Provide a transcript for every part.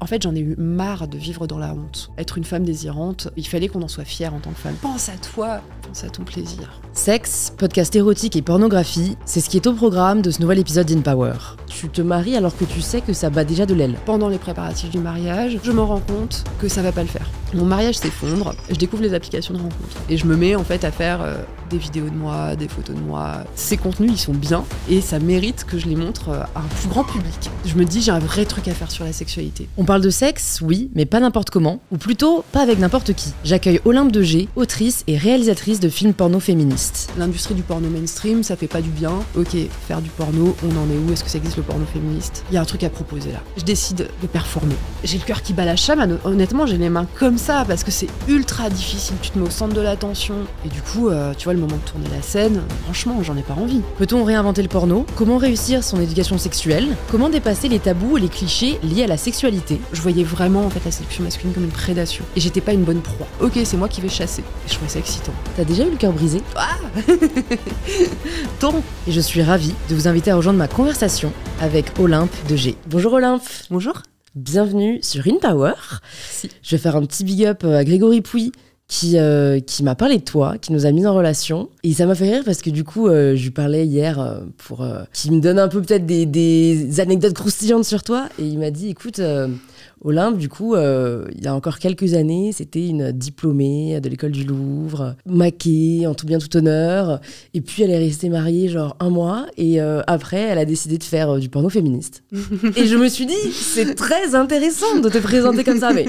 En fait, j'en ai eu marre de vivre dans la honte. Être une femme désirante, il fallait qu'on en soit fier en tant que femme. Pense à toi, pense à ton plaisir. Sexe, podcast érotique et pornographie, c'est ce qui est au programme de ce nouvel épisode d'InPower. Tu te maries alors que tu sais que ça bat déjà de l'aile. Pendant les préparatifs du mariage, je me rends compte que ça va pas le faire. Mon mariage s'effondre, je découvre les applications de rencontre. et je me mets en fait à faire euh, des vidéos de moi, des photos de moi. Ces contenus, ils sont bien et ça mérite que je les montre euh, à un plus grand public. Je me dis, j'ai un vrai truc à faire sur la sexualité. On parle de sexe, oui, mais pas n'importe comment, ou plutôt pas avec n'importe qui. J'accueille Olympe de autrice et réalisatrice de films porno féministes. L'industrie du porno mainstream, ça fait pas du bien. Ok, faire du porno, on en est où Est-ce que ça existe le porno féministe Il y a un truc à proposer là. Je décide de performer. J'ai le cœur qui bat la chamane, honnêtement, j'ai les mains comme ça parce que c'est ultra difficile. Tu te mets au centre de l'attention et du coup, euh, tu vois, le moment de tourner la scène, franchement, j'en ai pas envie. Peut-on réinventer le porno Comment réussir son éducation sexuelle Comment dépasser les tabous et les clichés liés à la sexualité je voyais vraiment en fait la séduction masculine comme une prédation. Et j'étais pas une bonne proie. Ok, c'est moi qui vais chasser. je trouvais ça excitant. T'as déjà eu le cœur brisé Ah Et je suis ravie de vous inviter à rejoindre ma conversation avec Olympe de G. Bonjour Olympe Bonjour Bienvenue sur InPower. Si. Je vais faire un petit big up à Grégory Pouy, euh, qui, m'a parlé de toi, qui nous a mis en relation. Et ça m'a fait rire parce que du coup, euh, je lui parlais hier euh, pour. qui me donne un peu peut-être des, anecdotes croustillantes sur toi. Et il m'a dit écoute, Olympe, du coup, euh, il y a encore quelques années, c'était une diplômée de l'école du Louvre, maquée, en tout bien tout honneur. Et puis, elle est restée mariée genre un mois. Et euh, après, elle a décidé de faire euh, du porno féministe. et je me suis dit, c'est très intéressant de te présenter comme ça. Mais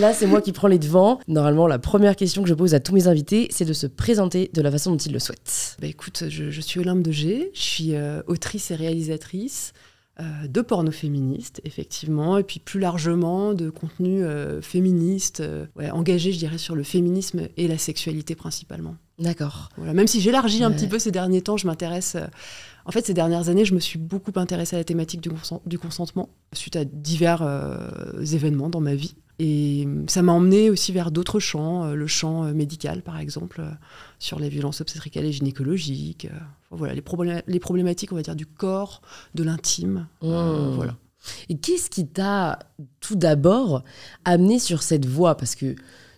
là, c'est moi qui prends les devants. Normalement, la première question que je pose à tous mes invités, c'est de se présenter de la façon dont ils le souhaitent. Bah écoute, je, je suis Olympe de G, je suis autrice et réalisatrice. Euh, de porno féministe, effectivement, et puis plus largement de contenu euh, féministe, euh, engagé, je dirais, sur le féminisme et la sexualité principalement. D'accord. Voilà, même si j'élargis un petit peu ces derniers temps, je m'intéresse. en fait, ces dernières années, je me suis beaucoup intéressée à la thématique du, consentement, suite à divers événements dans ma vie. Et ça m'a emmenée aussi vers d'autres champs, le champ médical, par exemple, sur les violences obstétricales et gynécologiques voilà, les, problématiques, on va dire, du corps, de l'intime. Euh, mmh. voilà. Et qu'est-ce qui t'a tout d'abord amené sur cette voie Parce que,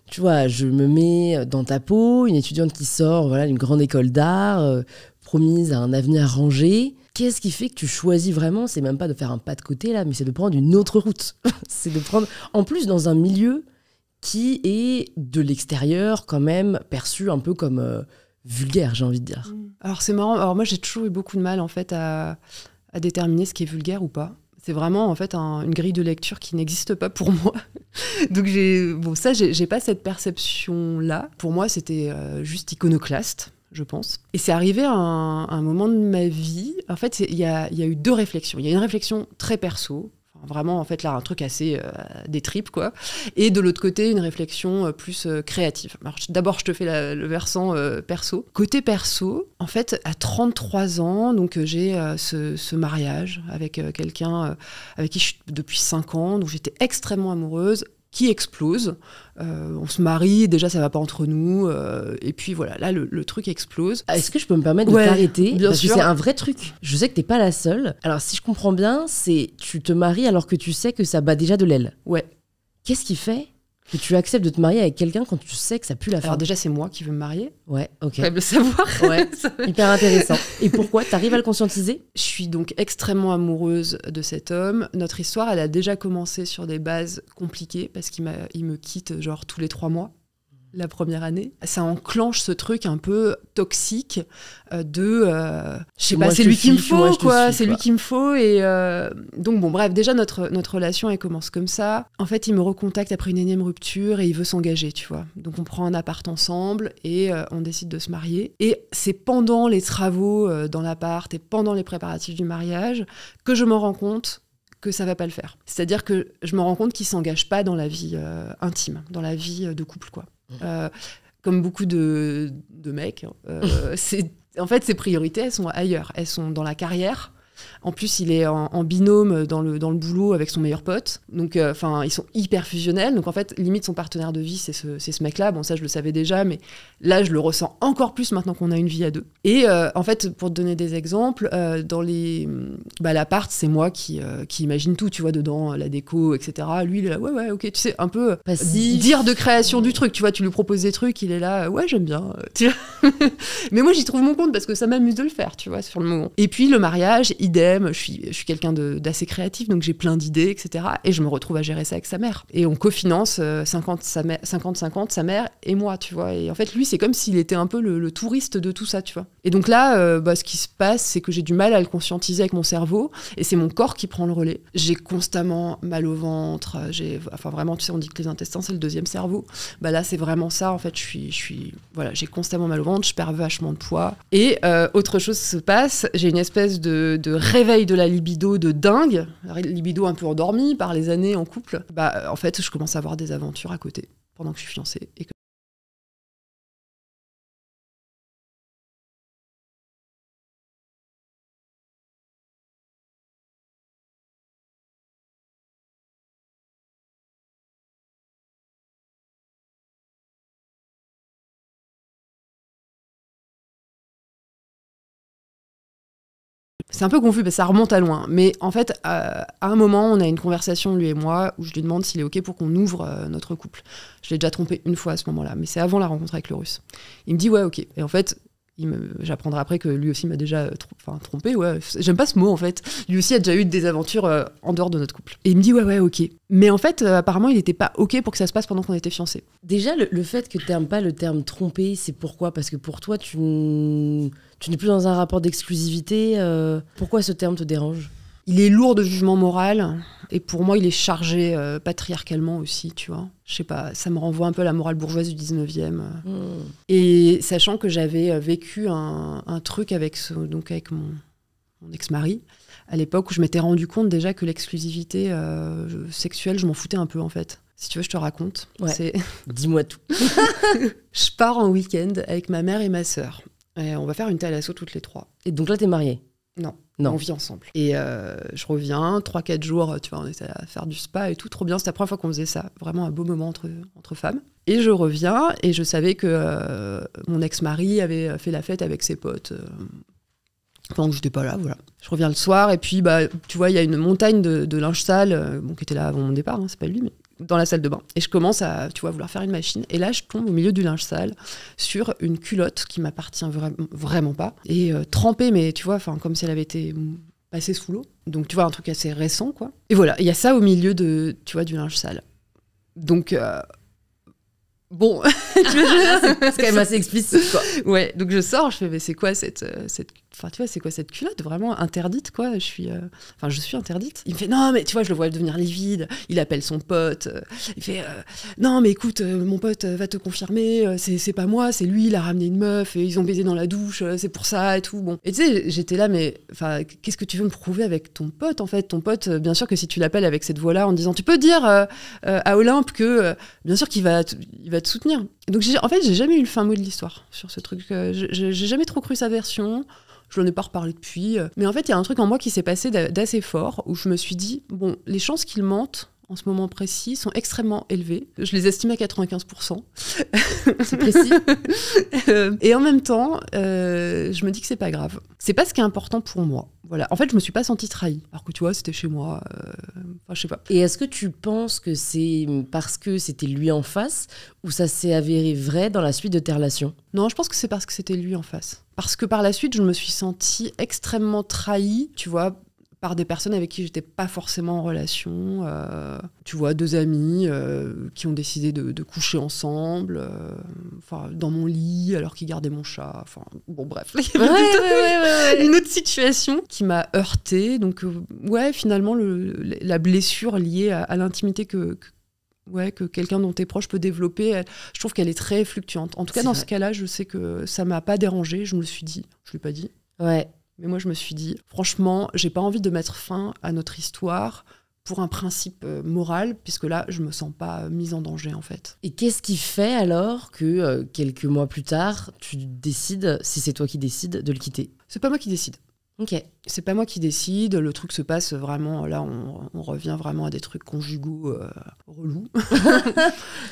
tu vois, je me mets dans ta peau, une étudiante qui sort voilà, d'une grande école d'art, euh, promise à un avenir rangé. Qu'est-ce qui fait que tu choisis vraiment C'est même pas de faire un pas de côté là, mais c'est de prendre une autre route. c'est de prendre, en plus, dans un milieu qui est de l'extérieur quand même perçu un peu comme euh, vulgaire, j'ai envie de dire. Mm. Alors c'est marrant, alors moi j'ai toujours eu beaucoup de mal en fait à, déterminer ce qui est vulgaire ou pas. C'est vraiment en fait une grille de lecture qui n'existe pas pour moi. Donc j'ai bon ça j'ai pas cette perception là. Pour moi c'était euh, juste iconoclaste, je pense. Et c'est arrivé à un, moment de ma vie. En fait il y a, y a eu deux réflexions. Il y a une réflexion très perso vraiment en fait là un truc assez euh, des tripes quoi et de l'autre côté une réflexion euh, plus euh, créative d'abord je te fais le versant perso côté perso en fait à 33 ans donc j'ai ce, ce, mariage avec quelqu'un avec qui je suis depuis 5 ans donc j'étais extrêmement amoureuse qui explose. Euh, on se marie, déjà ça va pas entre nous, euh, et puis voilà, là le, truc explose. Ah, est-ce que je peux me permettre de t'arrêter Parce que c'est un vrai truc. Je sais que t'es pas la seule. Alors si je comprends bien, c'est tu te maries alors que tu sais que ça bat déjà de l'aile. Ouais. Qu'est-ce qui fait que tu acceptes de te marier avec quelqu'un quand tu sais que ça pue la fin. Alors déjà, c'est moi qui veux me marier. Ouais, ok. Faut le savoir. Ouais, hyper intéressant. Et pourquoi tu arrives à le conscientiser Je suis donc extrêmement amoureuse de cet homme. Notre histoire, elle a déjà commencé sur des bases compliquées parce qu'il me quitte genre tous les trois mois la première année, ça enclenche ce truc un peu toxique euh, de euh, je sais pas, c'est lui qui me faut quoi, c'est lui qui me faut et euh, donc bon bref, déjà notre notre relation elle commence comme ça. En fait, il me recontacte après une énième rupture et il veut s'engager, tu vois. Donc on prend un appart ensemble et on décide de se marier et c'est pendant les travaux dans l'appart et pendant les préparatifs du mariage que je m'en rends compte que ça va pas le faire. C'est-à-dire que je me rends compte qu'il s'engage pas dans la vie intime, dans la vie de couple quoi. Euh, comme beaucoup de, mecs, hein. euh, en fait, ses priorités, elles sont ailleurs. Elles sont dans la carrière, en plus, il est en, binôme dans le, dans le boulot avec son meilleur pote. Donc, euh, enfin, ils sont hyper fusionnels. Donc, en fait, limite, son partenaire de vie, c'est ce, ce mec-là. Bon, ça, je le savais déjà, mais là, je le ressens encore plus maintenant qu'on a une vie à deux. Et euh, en fait, pour te donner des exemples, euh, dans les, bah, l'appart, c'est moi qui, qui imagine tout, tu vois, dedans, la déco, etc. Lui, il est là, ouais, ouais, ok, tu sais, un peu dire de création du truc. Tu vois, tu lui proposes des trucs, il est là, ouais, j'aime bien. mais moi, j'y trouve mon compte parce que ça m'amuse de le faire, tu vois, sur le moment. Et puis, le mariage, idem, je suis, je suis quelqu'un d'assez créatif, donc j'ai plein d'idées, etc. Et je me retrouve à gérer ça avec sa mère. Et on cofinance 50-50 euh, sa, mère et moi, tu vois. Et en fait, lui, c'est comme s'il était un peu le, le, touriste de tout ça, tu vois. Et donc là, euh, bah, ce qui se passe, c'est que j'ai du mal à le conscientiser avec mon cerveau, et c'est mon corps qui prend le relais. J'ai constamment mal au ventre, j'ai, enfin vraiment, tu sais, on dit que les intestins, c'est le deuxième cerveau. Bah là, c'est vraiment ça, en fait, je suis, je suis, voilà, j'ai constamment mal au ventre, je perds vachement de poids. Et euh, autre chose se passe, j'ai une espèce de réveil de la libido de dingue, libido un peu endormie par les années en couple, bah en fait je commence à avoir des aventures à côté pendant que je suis fiancée et C'est un peu confus, mais ça remonte à loin. Mais en fait, euh, à, un moment, on a une conversation, lui et moi, où je lui demande s'il est OK pour qu'on ouvre euh, notre couple. Je l'ai déjà trompé une fois à ce moment-là, mais c'est avant la rencontre avec le russe. Il me dit ouais, OK. Et en fait, j'apprendrai après que lui aussi m'a déjà euh, trompé, ouais. J'aime pas ce mot en fait. Lui aussi a déjà eu des aventures en dehors de notre couple. Et il me dit ouais ouais ok. Mais en fait apparemment il n'était pas ok pour que ça se passe pendant qu'on était fiancés. Déjà le, fait que tu n'aimes pas le terme trompé c'est pourquoi Parce que pour toi tu tu n'es plus dans un rapport d'exclusivité. Euh, pourquoi ce terme te dérange Il est lourd de jugement moral. Et pour moi, il est chargé euh, patriarcalement aussi, tu vois. Je sais pas, ça me renvoie un peu à la morale bourgeoise du 19e. Hmm. Et sachant que j'avais euh, vécu un, truc avec, donc avec mon, mon ex-mari, à l'époque où je m'étais rendu compte déjà que l'exclusivité sexuelle, je m'en foutais un peu en fait. Si tu veux, je te raconte. Dis-moi tout. je pars en week-end avec ma mère et ma sœur. Euh, on va faire une telle thalasso toutes les trois. Et donc là, t'es mariée non, non, on vit ensemble. Et euh, je reviens, 3-4 jours, tu vois, on était à faire du spa et tout, trop bien. C'était la première fois qu'on faisait ça, vraiment un beau moment entre, entre femmes. Et je reviens, et je savais que euh, mon ex-mari avait fait la fête avec ses potes. Pendant que j'étais pas là, voilà. Je reviens le soir, et puis, bah, tu vois, il y a une montagne de, linge sale, bon, qui était là avant mon départ, hein, c'est pas lui, mais dans la salle de bain. Et je commence à, tu vois, vouloir faire une machine. Et là, je tombe au milieu du linge sale sur une culotte qui m'appartient vraiment pas. Et euh, trempée, mais tu vois, enfin, comme si elle avait été passée sous l'eau. Donc, tu vois, un truc assez récent, quoi. Et voilà, il y a ça au milieu de, tu vois, du linge sale. Donc, euh, bon, c'est quand même assez explicite. Quoi. Ouais, donc je sors, je fais, mais c'est quoi cette, euh, cette, Enfin, tu vois, c'est quoi cette culotte Vraiment interdite, quoi. Je suis, euh, enfin, je suis interdite. Il me fait, non, mais tu vois, je le vois devenir livide. Il appelle son pote. Euh, il fait, euh, non, mais écoute, mon pote va te confirmer. C'est pas moi, c'est lui. Il a ramené une meuf et ils ont baisé dans la douche. C'est pour ça et tout. Bon. Et tu sais, j'étais là, mais enfin, qu'est-ce que tu veux me prouver avec ton pote, en fait Ton pote, bien sûr que si tu l'appelles avec cette voix-là en disant, tu peux dire à Olympe que, bien sûr qu'il va, il va te soutenir. Donc, en fait, j'ai jamais eu le fin mot de l'histoire sur ce truc. J'ai jamais trop cru sa version je n'en ai pas reparlé depuis. Euh. Mais en fait, il y a un truc en moi qui s'est passé d'assez fort où je me suis dit, bon, les chances qu'il mente, en ce moment précis sont extrêmement élevés. Je les estime à 95%. C'est précis. Euh, et en même temps, euh, je me dis que c'est pas grave. C'est pas ce qui est important pour moi. Voilà. En fait, je me suis pas sentie trahie. Alors que tu vois, c'était chez moi. Euh, enfin, je sais pas. Et est-ce que tu penses que c'est parce que c'était lui en face ou ça s'est avéré vrai dans la suite de tes relations Non, je pense que c'est parce que c'était lui en face. Parce que par la suite, je me suis sentie extrêmement trahie, tu vois, par des personnes avec qui j'étais pas forcément en relation. Euh, tu vois, deux amis euh, qui ont décidé de, coucher ensemble, euh, dans mon lit alors qu'ils gardaient mon chat. Enfin, bon, bref, une autre situation qui m'a heurtée. Donc, ouais, finalement, la blessure liée à, l'intimité que, ouais, que quelqu'un dont t'es proches peut développer, je trouve qu'elle est très fluctuante. En tout cas, dans ce cas-là, je sais que ça m'a pas dérangé. Je me le suis dit. Je ne l'ai pas dit. Ouais. Mais moi, je me suis dit, franchement, j'ai pas envie de mettre fin à notre histoire pour un principe euh, moral, puisque là, je me sens pas euh, mise en danger, en fait. Et qu'est-ce qui fait alors que euh, quelques mois plus tard, tu décides, si c'est toi qui décides, de le quitter C'est pas moi qui décide. Ok. C'est pas moi qui décide. Le truc se passe vraiment. Là, on, revient vraiment à des trucs conjugaux relou. relous.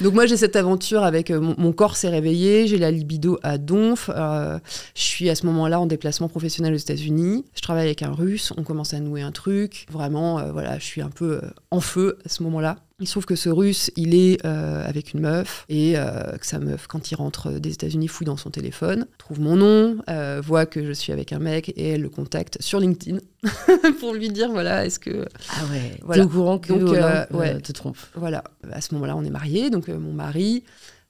Donc, moi, j'ai cette aventure avec. Euh, mon, corps s'est réveillé, j'ai la libido à donf. Euh, je suis à ce moment-là en déplacement professionnel aux États-Unis. Je travaille avec un russe. On commence à nouer un truc. Vraiment, euh, voilà, je suis un peu en feu à ce moment-là. Il se trouve que ce russe, il est euh, avec une meuf et euh, que sa meuf, quand il rentre des États-Unis, fouille dans son téléphone, trouve mon nom, euh, voit que je suis avec un mec et elle le contacte sur LinkedIn pour lui dire voilà, est-ce que. Ah ouais, au courant que donc, oh te trompe. Voilà. À ce moment-là, on est mariés, donc mon mari,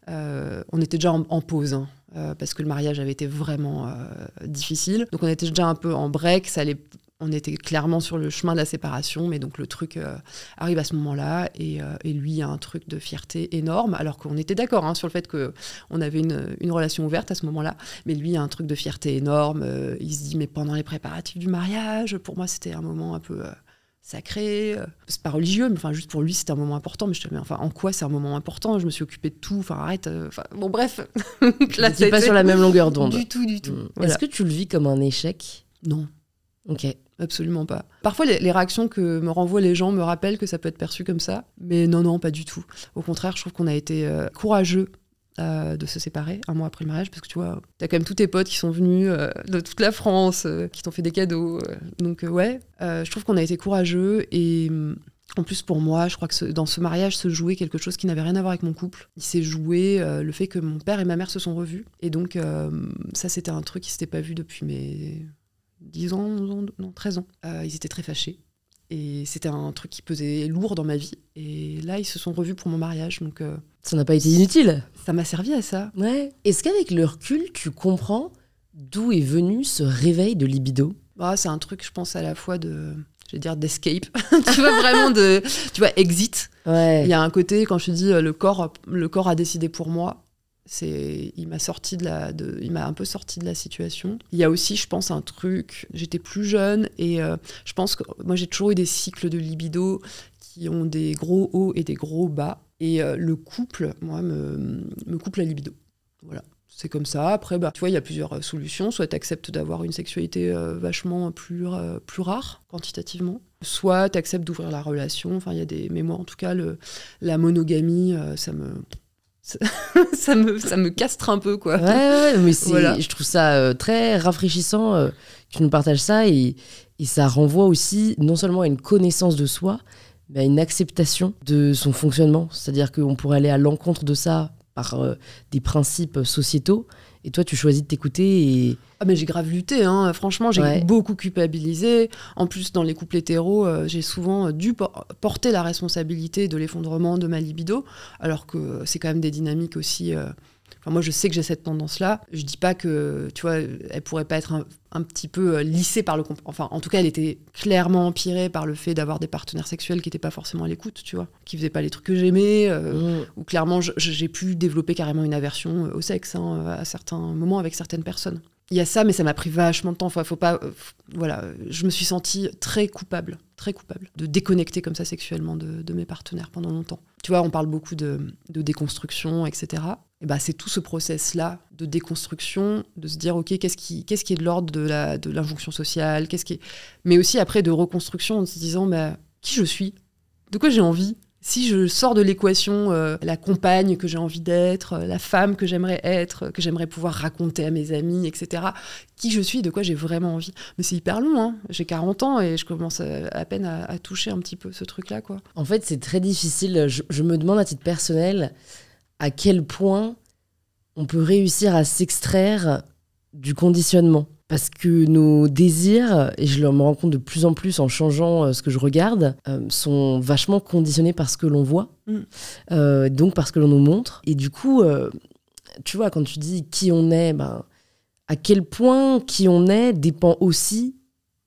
on était déjà en, pause. Hein, parce que le mariage avait été vraiment difficile. Donc on était déjà un peu en break, ça allait on était clairement sur le chemin de la séparation, mais donc le truc euh, arrive à ce moment-là et, euh, et, lui a un truc de fierté énorme, alors qu'on était d'accord hein, sur le fait qu'on avait une, relation ouverte à ce moment-là, mais lui a un truc de fierté énorme. Euh, il se dit, mais pendant les préparatifs du mariage, pour moi c'était un moment un peu sacré. C'est pas religieux, mais enfin, juste pour lui, c'était un moment important. Mais je te dis, enfin, en quoi c'est un moment important Je me suis occupée de tout. Enfin, arrête. bon, bref. Là, pas sur la même longueur d'onde. Du tout, du tout. Mm. Est-ce que tu le vis comme un échec Non. Ok absolument pas. Parfois, les, réactions que me renvoient les gens me rappellent que ça peut être perçu comme ça, mais non, non, pas du tout. Au contraire, je trouve qu'on a été euh, courageux euh, de se séparer un mois après le mariage, parce que tu vois, t'as quand même tous tes potes qui sont venus euh, de toute la France, qui t'ont fait des cadeaux. donc ouais, je trouve qu'on a été courageux et... Mm, en plus, pour moi, je crois que dans ce mariage se jouait quelque chose qui n'avait rien à voir avec mon couple. Il s'est joué le fait que mon père et ma mère se sont revus. Et donc, mm, ça, c'était un truc qui s'était pas vu depuis mes 10 ans, non, 13 ans. Euh, ils étaient très fâchés. Et c'était un truc qui pesait lourd dans ma vie. Et là, ils se sont revus pour mon mariage. Donc, euh, ça n'a pas été inutile. Ça m'a servi à ça. Ouais. Est-ce qu'avec le recul, tu comprends d'où est venu ce réveil de libido bah, C'est un truc, je pense, à la fois de. Je dire d'escape. tu vois, vraiment de. Tu vois, exit. Il y a un côté, quand je dis euh, le corps, le corps a décidé pour moi, c'est, il m'a sorti de la, de, il m'a un peu sorti de la situation. Il y a aussi, je pense, un truc. J'étais plus jeune et euh, je pense que moi j'ai toujours eu des cycles de libido qui ont des gros hauts et des gros bas. Et euh, le couple, moi, me, me coupe la libido. Voilà. C'est comme ça. Après, bah, tu vois, il y a plusieurs euh, solutions. Soit tu acceptes d'avoir une sexualité vachement plus, plus rare, quantitativement soit tu acceptes d'ouvrir la relation. Enfin, il y a des. Mais moi, en tout cas, la monogamie, ça me. ça, me, ça castre un peu, quoi. Ouais, mais je trouve ça euh, très rafraîchissant euh, que tu nous partages ça et, ça renvoie aussi non seulement à une connaissance de soi, mais à une acceptation de son fonctionnement. C'est-à-dire qu'on pourrait aller à l'encontre de ça par euh, des principes sociétaux, et toi, tu choisis de t'écouter et... Ah mais j'ai grave lutté, hein. franchement, j'ai beaucoup culpabilisé. En plus, dans les couples hétéros, euh, j'ai souvent euh, dû porter la responsabilité de l'effondrement de ma libido, alors que c'est quand même des dynamiques aussi... Euh, moi, je sais que j'ai cette tendance-là. Je dis pas que, tu vois, elle pourrait pas être un, petit peu euh, lissée par le. Enfin, en tout cas, elle était clairement empirée par le fait d'avoir des partenaires sexuels qui n'étaient pas forcément à l'écoute, tu vois, qui faisaient pas les trucs que j'aimais, euh, mm. ou clairement, j'ai pu développer carrément une aversion euh, au sexe hein, à certains moments avec certaines personnes. Il y a ça, mais ça m'a pris vachement de temps. faut pas. voilà, je me suis sentie très coupable très coupable de déconnecter comme ça sexuellement de, mes partenaires pendant longtemps. Tu vois, on parle beaucoup de, déconstruction, etc. Et bah, c'est tout ce process-là de déconstruction, de se dire, OK, qu'est-ce qui, qu'est-ce qui est de l'ordre de, la, de l'injonction sociale qu'est-ce qui Mais aussi après de reconstruction en se disant, bah, qui je suis De quoi j'ai envie si je sors de l'équation euh, la compagne que j'ai envie d'être, euh, la femme que j'aimerais être, euh, que j'aimerais pouvoir raconter à mes amis, etc., qui je suis, de quoi j'ai vraiment envie. Mais c'est hyper long, hein. j'ai 40 ans et je commence à, peine à, toucher un petit peu ce truc-là. quoi. En fait, c'est très difficile. je, me demande à titre personnel à quel point on peut réussir à s'extraire du conditionnement parce que nos désirs, et je me rends compte de plus en plus en changeant euh, ce que je regarde, euh, sont vachement conditionnés par ce que l'on voit, mm. euh, donc par ce que l'on nous montre. Et du coup, tu vois, quand tu dis qui on est, ben, à quel point qui on est dépend aussi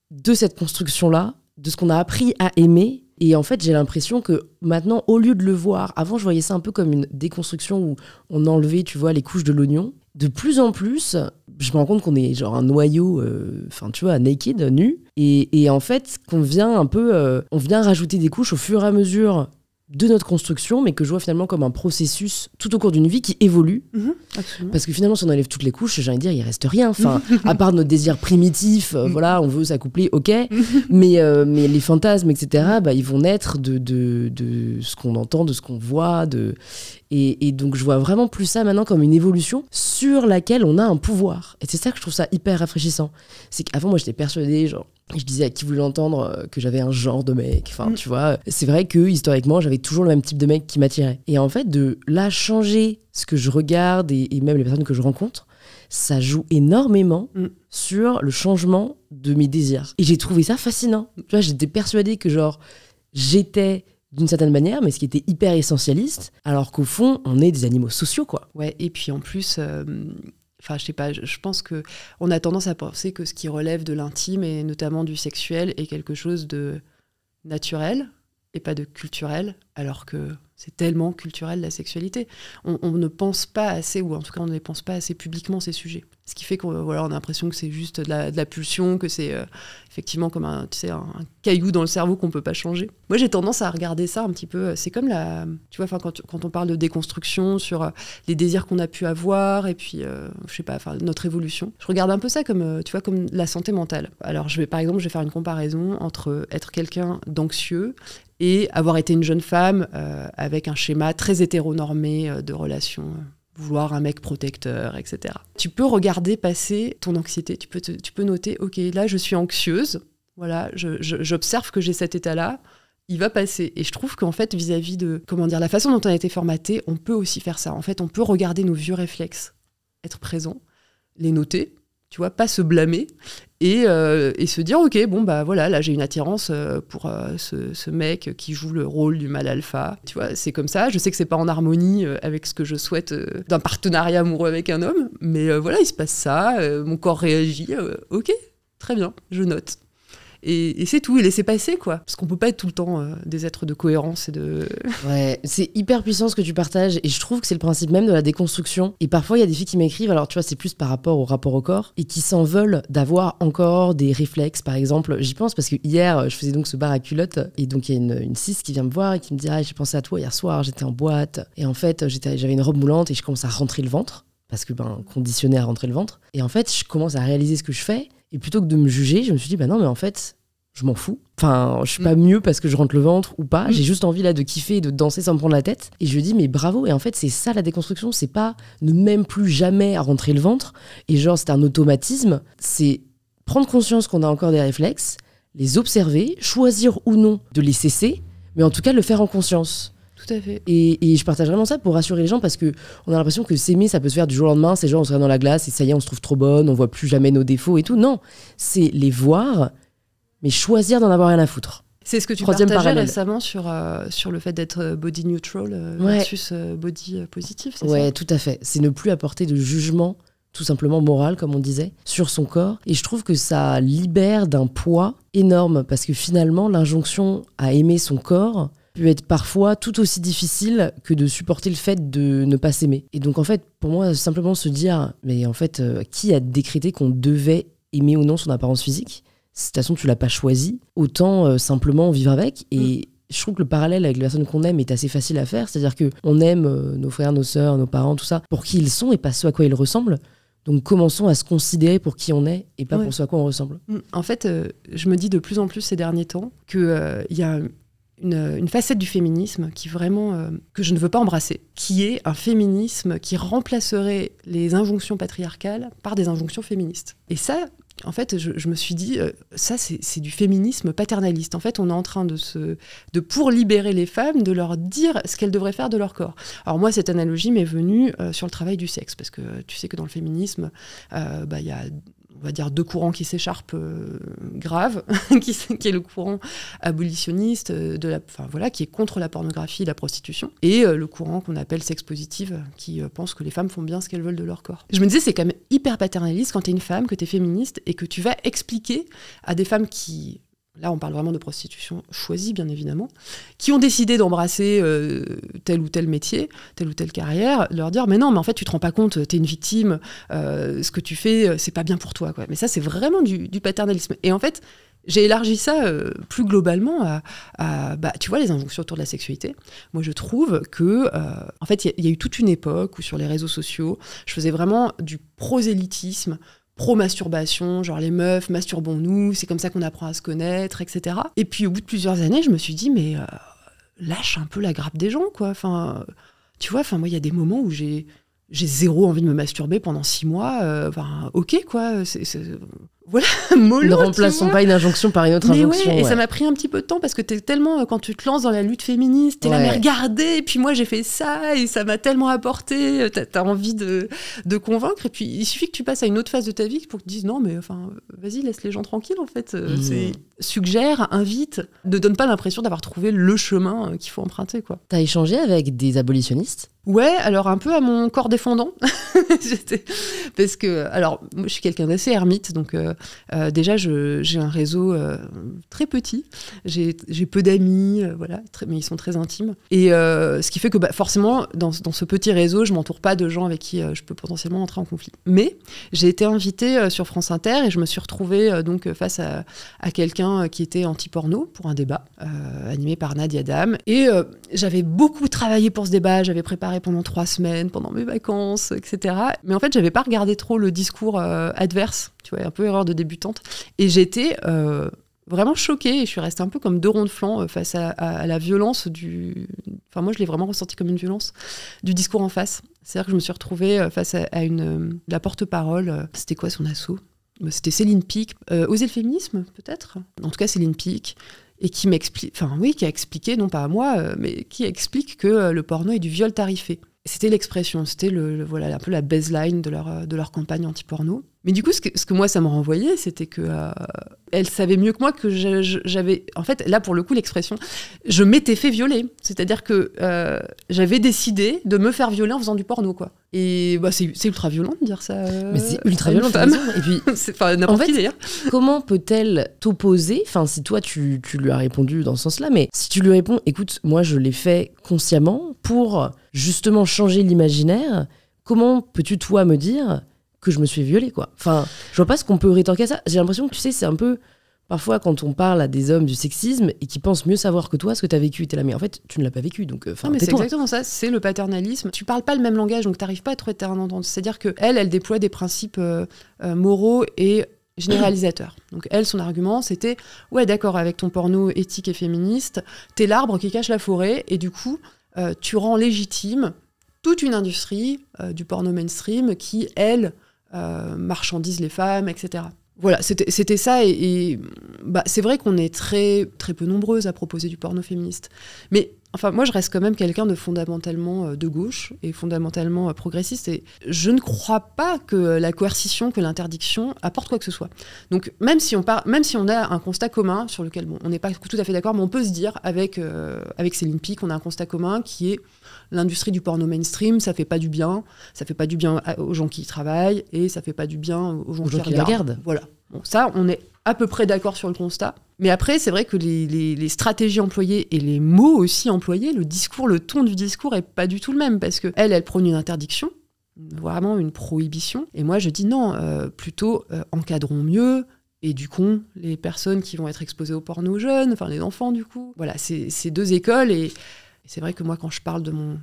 de cette construction-là, de ce qu'on a appris à aimer et en fait, j'ai l'impression que maintenant, au lieu de le voir, avant, je voyais ça un peu comme une déconstruction où on enlevait, tu vois, les couches de l'oignon. De plus en plus, je me rends compte qu'on est genre un noyau, euh, enfin, tu vois, naked, nu. Et, en fait, qu'on vient un peu, euh, on vient rajouter des couches au fur et à mesure de notre construction, mais que je vois finalement comme un processus tout au cours d'une vie qui évolue. Mhm, parce que finalement, si on enlève toutes les couches, j'ai envie de dire, il reste rien. Enfin, à part nos désirs primitifs, euh, voilà, on veut s'accoupler, ok. Mhm. mais, euh, mais les fantasmes, etc., bah, ils vont naître de, de, ce qu'on entend, de ce qu'on voit. De... Et, et, donc, je vois vraiment plus ça maintenant comme une évolution sur laquelle on a un pouvoir. Et c'est ça que je trouve ça hyper rafraîchissant. C'est qu'avant, moi, j'étais persuadée, genre, je disais à qui voulait l'entendre euh, que j'avais un genre de mec. Enfin, mm. tu vois, c'est vrai que historiquement, j'avais toujours le même type de mec qui m'attirait. Et en fait, de la changer ce que je regarde et, même les personnes que je rencontre, ça joue énormément mm. sur le changement de mes désirs. Et j'ai trouvé ça fascinant. Tu vois, j'étais persuadée que genre j'étais d'une certaine manière, mais ce qui était hyper essentialiste, alors qu'au fond, on est des animaux sociaux, quoi. Ouais, et puis en plus, euh, Enfin, je sais pas, je, pense que on a tendance à penser que ce qui relève de l'intime et notamment du sexuel est quelque chose de naturel et pas de culturel, alors que c'est tellement culturel la sexualité. On, ne pense pas assez, ou en tout cas on ne les pense pas assez publiquement ces sujets. Ce qui fait qu'on on a l'impression que c'est juste de la, pulsion, que c'est euh, effectivement comme un, tu un, caillou dans le cerveau qu'on ne peut pas changer. Moi j'ai tendance à regarder ça un petit peu. Euh, c'est comme la. Tu vois, quand, quand on parle de déconstruction, sur euh, les désirs qu'on a pu avoir, et puis, je sais pas, notre évolution. Je regarde un peu ça comme, tu vois, comme la santé mentale. Alors je vais par exemple, je vais faire une comparaison entre être quelqu'un d'anxieux et avoir été une jeune femme avec avec un schéma très hétéronormé euh, de relations euh, vouloir un mec protecteur, etc. Tu peux regarder passer ton anxiété, tu peux, tu peux noter, ok, là je suis anxieuse, voilà, j'observe que j'ai cet état-là, il va passer. Et je trouve qu'en fait, vis-à-vis -vis de, comment dire, la façon dont on a été formaté, on peut aussi faire ça. En fait, on peut regarder nos vieux réflexes, être présent, les noter, tu vois, pas se blâmer et, euh, et, se dire ok bon bah voilà là j'ai une attirance euh, pour euh, ce, ce, mec qui joue le rôle du mal alpha tu vois c'est comme ça je sais que c'est pas en harmonie avec ce que je souhaite d'un partenariat amoureux avec un homme mais voilà il se passe ça mon corps réagit ok très bien je note et, c'est tout, il laissez passer, quoi. Parce qu'on peut pas être tout le temps euh, des êtres de cohérence et de. Ouais, c'est hyper puissant ce que tu partages, et je trouve que c'est le principe même de la déconstruction. Et parfois, il y a des filles qui m'écrivent, alors tu vois, c'est plus par rapport au rapport au corps, et qui s'en veulent d'avoir encore des réflexes, par exemple. J'y pense parce que hier, je faisais donc ce bar à culotte, et donc il y a une, une cis qui vient me voir et qui me dit Ah, j'ai pensé à toi hier soir, j'étais en boîte, et en fait, j'avais une robe moulante, et je commence à rentrer le ventre parce que ben conditionné à rentrer le ventre. Et en fait, je commence à réaliser ce que je fais. Et plutôt que de me juger, je me suis dit, bah non, mais en fait, je m'en fous. Enfin, je suis pas mm. mieux parce que je rentre le ventre ou pas. Mm. J'ai juste envie là de kiffer et de danser sans me prendre la tête. Et je dis mais bravo. Et en fait, c'est ça la déconstruction. C'est pas ne même plus jamais à rentrer le ventre. Et genre, c'est un automatisme. C'est prendre conscience qu'on a encore des réflexes, les observer, choisir ou non de les cesser, mais en tout cas le faire en conscience. Tout à fait. Et, je partage vraiment ça pour rassurer les gens parce que on a l'impression que s'aimer, ça peut se faire du jour au lendemain. Ces gens on se regarde dans la glace et ça y est, on se trouve trop bonne, on voit plus jamais nos défauts et tout. Non, c'est les voir, mais choisir d'en avoir rien à foutre. C'est ce que tu Troisième partageais récemment sur, euh, sur le fait d'être euh, body neutral euh, versus body positif, c'est ouais, tout à fait. C'est ne plus apporter de jugement, tout simplement moral, comme on disait, sur son corps. Et je trouve que ça libère d'un poids énorme, parce que finalement, l'injonction à aimer son corps peut être parfois tout aussi difficile que de supporter le fait de ne pas s'aimer. Et donc en fait, pour moi, simplement se dire, mais en fait, qui a décrété qu'on devait aimer ou non son apparence physique si de toute tu l'as pas choisi, autant euh, simplement vivre avec. Et mm. je trouve que le parallèle avec les personnes qu'on aime est assez facile à faire. C'est-à-dire que on aime euh, nos frères, nos sœurs, nos parents, tout ça, pour qui ils sont et pas ce à quoi ils ressemblent. Donc commençons à se considérer pour qui on est et pas pour ce à quoi on ressemble. Mm. En fait, euh, je me dis de plus en plus ces derniers temps qu'il il y a une, facette du féminisme qui vraiment que je ne veux pas embrasser, qui est un féminisme qui remplacerait les injonctions patriarcales par des injonctions féministes. Et ça, en fait, je, me suis dit, euh, ça, c'est du féminisme paternaliste. En fait, on est en train de se, de pour libérer les femmes, de leur dire ce qu'elles devraient faire de leur corps. Alors moi, cette analogie m'est venue euh, sur le travail du sexe, parce que tu sais que dans le féminisme, euh, bah, il y a on va dire, deux courants qui s'écharpent graves euh, grave, qui, est le courant abolitionniste, euh, de la, voilà, qui est contre la pornographie et la prostitution, et euh, le courant qu'on appelle sex positive, qui pense que les femmes font bien ce qu'elles veulent de leur corps. Je me disais, c'est quand même hyper paternaliste quand tu es une femme, que tu es féministe, et que tu vas expliquer à des femmes qui là on parle vraiment de prostitution choisie bien évidemment, qui ont décidé d'embrasser euh, tel ou tel métier, telle ou telle carrière, leur dire mais non mais en fait tu te rends pas compte, tu es une victime, euh, ce que tu fais euh, c'est pas bien pour toi Mais ça c'est vraiment du, paternalisme. Et en fait j'ai élargi ça plus globalement à, bah, tu vois les injonctions autour de la sexualité. Moi je trouve que en fait il y, a eu toute une époque où sur les réseaux sociaux je faisais vraiment du prosélytisme pro-masturbation, genre les meufs, masturbons-nous, c'est comme ça qu'on apprend à se connaître, etc. Et puis au bout de plusieurs années, je me suis dit, mais euh, lâche un peu la grappe des gens, quoi. Enfin, tu vois, enfin, moi, il y a des moments où j'ai j'ai zéro envie de me masturber pendant six mois. Euh, enfin, ok, quoi. c'est voilà, Ne remplaçons pas une injonction par une autre injonction. et ça m'a pris un petit peu de temps parce que t'es tellement, euh, quand tu te lances dans la lutte féministe, t'es là, mais regardez, et puis moi j'ai fait ça, et ça m'a tellement apporté, euh, t'as as envie de, de, convaincre, et puis il suffit que tu passes à une autre phase de ta vie pour que tu dises non, mais enfin, vas-y, laisse les gens tranquilles en fait. Euh, mm. Suggère, invite, ne donne pas l'impression d'avoir trouvé le chemin qu'il faut emprunter, quoi. T'as échangé avec des abolitionnistes Ouais, alors un peu à mon corps défendant. Parce que, alors, moi, je suis quelqu'un d'assez ermite, donc euh, euh, déjà, j'ai un réseau euh, très petit. J'ai peu d'amis, voilà, mais ils sont très intimes. Et ce qui fait que, bah, forcément, dans, ce petit réseau, je m'entoure pas de gens avec qui je peux potentiellement entrer en conflit. Mais j'ai été invitée sur France Inter et je me suis retrouvée donc face à, à quelqu'un qui était anti-porno pour un débat animé par Nadia Dam. Et j'avais beaucoup travaillé pour ce débat, j'avais préparé pendant trois semaines, pendant mes vacances, etc. Mais en fait, j'avais pas regardé trop le discours euh, adverse, tu vois, un peu erreur de débutante. Et j'étais euh, vraiment choquée et je suis restée un peu comme deux ronds de flanc euh, face à, la violence du. Enfin, moi, je l'ai vraiment ressenti comme une violence du discours en face. C'est-à-dire que je me suis retrouvée face à, une. La porte-parole, c'était quoi son assaut bah, c'était Céline Pic, Oser le féminisme peut-être En tout cas Céline Pic, et qui m'explique, enfin oui, qui a expliqué, non pas à moi, euh, mais qui explique que euh, le porno est du viol tarifé. C'était l'expression, c'était voilà, un peu la baseline de leur, euh, de leur campagne anti-porno. Mais du coup, ce que, moi, ça me renvoyait, c'était que euh, elle savait mieux que moi que j'avais. En fait, là, pour le coup, l'expression, je m'étais fait violer. C'est-à-dire que euh, j'avais décidé de me faire violer en faisant du porno, quoi. Et bah, c'est ultra violent de dire ça. Mais c'est euh, ultra violent, femme. Et puis, enfin, n'importe qui d'ailleurs. Comment peut-elle t'opposer Enfin, si toi, tu, tu lui as répondu dans ce sens-là, mais si tu lui réponds, écoute, moi, je l'ai fait consciemment pour justement changer l'imaginaire, comment peux-tu, toi, me dire que je me suis violée, quoi. Enfin, je vois pas ce qu'on peut rétorquer à ça. J'ai l'impression que, tu sais, c'est un peu. Parfois, quand on parle à des hommes du sexisme et qui pensent mieux savoir que toi ce que tu as vécu, tu es là, mais en fait, tu ne l'as pas vécu. Donc, euh, enfin, mais c'est exactement ça, c'est le paternalisme. Tu parles pas le même langage, donc tu n'arrives pas à trouver terrain d'entente. C'est-à-dire que elle, déploie des principes euh, euh, moraux et généralisateurs. Donc elle, son argument, c'était ouais d'accord avec ton porno éthique et féministe, tu es l'arbre qui cache la forêt et du coup tu rends légitime toute une industrie du porno mainstream qui elle euh, les femmes, etc. Voilà, c'était ça, et, bah, c'est vrai qu'on est très, très peu nombreuses à proposer du porno féministe. Mais Enfin, moi, je reste quand même quelqu'un de fondamentalement euh, de gauche et fondamentalement euh, progressiste. Et je ne crois pas que la coercition, que l'interdiction apporte quoi que ce soit. Donc, même si on, même si on a un constat commun sur lequel on n'est pas tout à fait d'accord, mais on peut se dire avec, euh, avec Céline Pic, on a un constat commun qui est l'industrie du porno mainstream, ça fait pas du bien. Ça fait pas du bien aux gens qui y travaillent et ça fait pas du bien aux gens, qui, regardent. Voilà. ça, on est à peu près d'accord sur le constat. Mais après, c'est vrai que les, stratégies employées et les mots aussi employés, le discours, le ton du discours est pas du tout le même parce que elle, elle prône une interdiction, vraiment une prohibition. Et moi, je dis non, euh, plutôt euh, encadrons mieux, et du coup, les personnes qui vont être exposées au porno jeunes, enfin les enfants du coup. Voilà, c'est deux écoles et c'est vrai que moi quand je parle de mon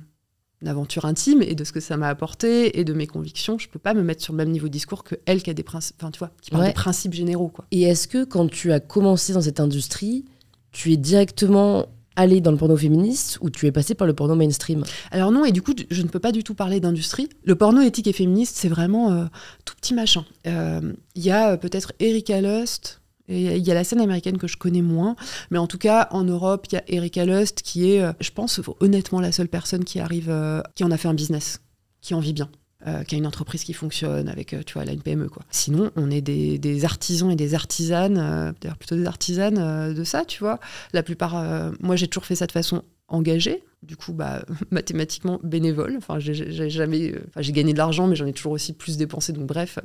aventure intime et de ce que ça m'a apporté et de mes convictions. Je peux pas me mettre sur le même niveau de discours que elle qui a des principes, enfin qui parle des principes généraux quoi. Et est-ce que quand tu as commencé dans cette industrie, tu es directement allé dans le porno féministe ou tu es passé par le porno mainstream Alors non, et du coup, je ne peux pas du tout parler d'industrie. Le porno éthique et féministe, c'est vraiment euh, tout petit machin. Euh, il y a euh, peut-être Erika Lust, il y a la scène américaine que je connais moins, mais en tout cas en Europe, il y a Erika Lust qui est, euh, je pense, honnêtement la seule personne qui arrive, euh, qui en a fait un business, qui en vit bien. Euh, qui a une entreprise qui fonctionne, avec, euh, tu vois, là, une PME, quoi. Sinon, on est des, artisans et des artisanes, euh, d'ailleurs plutôt des artisanes de ça, tu vois. La plupart, moi, j'ai toujours fait ça de façon engagée, du coup, bah, mathématiquement bénévole. Enfin, j'ai jamais, enfin, j'ai gagné de l'argent, mais j'en ai toujours aussi plus dépensé. Donc, bref,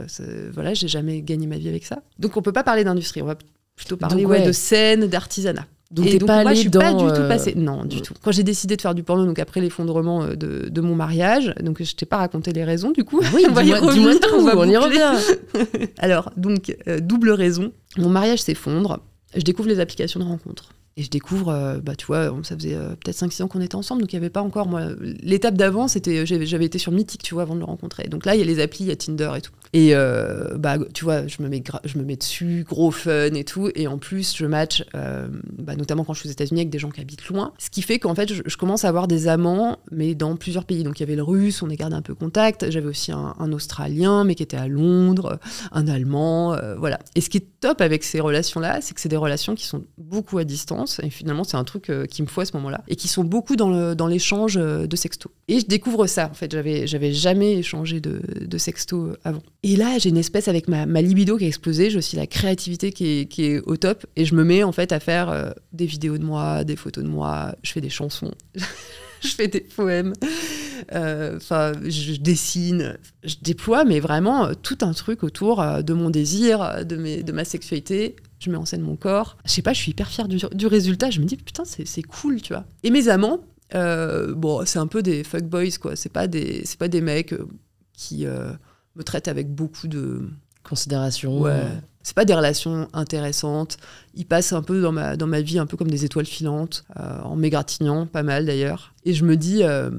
voilà, j'ai jamais gagné ma vie avec ça. Donc, on peut pas parler d'industrie. On va plutôt parler ouais. de scène, d'artisanat. Donc t'es pas moi, pas du tout euh, passée. Non, du tout. Quand j'ai décidé de faire du porno, donc après l'effondrement euh, de, de, mon mariage, donc je t'ai pas raconté les raisons du coup. Oui, dis-moi on, y revient. Alors, donc, euh, double raison. Mon mariage s'effondre, je découvre les applications de rencontre. Et je découvre, bah, tu vois, ça faisait peut-être 5-6 ans qu'on était ensemble, donc il n'y avait pas encore. Moi, l'étape d'avant, c'était j'avais été sur Mythique, tu vois, avant de le rencontrer. Donc là, il y a les applis, il y a Tinder et tout. Et euh, bah, tu vois, je me, mets je me mets dessus, gros fun et tout. Et en plus, je match, euh, bah, notamment quand je suis aux États-Unis, avec des gens qui habitent loin. Ce qui fait qu'en fait, je, commence à avoir des amants, mais dans plusieurs pays. Donc il y avait le russe, on est gardé un peu contact. J'avais aussi un, Australien, mais qui était à Londres, un Allemand, euh, voilà. Et ce qui est top avec ces relations-là, c'est que c'est des relations qui sont beaucoup à distance. Et finalement, c'est un truc qui me faut à ce moment-là. Et qui sont beaucoup dans l'échange dans de sexto. Et je découvre ça, en fait. J'avais jamais échangé de, de sexto avant. Et là, j'ai une espèce avec ma, libido qui a explosé, j'ai aussi la créativité qui est, au top, et je me mets en fait à faire euh, des vidéos de moi, des photos de moi, je fais des chansons, je fais des poèmes, euh, enfin, je, dessine, je déploie, mais vraiment euh, tout un truc autour de mon désir, de, ma sexualité, je mets en scène mon corps. Je sais pas, je suis hyper fière du, résultat. Je me dis, putain, c'est cool, tu vois. Et mes amants, bon, c'est un peu des fuckboys, quoi. C'est pas, des, pas des mecs qui me traite avec beaucoup de considération. Ouais. C'est pas des relations intéressantes. Ils passent un peu dans ma, dans ma vie, un peu comme des étoiles filantes, euh, en m'égratignant, pas mal d'ailleurs. Et je me dis, euh,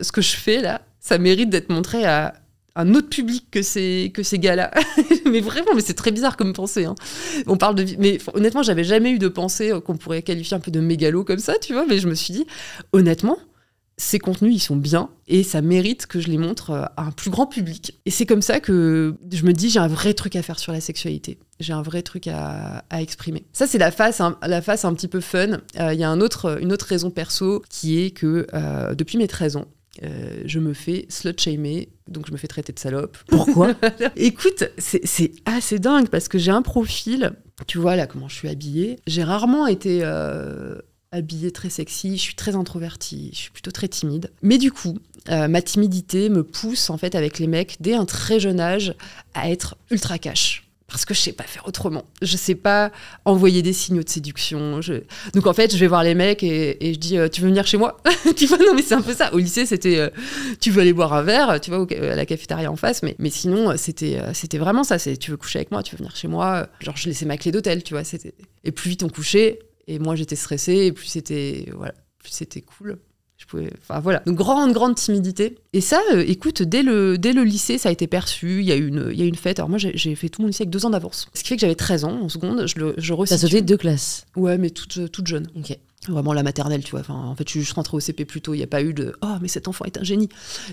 ce que je fais là, ça mérite d'être montré à un autre public que ces, que ces gars-là. mais vraiment, mais c'est très bizarre comme pensée. Hein. On parle de... Mais honnêtement, j'avais jamais eu de pensée euh, qu'on pourrait qualifier un peu de mégalo comme ça, tu vois. Mais je me suis dit, honnêtement, ces contenus, ils sont bien et ça mérite que je les montre euh, à un plus grand public. Et c'est comme ça que je me dis, j'ai un vrai truc à faire sur la sexualité. J'ai un vrai truc à, exprimer. Ça, c'est la face, la face un petit peu fun. Euh, il y a une autre raison perso qui est que euh, depuis mes 13 ans, je me fais slut-shamer, donc je me fais traiter de salope. Pourquoi Écoute, c'est assez dingue parce que j'ai un profil tu vois là comment je suis habillée. J'ai rarement été habillée très sexy, je suis très introvertie, je suis plutôt très timide. Mais du coup, euh, ma timidité me pousse en fait avec les mecs dès un très jeune âge à être ultra cash. Parce que je sais pas faire autrement. Je sais pas envoyer des signaux de séduction. Je... Donc en fait, je vais voir les mecs et, je dis euh, Tu veux venir chez moi Tu vois, non, mais c'est un peu ça. Au lycée, c'était euh, Tu veux aller boire un verre, tu vois, à la cafétéria en face. Mais, mais sinon, c'était c'était vraiment ça. C'est Tu veux coucher avec moi, tu veux venir chez moi. Genre, je laissais ma clé d'hôtel, tu vois. Et plus vite on couchait, et moi, j'étais stressée, et plus c'était voilà, plus c'était cool. Je pouvais, enfin voilà, une grande, grande timidité. Et ça, euh, écoute, dès le, dès le lycée, ça a été perçu. Il y a eu une, il y a une fête. Alors moi, j'ai fait tout mon lycée avec deux ans d'avance. Ce qui fait que j'avais 13 ans en seconde. Je, le, je deux classes Ouais, mais toute, euh, toute jeune. Ok vraiment la maternelle, tu vois. Enfin, en fait, je suis rentrée au CP plus tôt. Il n'y a pas eu de oh, mais cet enfant est un génie.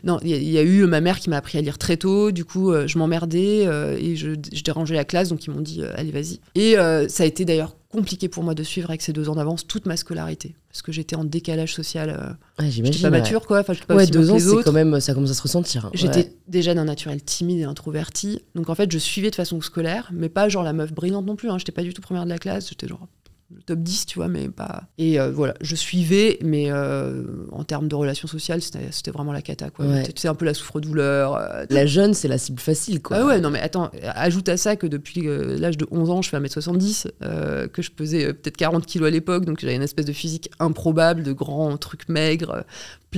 Non, il y, a eu euh, ma mère qui m'a appris à lire très tôt. Du coup, je m'emmerdais et je, dérangeais la classe. Donc, ils m'ont dit allez, vas-y. Et ça a été d'ailleurs compliqué pour moi de suivre avec ces deux ans d'avance toute ma scolarité parce que j'étais en décalage social. Euh, ah, j'étais pas mature quoi. Enfin, pas ouais, deux ans, c'est quand même ça commence à se ressentir. Hein. J'étais déjà d'un naturel timide et introverti, donc en fait je suivais de façon scolaire, mais pas genre la meuf brillante non plus. Hein. J'étais pas du tout première de la classe. J'étais genre le top 10, tu vois, mais pas. Et euh, voilà, je suivais, mais euh, en termes de relations sociales, c'était vraiment la cata, quoi. C'est un peu la souffre-douleur. Euh, la jeune, c'est la cible facile, quoi. Ah ouais, non, mais attends, ajoute à ça que depuis l'âge de 11 ans, je fais 1m70, que je pesais peut-être 40 kilos à l'époque, donc j'avais une espèce de physique improbable, de grand truc maigre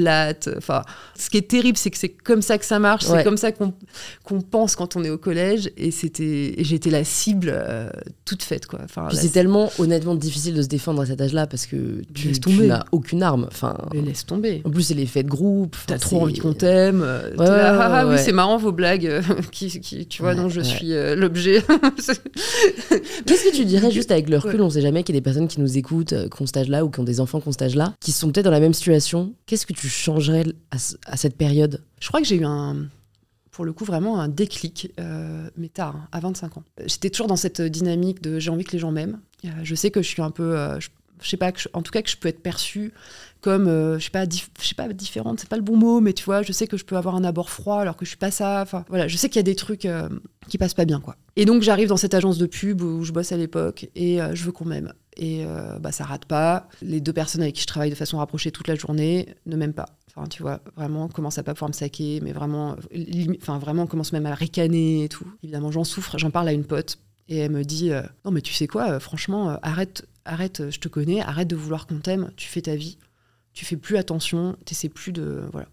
plate. Enfin, ce qui est terrible, c'est que c'est comme ça que ça marche, c'est comme ça qu'on pense quand on est au collège. Et c'était, j'étais la cible euh, toute faite, quoi. Enfin, c'est tellement honnêtement difficile de se défendre à cet âge-là parce que tu, n'as aucune arme. Enfin, laisse tomber. En plus, c'est faits de groupe. T'as trop envie qu'on t'aime. Euh, ah, ah, ah, oui, c'est marrant vos blagues. Euh, qui, tu vois, dont je suis l'objet. Qu'est-ce que tu dirais juste avec le recul On sait jamais qu'il y a des personnes qui nous écoutent, qu'on stage là ou qui ont des enfants qu'on stage là, qui sont peut-être dans la même situation. Qu'est-ce que tu je changerais à, cette période Je crois que j'ai eu un, pour le coup, vraiment un déclic, euh, mais tard, hein, à 25 ans. J'étais toujours dans cette dynamique de j'ai envie que les gens m'aiment. Euh, je sais que je suis un peu, euh, je, sais pas, que en tout cas que je peux être perçue comme, je sais pas, je sais pas, différente, c'est pas le bon mot, mais tu vois, je sais que je peux avoir un abord froid alors que je suis pas ça. Enfin, voilà, je sais qu'il y a des trucs qui passent pas bien, quoi. Et donc j'arrive dans cette agence de pub où je bosse à l'époque et je veux qu'on m'aime et euh, bah, ça rate pas. Les deux personnes avec qui je travaille de façon rapprochée toute la journée ne m'aiment pas. Enfin, tu vois, vraiment, commence à pas pouvoir me saquer, mais vraiment, euh, enfin, vraiment, commence même à ricaner et tout. Évidemment, j'en souffre, j'en parle à une pote et elle me dit euh, Non, mais tu sais quoi, franchement, arrête, arrête, je te connais, arrête de vouloir qu'on t'aime, tu fais ta vie, tu fais plus attention, tu t'essaies plus de. Voilà.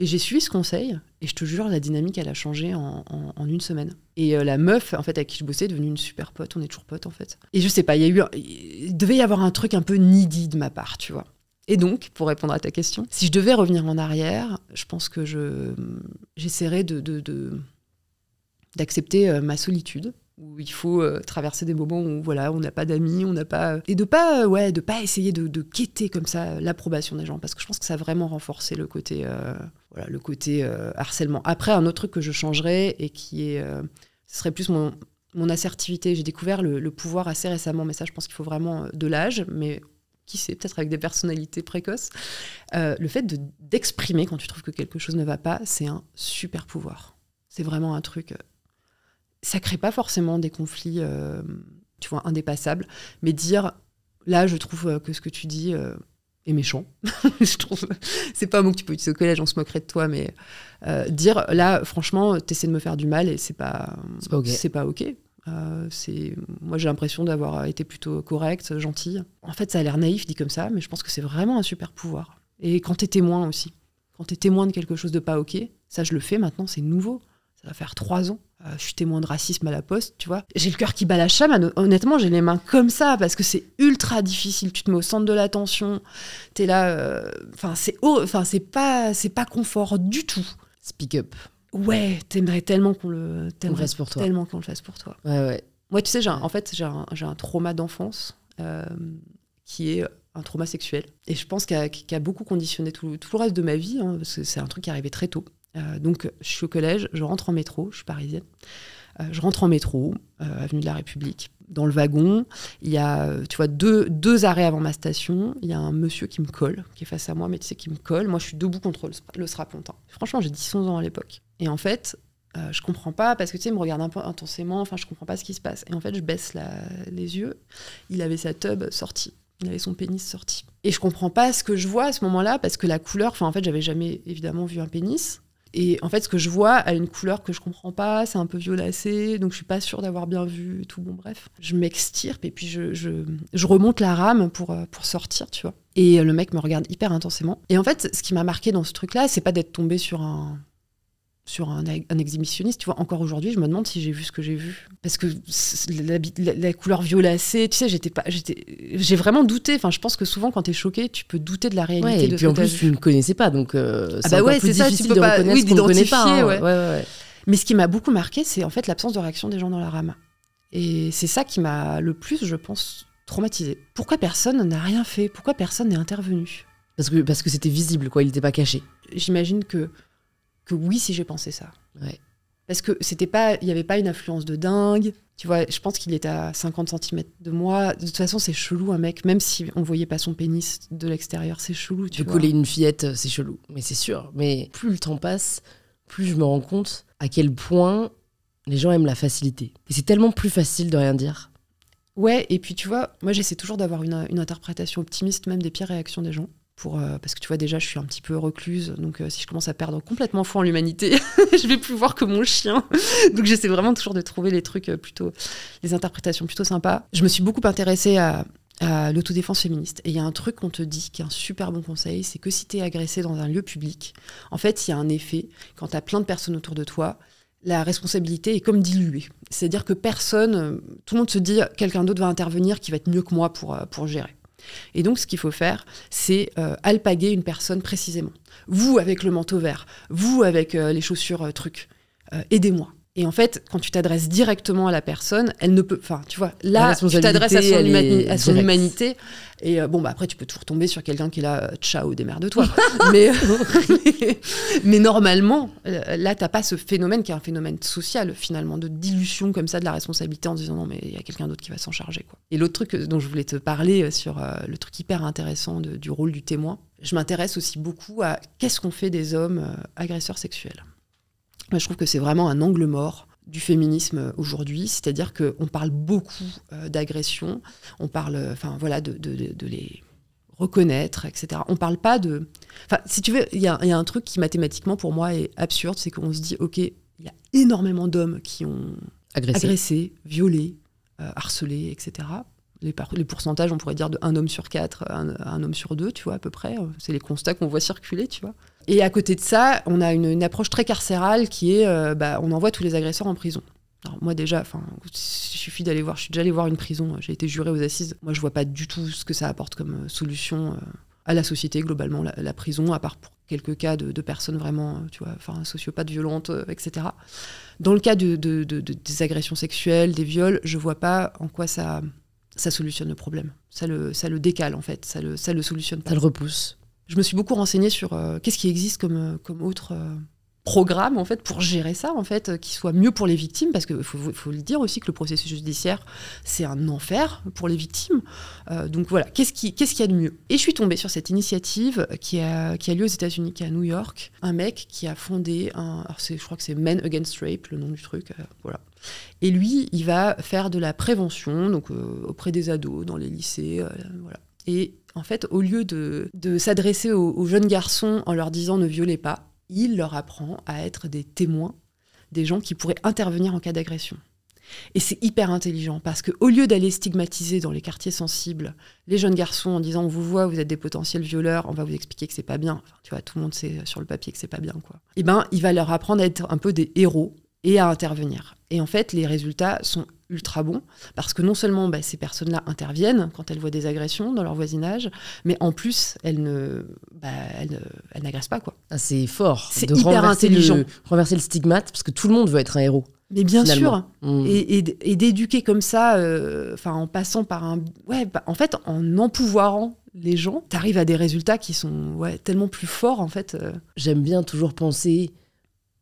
Et j'ai suivi ce conseil, et je te jure, la dynamique, elle a changé en, une semaine. Et euh, la meuf, en fait, à qui je bossais, est devenue une super pote, on est toujours pote en fait. Et je sais pas, il y a eu, devait y avoir un truc un peu needy de ma part, tu vois. Et donc, pour répondre à ta question, si je devais revenir en arrière, je pense que je j'essaierais de d'accepter euh, ma solitude, où il faut euh, traverser des moments où voilà, on n'a pas d'amis, on n'a pas euh, et de pas euh, ouais, de pas essayer de, quêter comme ça l'approbation des gens parce que je pense que ça a vraiment renforcé le côté voilà, le côté harcèlement. Après un autre truc que je changerais et qui est ce serait plus mon assertivité, j'ai découvert le, pouvoir assez récemment, mais ça je pense qu'il faut vraiment de l'âge, mais qui sait, peut-être avec des personnalités précoces. le fait d'exprimer quand tu trouves que quelque chose ne va pas, c'est un super pouvoir. C'est vraiment un truc ça crée pas forcément des conflits, euh, tu vois, indépassables, mais dire là, je trouve euh, que ce que tu dis euh, est méchant. je trouve, c'est pas un mot que tu peux utiliser au collège, on se moquerait de toi, mais dire là, franchement, tu essaies de me faire du mal et c'est pas, c'est pas ok. C'est moi, j'ai l'impression d'avoir été plutôt correcte, gentille. En fait, ça a l'air naïf dit comme ça, mais je pense que c'est vraiment un super pouvoir. Et quand es témoin aussi, quand tu es témoin de quelque chose de pas ok, ça, je le fais maintenant, c'est nouveau. Ça va faire trois ans euh, je suis témoin de racisme à la poste, tu vois. J'ai le cœur qui bat la chame, honnêtement, j'ai les mains comme ça parce que c'est ultra difficile. Tu te mets au centre de l'attention, t'es là. Euh, enfin, c'est enfin c'est pas, pas confort du tout. Speak up. Ouais, t'aimerais tellement qu'on le, fasse pour toi. Tellement qu'on le fasse pour toi. Ouais, ouais. Moi, tu sais, en fait, j'ai un, un, trauma d'enfance euh, qui est un trauma sexuel. Et je pense qu'il a, beaucoup conditionné tout, tout, le reste de ma vie, hein, parce que c'est un truc qui est arrivé très tôt. Euh, donc, je suis au collège, je rentre en métro, je suis parisienne. Euh, je rentre en métro, euh, avenue de la République. Dans le wagon, il y a, tu vois, deux, deux arrêts avant ma station. Il y a un monsieur qui me colle, qui est face à moi, mais tu sais, qui me colle. Moi, je suis debout contre le, le strapontin. Franchement, j'ai 10-11 ans à l'époque. Et en fait, euh, je comprends pas parce que tu sais, il me regarde un peu intensément. Enfin, je comprends pas ce qui se passe. Et en fait, je baisse les yeux. Il avait sa tub sortie. Il avait son pénis sorti. Et je comprends pas ce que je vois à ce moment-là parce que la couleur, enfin, en fait, j'avais jamais évidemment vu un pénis. Et en fait, ce que je vois a une couleur que je comprends pas, c'est un peu violacé, donc je suis pas sûre d'avoir bien vu tout. Bon, bref, je m'extirpe et puis je, je, je, remonte la rame pour, euh, pour sortir, tu vois. Et le mec me regarde hyper intensément. Et en fait, ce qui m'a marqué dans ce truc-là, c'est pas d'être tombé sur un, sur un, exhibitionniste. Tu vois, encore aujourd'hui, je me demande si j'ai vu ce que j'ai vu. Parce que la, couleur violacée, tu sais, j'étais pas, j'étais, j'ai vraiment douté. Enfin, je pense que souvent, quand t'es choqué, tu peux douter de la réalité. Ouais, et de puis en plus, tu ne connaissais pas, donc euh, ah bah c'est ça, tu peux de pas, oui, hein. d'identifier. ne ouais. ouais, Mais ce qui m'a beaucoup marqué, c'est en fait l'absence de réaction des gens dans la rame. Et c'est ça qui m'a le plus, je pense, traumatisé. Pourquoi personne n'a rien fait Pourquoi personne n'est intervenu Parce que parce que c'était visible, quoi. Il n'était pas caché. J'imagine que que oui, si j'ai pensé ça. Parce que c'était pas, il n'y avait pas une influence de dingue. Tu vois, je pense qu'il est à 50 cm de moi. De toute façon, c'est chelou un mec, même si on voyait pas son pénis de l'extérieur, c'est chelou. Tu de coller une fillette, euh, c'est chelou, mais c'est sûr. Mais plus le temps passe, plus je me rends compte à quel point les gens aiment la facilité. Et c'est tellement plus facile de rien dire. Ouais, et puis tu vois, moi j'essaie toujours d'avoir une, une interprétation optimiste même des pires réactions des gens. Euh, parce que tu vois déjà je suis un petit peu recluse donc euh, si je commence à perdre complètement foi en l'humanité je vais plus voir que mon chien donc j'essaie vraiment toujours de trouver les trucs euh, plutôt les interprétations plutôt sympas je me suis beaucoup intéressée à, l'autodéfense féministe. Et il y a un truc qu'on te dit qui est un super bon conseil, c'est que si tu es agressé dans un lieu public, en fait, il y a un effet, quand tu as plein de personnes autour de toi, la responsabilité est comme diluée. C'est-à-dire que personne, tout le monde se dit, quelqu'un d'autre va intervenir qui va être mieux que moi pour, pour gérer. Et donc, ce qu'il faut faire, c'est euh, alpaguer une personne précisément. Vous avec le manteau vert, vous avec euh, les chaussures euh, trucs, aidez-moi. Et en fait, quand tu t'adresses directement à la personne, elle ne peut. Enfin, tu vois, là, tu t'adresses à son, humanité. Et euh, bon, bah après, tu peux toujours tomber sur quelqu'un qui est là, euh, ciao, démerde-toi. Euh, mais, mais, normalement, là, tu t'as pas ce phénomène qui est un phénomène social, finalement, de dilution comme ça de la responsabilité en disant non, mais il y a quelqu'un d'autre qui va s'en charger. Quoi. Et l'autre truc dont je voulais te parler sur le truc hyper intéressant du rôle du témoin, je m'intéresse aussi beaucoup à qu'est-ce qu'on fait des hommes agresseurs sexuels je trouve que c'est vraiment un angle mort du féminisme aujourd'hui, c'est-à-dire qu'on parle beaucoup d'agressions, euh, d'agression, on parle, euh, enfin voilà, de, les reconnaître, etc. On parle pas de, enfin si tu veux, il y, a un truc qui mathématiquement pour moi est absurde, c'est qu'on se dit, ok, il y a énormément d'hommes qui ont agressé, violé, euh, harcelé, etc. Les, les, pourcentages, on pourrait dire de un homme sur quatre, un, un homme sur deux, tu vois à peu près. C'est les constats qu'on voit circuler, tu vois. Et à côté de ça, on a une, approche très carcérale qui est euh, bah, on envoie tous les agresseurs en prison. moi déjà, enfin, il suffit d'aller voir, je suis déjà allée voir une prison, j'ai été jurée aux assises. Moi, je vois pas du tout ce que ça apporte comme euh, solution euh, à la société globalement, la, prison, à part pour quelques cas de, personnes vraiment, tu vois, enfin, sociopathes violentes, etc. Dans le cas de, de, des agressions sexuelles, des viols, je vois pas en quoi ça, ça solutionne le problème. Ça le, ça le décale, en fait. Ça le, ça le solutionne pas. Ça le repousse je me suis beaucoup renseignée sur euh, qu'est-ce qui existe comme, euh, comme autre euh, programme en fait pour gérer ça en fait qui soit mieux pour les victimes parce que faut, faut le dire aussi que le processus judiciaire c'est un enfer pour les victimes donc voilà qu'est-ce qui qu'est-ce qu'il y a de mieux et je suis tombée sur cette initiative qui a qui a lieu aux États-Unis qui est à New York un mec qui a fondé un je crois que c'est Men Against Rape le nom du truc voilà et lui il va faire de la prévention donc auprès des ados dans les lycées voilà et en fait, au lieu de, s'adresser aux, jeunes garçons en leur disant ne violez pas, il leur apprend à être des témoins, des gens qui pourraient intervenir en cas d'agression. Et c'est hyper intelligent parce que au lieu d'aller stigmatiser dans les quartiers sensibles les jeunes garçons en disant on vous voit, vous êtes des potentiels violeurs, on va vous expliquer que c'est pas bien. tu vois, tout le monde sait sur le papier que c'est pas bien quoi. Et eh ben, il va leur apprendre à être un peu des héros et à intervenir. Et en fait, les résultats sont ultra bon, parce que non seulement bah, ces personnes-là interviennent quand elles voient des agressions dans leur voisinage, mais en plus, elles ne, bah, elles, n'agressent pas. quoi. Ah, c'est fort c'est de renverser, intelligent. Le, renverser le stigmate, parce que tout le monde veut être un héros. Mais bien sûr, mm. et, d'éduquer comme ça, euh, en passant par un, ouais, bah, en fait, en empouvoirant les gens, t'arrives à des résultats qui sont tellement plus forts en fait. Euh. J'aime bien toujours penser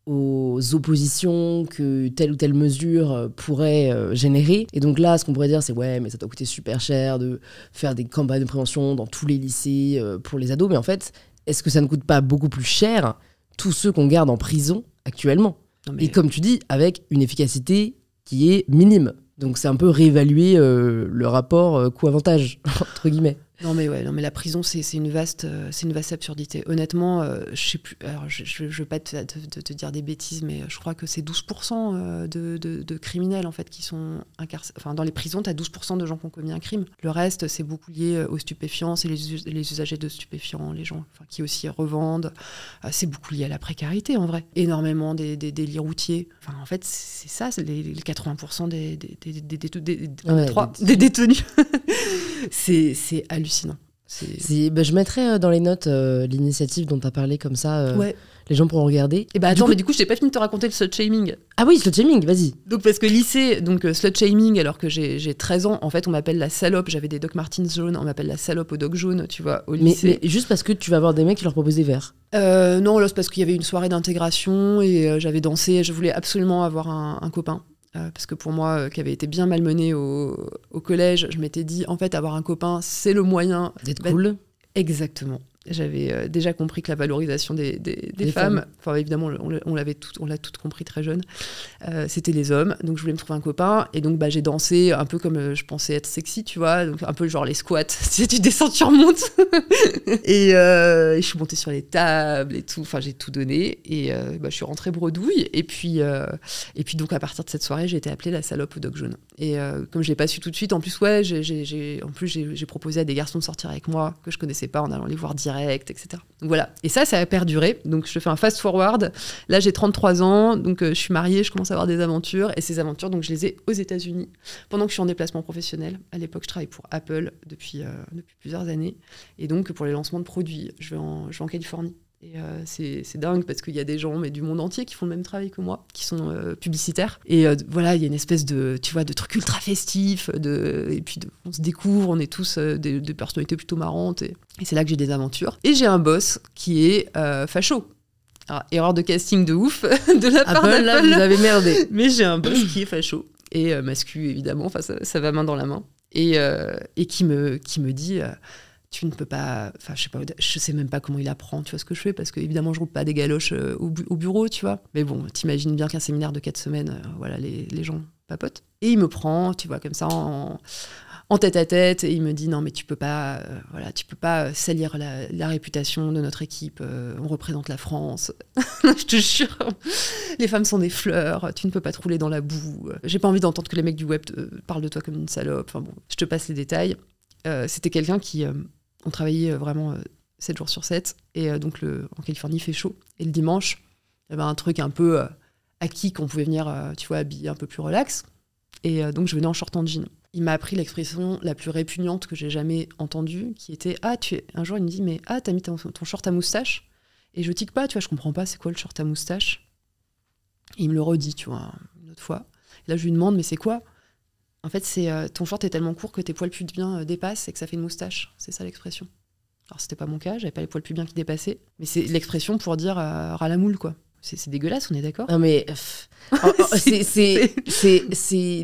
aux oppositions que telle ou telle mesure euh, pourrait euh, générer. Et donc là, ce qu'on pourrait dire, c'est ouais, mais ça doit coûter super cher de faire des campagnes de prévention dans tous les lycées euh, pour les ados. Mais en fait, est-ce que ça ne coûte pas beaucoup plus cher tous ceux qu'on garde en prison actuellement Et comme tu dis, avec une efficacité qui est minime. Donc c'est un peu réévaluer le rapport coût-avantage, entre guillemets. Non mais ouais, non mais la prison c'est une vaste c'est une vaste absurdité. Honnêtement, je sais plus alors je, veux pas te, dire des bêtises mais je crois que c'est 12 de, de, criminels en fait qui sont incarcérés enfin dans les prisons, tu as 12 de gens qui ont commis un crime. Le reste, c'est beaucoup lié aux stupéfiants, c'est les, usagers de stupéfiants, les gens qui aussi revendent, c'est beaucoup lié à la précarité en vrai. Énormément des, délits routiers. Enfin en fait, c'est ça, les, les 80 des détenus. c'est hallucinant Sinon. Bah, je mettrai euh, dans les notes euh, l'initiative dont tu as parlé comme ça. Euh, les gens pourront regarder. Et eh bah attends, mais du coup, je n'ai pas fini de te raconter le slut shaming. Ah oui, slut shaming, vas-y. Donc parce que lycée, donc slut shaming, alors que j'ai 13 ans, en fait, on m'appelle la salope. J'avais des Doc Martins jaunes, on m'appelle la salope au Doc jaune, tu vois, au lycée. Mais, juste parce que tu vas voir des mecs qui leur proposent des verres. non, là, c'est parce qu'il y avait une soirée d'intégration et j'avais dansé. je voulais absolument avoir un copain. Euh, parce que pour moi, euh, qui avait été bien malmenée au, au collège, je m'étais dit, en fait, avoir un copain, c'est le moyen d'être cool. Exactement j'avais euh, déjà compris que la valorisation des, femmes, enfin évidemment on l'avait tout, on l'a toutes compris très jeune, euh, c'était les hommes. Donc je voulais me trouver un copain et donc bah, j'ai dansé un peu comme euh, je pensais être sexy, tu vois, donc un peu genre les squats, si tu descends tu remontes. et, je suis montée sur les tables et tout, enfin j'ai tout donné et bah, je suis rentrée bredouille et puis et puis donc à partir de cette soirée j'ai été appelée la salope au Doc jaune. Et euh, comme je l'ai pas su tout de suite, en plus, ouais, j'ai, en plus j'ai, proposé à des garçons de sortir avec moi que je connaissais pas en allant les voir direct, etc. voilà. Et ça, ça a perduré. Donc je fais un fast forward. Là, j'ai 33 ans, donc euh, je suis mariée, je commence à avoir des aventures. Et ces aventures, donc je les ai aux États-Unis pendant que je suis en déplacement professionnel. À l'époque, je travaille pour Apple depuis, euh, depuis plusieurs années. Et donc pour les lancements de produits, je je vais en Californie. Et euh, c'est dingue parce qu'il y a des gens mais du monde entier qui font le même travail que moi, qui sont euh, publicitaires. Et euh, voilà, il y a une espèce de, tu vois, de truc ultra festif. De, et puis on se découvre, on est tous des, personnalités plutôt marrantes. Et, c'est là que j'ai des aventures. Et j'ai un boss qui est facho. erreur de casting de ouf de la ah part d'Apple. là, vous avez merdé. Mais j'ai un boss qui est facho. Et mascu, évidemment, enfin, ça, ça, va main dans la main. Et, et qui, me, qui me dit tu ne peux pas. Enfin, je sais pas, je sais même pas comment il apprend, tu vois ce que je fais, parce que évidemment, je roule pas des galoches euh, au, bureau, tu vois. Mais bon, t'imagines bien qu'un séminaire de quatre semaines, euh, voilà, les, les, gens papotent. Et il me prend, tu vois, comme ça, en, tête à tête, et il me dit non, mais tu peux pas, euh, voilà, tu peux pas salir la, réputation de notre équipe, on représente la France. je te jure, les femmes sont des fleurs, tu ne peux pas te rouler dans la boue. J'ai pas envie d'entendre que les mecs du web parlent de toi comme une salope. Enfin bon, je te passe les détails. C'était quelqu'un qui on travaillait euh, vraiment 7 euh, jours sur 7. Et euh, donc, le, en Californie, il fait chaud. Et le dimanche, il y avait un truc un peu acquis qu'on pouvait venir, tu vois, habiller un peu plus relax. Et donc, je venais en short en jean. Il m'a appris l'expression la plus répugnante que j'ai jamais entendue, qui était Ah, tu es. Un jour, il me dit Mais ah, t'as mis ton, short à moustache. Et je tique pas, tu vois, je comprends pas, c'est quoi le short à moustache il me le redit, tu vois, une autre fois. là, je lui demande Mais c'est quoi en fait, c'est euh, ton short est tellement court que tes poils plus bien euh, dépassent et que ça fait une moustache. C'est ça l'expression. Alors, c'était pas mon cas, j'avais pas les poils plus bien qui dépassaient, mais c'est l'expression pour dire euh, ras la moule, quoi. C'est dégueulasse, on est d'accord Non, mais. c'est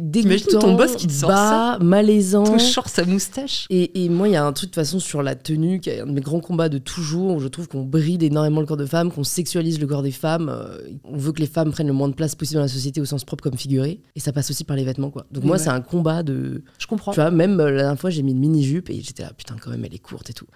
dégoûtant. ton boss qui te sort bas, ça malaisant. Ton short, sa moustache. Et, et moi, il y a un truc, de toute façon, sur la tenue, qui est un de mes grands combats de toujours, je trouve qu'on bride énormément le corps de femme, qu'on sexualise le corps des femmes. Euh, on veut que les femmes prennent le moins de place possible dans la société, au sens propre comme figuré. Et ça passe aussi par les vêtements, quoi. Donc, moi, c'est un combat de. Je comprends. Tu vois, même euh, la dernière fois, j'ai mis une mini-jupe et j'étais là, putain, quand même, elle est courte et tout.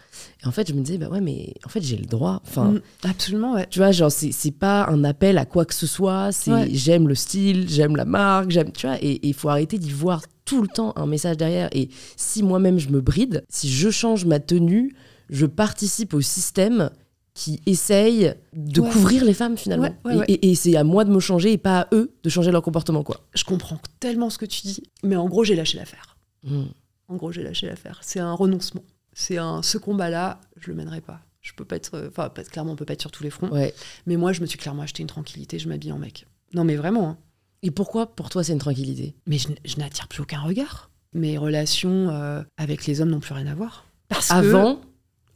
Et en fait, je me disais, bah ouais, mais en fait, j'ai le droit. Enfin, mm, absolument, ouais. Tu vois, genre, c'est pas un appelle appel à quoi que ce soit. C'est j'aime le style, j'aime la marque, j'aime. Tu vois, et il faut arrêter d'y voir tout le temps un message derrière. Et si moi-même je me bride, si je change ma tenue, je participe au système qui essaye de couvrir les femmes finalement. et, c'est à moi de me changer et pas à eux de changer leur comportement. quoi. Je comprends tellement ce que tu dis, mais en gros j'ai lâché l'affaire. Hmm. En gros j'ai lâché l'affaire. C'est un renoncement. C'est un ce combat-là, je le mènerai pas. Je peux pas être. Euh, enfin, clairement, on peut pas être sur tous les fronts. Mais moi, je me suis clairement acheté une tranquillité. Je m'habille en mec. Non, mais vraiment. Hein. Et pourquoi, pour toi, c'est une tranquillité Mais je, n'attire plus aucun regard. Mes relations euh, avec les hommes n'ont plus rien à voir. Parce Avant,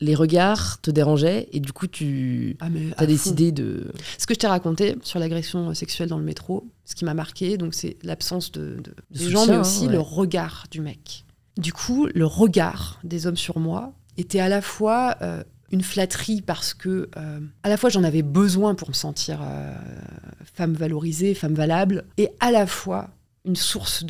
les regards te dérangeaient et du coup, tu ah, as décidé de. Ce que je t'ai raconté sur l'agression euh, sexuelle dans le métro, ce qui m'a marqué, donc c'est l'absence de, de, gens, mais aussi hein, le regard du mec. Du coup, le regard des hommes sur moi était à la fois une flatterie parce que euh, à la fois j'en avais besoin pour me sentir euh, femme valorisée, femme valable, et à la fois une source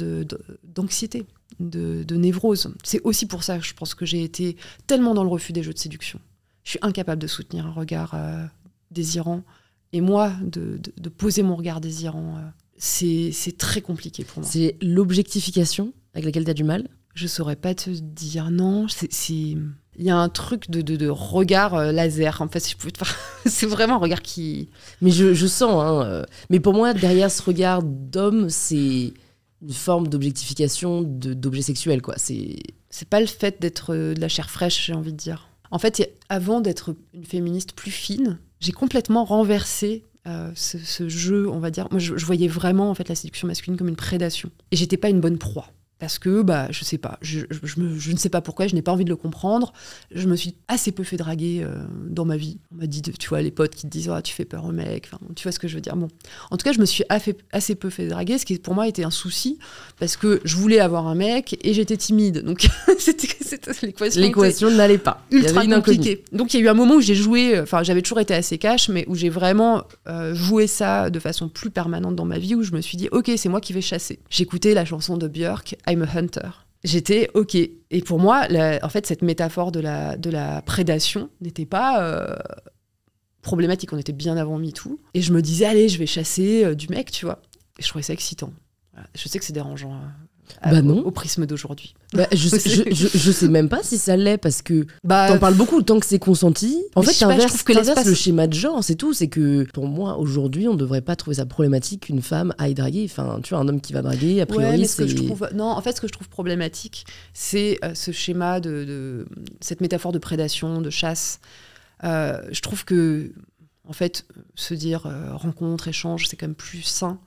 d'anxiété, de, de, névrose. C'est aussi pour ça, que je pense que j'ai été tellement dans le refus des jeux de séduction. Je suis incapable de soutenir un regard euh, désirant, et moi, de, poser mon regard désirant, c'est très compliqué pour moi. C'est l'objectification avec laquelle tu as du mal Je saurais pas te dire non, c'est il y a un truc de, de, regard euh, laser, en fait, si je pouvais te c'est vraiment un regard qui. Mais je, sens, hein. Euh, mais pour moi, derrière ce regard d'homme, c'est une forme d'objectification d'objet sexuel, quoi. C'est. C'est pas le fait d'être euh, de la chair fraîche, j'ai envie de dire. En fait, avant d'être une féministe plus fine, j'ai complètement renversé ce, jeu, on va dire. Moi, je, je, voyais vraiment en fait la séduction masculine comme une prédation. Et j'étais pas une bonne proie parce que bah je sais pas, je, je, ne sais pas pourquoi, je n'ai pas envie de le comprendre. Je me suis assez peu fait draguer euh, dans ma vie. On m'a dit, tu vois, les potes qui te disent oh, tu fais peur au mec, tu vois ce que je veux dire. Bon, en tout cas, je me suis assez, peu fait draguer, ce qui pour moi était un souci parce que je voulais avoir un mec et j'étais timide, donc c'était l'équation. L'équation n'allait pas, ultra compliquée. Donc il y a eu un moment où j'ai joué, euh, enfin j'avais toujours été assez cash, mais où j'ai vraiment euh, joué ça de façon plus permanente dans ma vie, où je me suis dit ok c'est moi qui vais chasser. J'écoutais la chanson de Björk I'm a hunter. J'étais OK. Et pour moi, en fait, cette métaphore de la, de la prédation n'était pas euh, problématique. On était bien avant tout Et je me disais, allez, je vais chasser euh, du mec, tu vois. Et je trouvais ça excitant. Je sais que c'est dérangeant hein. Euh, bah non. Au, prisme d'aujourd'hui. Bah, je, je, sais même pas si ça l'est parce que bah, t'en parles beaucoup tant que c'est consenti. En fait, t'inverses le schéma de genre, c'est tout. C'est que pour moi, aujourd'hui, on devrait pas trouver ça problématique qu'une femme aille draguer. Enfin, tu vois, un homme qui va draguer, a priori, trouve... Non, en fait, ce que je trouve problématique, c'est euh, ce schéma de, cette métaphore de prédation, de chasse. Euh, je trouve que, en fait, se dire rencontre, échange, c'est quand même plus sain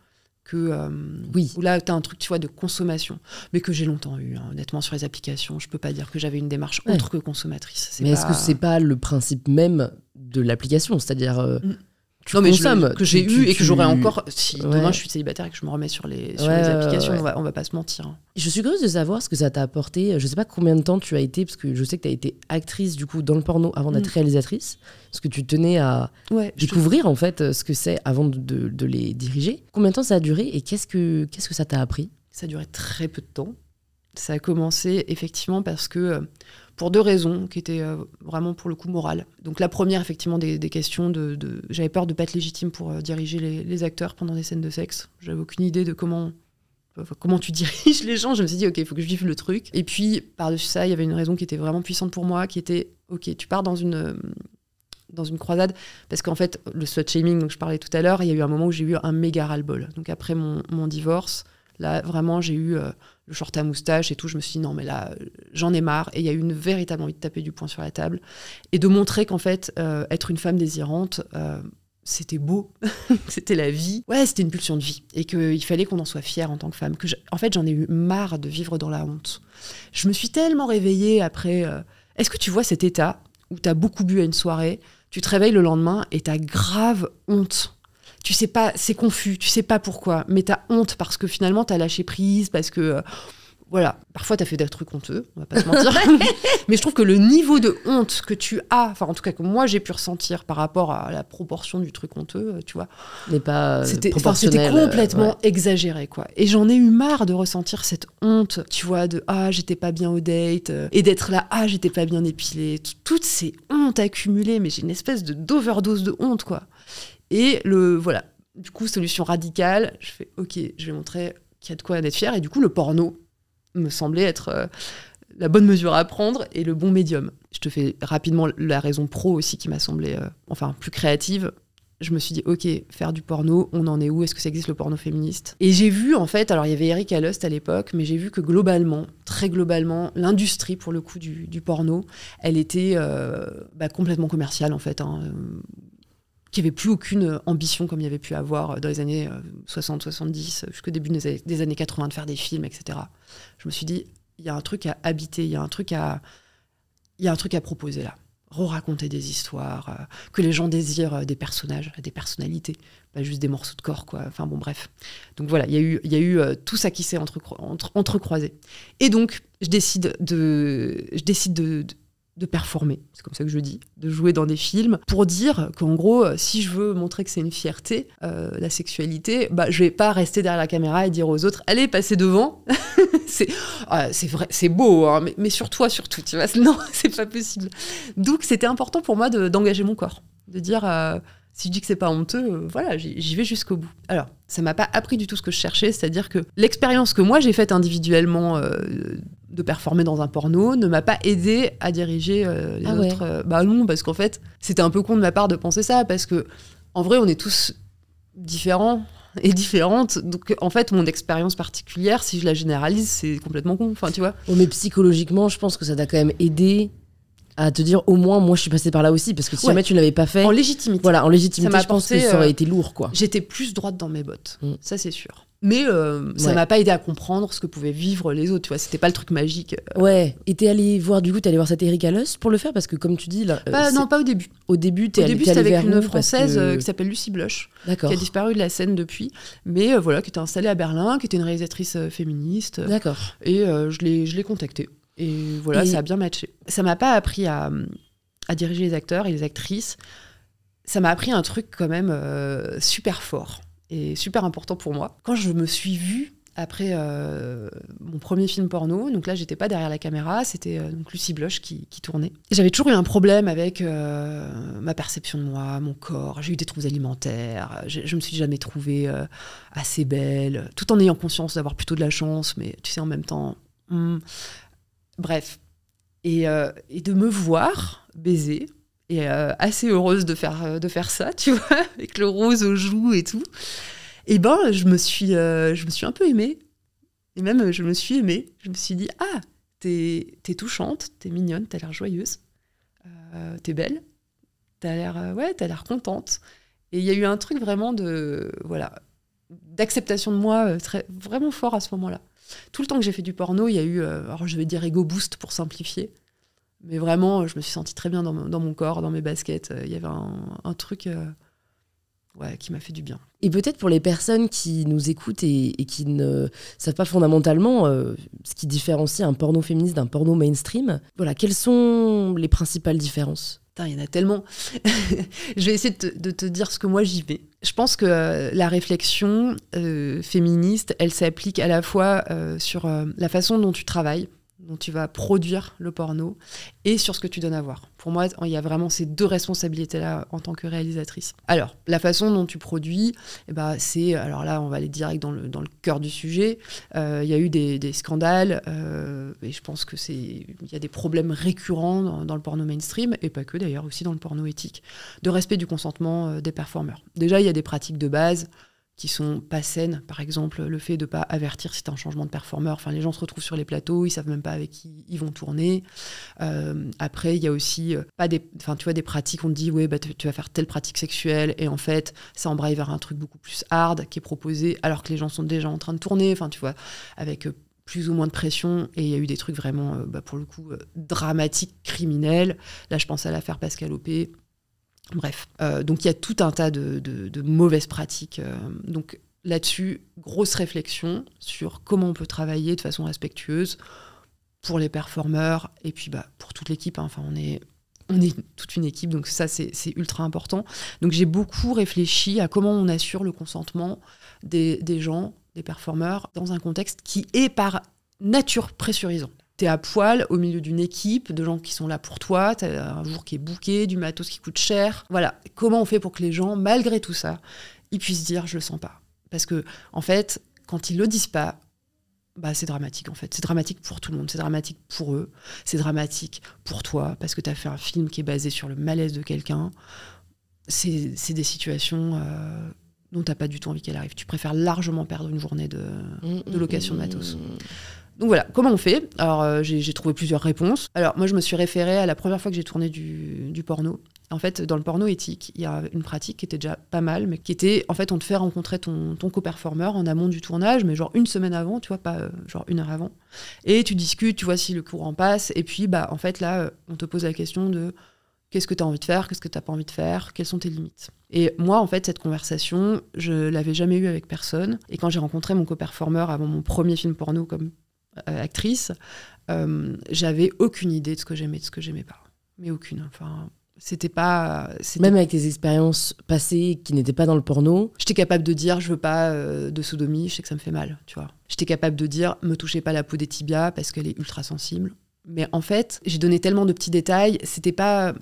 que euh, oui. là, tu as un truc, tu vois, de consommation, mais que j'ai longtemps eu. Hein, honnêtement, sur les applications, je peux pas dire que j'avais une démarche autre que consommatrice. mais est-ce que c'est pas le principe même de l'application C'est-à-dire, euh, mm non, mais que j'ai eu et que j'aurai encore si demain je suis célibataire et que je me remets sur les, sur les applications. On, va, on va pas se mentir. Je suis curieuse de savoir ce que ça t'a apporté. Je sais pas combien de temps tu as été, parce que je sais que tu as été actrice du coup dans le porno avant d'être mm. réalisatrice, parce que tu tenais à découvrir en fait ce que c'est avant de, de, les diriger. Combien de temps ça a duré et qu'est-ce que qu'est-ce que ça t'a appris Ça a duré très peu de temps. Ça a commencé effectivement parce que euh, pour deux raisons qui étaient euh, vraiment pour le coup morales. Donc la première, effectivement, des, questions de, j'avais peur de pas être légitime pour euh, diriger les, acteurs pendant des scènes de sexe. J'avais aucune idée de comment comment tu diriges les gens. Je me suis dit ok, il faut que je vive le truc. Et puis par-dessus ça, il y avait une raison qui était vraiment puissante pour moi, qui était ok, tu pars dans une euh, dans une croisade, parce qu'en fait, le slut shaming dont je parlais tout à l'heure, il y a eu un moment où j'ai eu un méga ras-le-bol. Donc après mon divorce, là, vraiment, j'ai eu le short à moustache et tout, je me suis dit non, mais là, euh, j'en ai marre. Et il y a eu une véritable envie de taper du poing sur la table et de montrer qu'en fait, euh, être une femme désirante, euh, c'était beau, c'était la vie. Ouais, c'était une pulsion de vie et qu'il fallait qu'on en soit fier en tant que femme. Que En fait, j'en ai eu marre de vivre dans la honte. Je me suis tellement réveillée après. Est-ce que tu vois cet état où tu as beaucoup bu à une soirée, tu te réveilles le lendemain et tu grave honte tu sais pas, c'est confus, tu sais pas pourquoi, mais t'as honte parce que finalement t'as lâché prise, parce que euh, voilà, parfois t'as fait des trucs honteux, on va pas se mentir, mais je trouve que le niveau de honte que tu as, enfin en tout cas que moi j'ai pu ressentir par rapport à la proportion du truc honteux, euh, tu vois, n'est pas euh, c'était complètement exagéré quoi. Et j'en ai eu marre de ressentir cette honte, tu vois, de ah j'étais pas bien au date et d'être là ah j'étais pas bien épilée, toutes ces hontes accumulées, mais j'ai une espèce de d'overdose de honte quoi. Et le voilà, du coup, solution radicale, je fais OK, je vais montrer qu'il y a de quoi être fier. Et du coup, le porno me semblait être euh, la bonne mesure à prendre et le bon médium. Je te fais rapidement la raison pro aussi qui m'a semblé, euh, enfin, plus créative. Je me suis dit, OK, faire du porno, on en est où Est-ce que ça existe le porno féministe Et j'ai vu, en fait, alors il y avait Eric Alost à l'époque, mais j'ai vu que globalement, très globalement, l'industrie, pour le coup, du, porno, elle était euh, bah, complètement commerciale, en fait. Hein qui n'avait plus aucune ambition comme il y avait pu avoir euh, dans les années 60, euh, 70, euh, jusqu'au début des années, 80 de faire des films, etc. Je me suis dit, il y a un truc à habiter, il y a un truc à, il y a un truc à proposer là. Re-raconter des histoires, que les gens désirent des personnages, des personnalités, pas juste des morceaux de corps, quoi. Enfin bon, bref. Donc voilà, il y a eu, il y a eu tout ça qui s'est entre, entrecroisé. Et donc, je décide de, je décide de de performer, c'est comme ça que je dis, de jouer dans des films, pour dire qu'en gros, euh, si je veux montrer que c'est une fierté, euh, la sexualité, bah, je vais pas rester derrière la caméra et dire aux autres, allez, passez devant. Ah, c'est vrai, c'est beau, hein, mais, surtout sur surtout, tu vois, non, c'est pas possible. Donc c'était important pour moi d'engager mon corps, de dire... Euh, si je dis que c'est pas honteux, euh, voilà, j'y vais jusqu'au bout. Alors, ça m'a pas appris du tout ce que je cherchais, c'est-à-dire que l'expérience que moi j'ai faite individuellement euh, de performer dans un porno ne m'a pas aidé à diriger euh, les ah autres. Ouais. bah non, parce qu'en fait, c'était un peu con de ma part de penser ça, parce que en vrai, on est tous différents et différentes. Donc, en fait, mon expérience particulière, si je la généralise, c'est complètement con. Enfin, tu vois. mais psychologiquement, je pense que ça t'a quand même aidé à te dire au moins moi je suis passée par là aussi parce que si jamais tu n'avais pas fait en légitimité voilà en légitimité je pense que ça aurait euh, été lourd quoi j'étais plus droite dans mes bottes mm. ça c'est sûr mais euh, ça m'a pas aidé à comprendre ce que pouvaient vivre les autres tu vois c'était pas le truc magique euh. ouais et es allé voir du coup es allé voir cette Erika Luss pour le faire parce que comme tu dis là bah, non pas au début au début tu au c'était avec une française qui s'appelle Lucie Bloch qui a disparu de la scène depuis mais voilà qui était installée à Berlin qui était une réalisatrice féministe d'accord et je l'ai je l'ai contactée et voilà, ça a bien matché. Ça m'a pas appris à, à, diriger les acteurs et les actrices. Ça m'a appris un truc quand même euh, super fort et super important pour moi. Quand je me suis vue après euh, mon premier film porno, donc là j'étais pas derrière la caméra, c'était euh, Lucie Bloch qui, tournait. J'avais toujours eu un problème avec ma perception de moi, mon corps, j'ai eu des troubles alimentaires, je, je me suis jamais trouvée assez belle, tout en ayant conscience d'avoir plutôt de la chance, mais tu sais en même temps, hmm, Bref. Euh, et, de me voir baiser, et euh, assez heureuse de faire, euh, de faire ça, tu vois, avec le rose aux joues et tout, et ben je me suis, je me suis un peu aimée. Et même, je me suis aimée. Je me suis dit, ah, t'es es touchante, t'es mignonne, t'as l'air joyeuse, t'es belle, t'as l'air ouais, t'as l'air contente. Et il y a eu un truc vraiment de, voilà, d'acceptation de moi très, vraiment fort à ce moment-là. Tout le temps que j'ai fait du porno, il y a eu, euh, alors je vais dire ego boost pour simplifier, mais vraiment, je me suis sentie très bien dans, mon corps, dans mes baskets. Euh, il y avait un, truc euh, qui m'a fait du bien. Et peut-être pour les personnes qui nous écoutent et, qui ne savent pas fondamentalement ce qui différencie un porno féministe d'un porno mainstream, voilà, quelles sont les principales différences Putain, il y en a tellement. je vais essayer de te, dire ce que moi j'y vais. Je pense que euh, la réflexion euh, féministe, elle s'applique à la fois euh, sur la façon dont tu travailles, dont tu vas produire le porno et sur ce que tu donnes à voir. Pour moi, il y a vraiment ces deux responsabilités-là en tant que réalisatrice. Alors, la façon dont tu produis, eh ben, c'est, alors là, on va aller direct dans le, cœur du sujet, euh, il y a eu des, scandales, euh, et je pense que c'est, il y a des problèmes récurrents dans, dans, le porno mainstream, et pas que d'ailleurs, aussi dans le porno éthique, de respect du consentement euh, des performeurs. Déjà, il y a des pratiques de base qui sont pas saines, par exemple le fait de ne pas avertir si c'est un changement de performeur. Enfin, les gens se retrouvent sur les plateaux, ils savent même pas avec qui ils vont tourner. Euh, après, il y a aussi euh, pas des, enfin tu vois des pratiques. On te dit ouais bah tu vas faire telle pratique sexuelle et en fait ça embraye vers un truc beaucoup plus hard qui est proposé alors que les gens sont déjà en train de tourner. Enfin tu vois avec euh, plus ou moins de pression et il y a eu des trucs vraiment bah, pour le coup dramatiques, criminels. Là je pense à l'affaire Pascal Opé Bref, euh, donc il y a tout un tas de, mauvaises pratiques. Euh, donc là-dessus, grosse réflexion sur comment on peut travailler de façon respectueuse pour les performeurs et puis bah, pour toute l'équipe. Hein. Enfin, on est, on est toute une équipe, donc ça, c'est ultra important. Donc j'ai beaucoup réfléchi à comment on assure le consentement des, des gens, des performeurs, dans un contexte qui est par nature pressurisant t'es à poil au milieu d'une équipe, de gens qui sont là pour toi, t'as un jour qui est bouqué, du matos qui coûte cher. Voilà, comment on fait pour que les gens, malgré tout ça, ils puissent dire je le sens pas Parce que, en fait, quand ils le disent pas, bah, c'est dramatique en fait. C'est dramatique pour tout le monde, c'est dramatique pour eux, c'est dramatique pour toi, parce que t'as fait un film qui est basé sur le malaise de quelqu'un. C'est des situations. dont euh, dont t'as pas du tout envie qu'elle arrive. Tu préfères largement perdre une journée de, mmh, location mmh, de matos. Mmh, donc voilà, comment on fait Alors euh, j'ai trouvé plusieurs réponses. Alors moi je me suis référée à la première fois que j'ai tourné du, porno. En fait, dans le porno éthique, il y a une pratique qui était déjà pas mal, mais qui était en fait on te fait rencontrer ton, ton co-performeur en amont du tournage, mais genre une semaine avant, tu vois, pas euh, genre une heure avant. Et tu discutes, tu vois si le courant passe. Et puis bah en fait là, euh, on te pose la question de qu'est-ce que tu as envie de faire, qu'est-ce que tu n'as pas envie de faire, quelles sont tes limites. Et moi, en fait, cette conversation, je l'avais jamais eue avec personne. Et quand j'ai rencontré mon co-performeur avant mon premier film porno, comme euh, actrice, euh, j'avais aucune idée de ce que j'aimais, de ce que j'aimais pas. Mais aucune. Enfin, c'était pas. Même avec des expériences passées qui n'étaient pas dans le porno. J'étais capable de dire, je veux pas euh, de sodomie, je sais que ça me fait mal, tu vois. J'étais capable de dire, me touchez pas la peau des tibias parce qu'elle est ultra sensible. Mais en fait, j'ai donné tellement de petits détails, c'était pas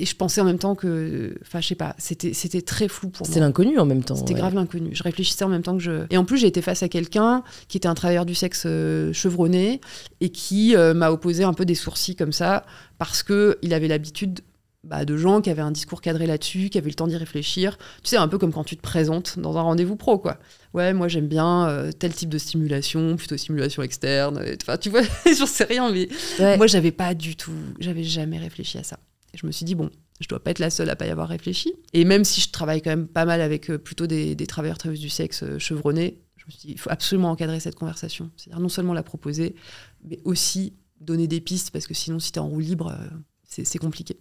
et je pensais en même temps que, enfin, je sais pas, c'était très flou pour moi. C'était l'inconnu en même temps. C'était grave l'inconnu. Je réfléchissais en même temps que je. Et en plus, j'ai été face à quelqu'un qui était un travailleur du sexe euh, chevronné et qui euh, m'a opposé un peu des sourcils comme ça parce que il avait l'habitude bah, de gens qui avaient un discours cadré là-dessus, qui avaient le temps d'y réfléchir. Tu sais, un peu comme quand tu te présentes dans un rendez-vous pro, quoi. Ouais, moi j'aime bien euh, tel type de stimulation, plutôt stimulation externe. Enfin, tu vois, j'en sais rien, mais moi j'avais pas du tout, j'avais jamais réfléchi à ça je me suis dit, bon, je dois pas être la seule à pas y avoir réfléchi. Et même si je travaille quand même pas mal avec euh, plutôt des, des travailleurs du sexe euh, chevronnés, je me suis dit, il faut absolument encadrer cette conversation. C'est-à-dire non seulement la proposer, mais aussi donner des pistes, parce que sinon, si tu es en roue libre, euh, c'est compliqué.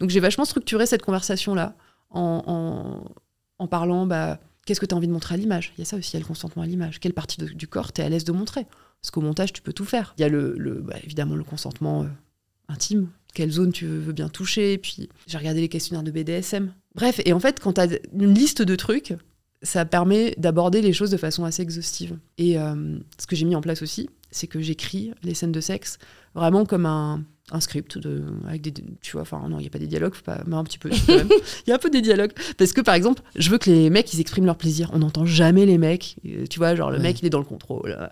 Donc j'ai vachement structuré cette conversation-là en, en, parlant, bah, qu'est-ce que tu as envie de montrer à l'image Il y a ça aussi, il y a le consentement à l'image. Quelle partie du corps tu es à l'aise de montrer Parce qu'au montage, tu peux tout faire. Il y a le, bah, évidemment le consentement intime, quelle zone tu veux bien toucher. Puis j'ai regardé les questionnaires de BDSM. Bref, et en fait, quand tu as une liste de trucs, ça permet d'aborder les choses de façon assez exhaustive. Et euh, ce que j'ai mis en place aussi, c'est que j'écris les scènes de sexe vraiment comme un, script de, avec des tu vois enfin non il y a pas des dialogues pas mais un petit peu il y a un peu des dialogues parce que par exemple je veux que les mecs ils expriment leur plaisir on n'entend jamais les mecs euh, tu vois genre le mec il est dans le contrôle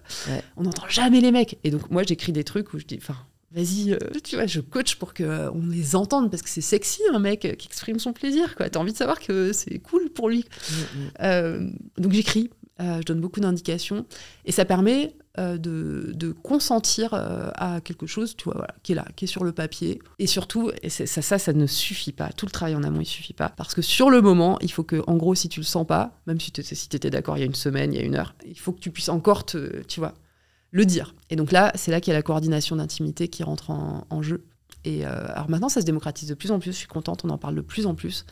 on n'entend jamais les mecs et donc moi j'écris des trucs où je dis enfin vas-y, euh, tu vois, je coach pour qu'on euh, les entende parce que c'est sexy un mec qui exprime son plaisir, quoi. T'as envie de savoir que c'est cool pour lui. Mm, mm. Euh, donc j'écris, je donne beaucoup d'indications et ça permet de, consentir à quelque chose, tu vois, qui est là, qui est sur le papier. Et surtout, et ça, ça, ça ne suffit pas. Tout le travail en amont, il suffit pas parce que sur le moment, il faut que, en gros, si tu le sens pas, même si tu si étais d'accord il y a une semaine, il y a une heure, il faut que tu puisses encore te, tu vois le dire. Et donc là, c'est là qu'il y a la coordination d'intimité qui rentre en, jeu. Et euh, alors maintenant, ça se démocratise de plus en plus. Je suis contente, on en parle de plus en plus.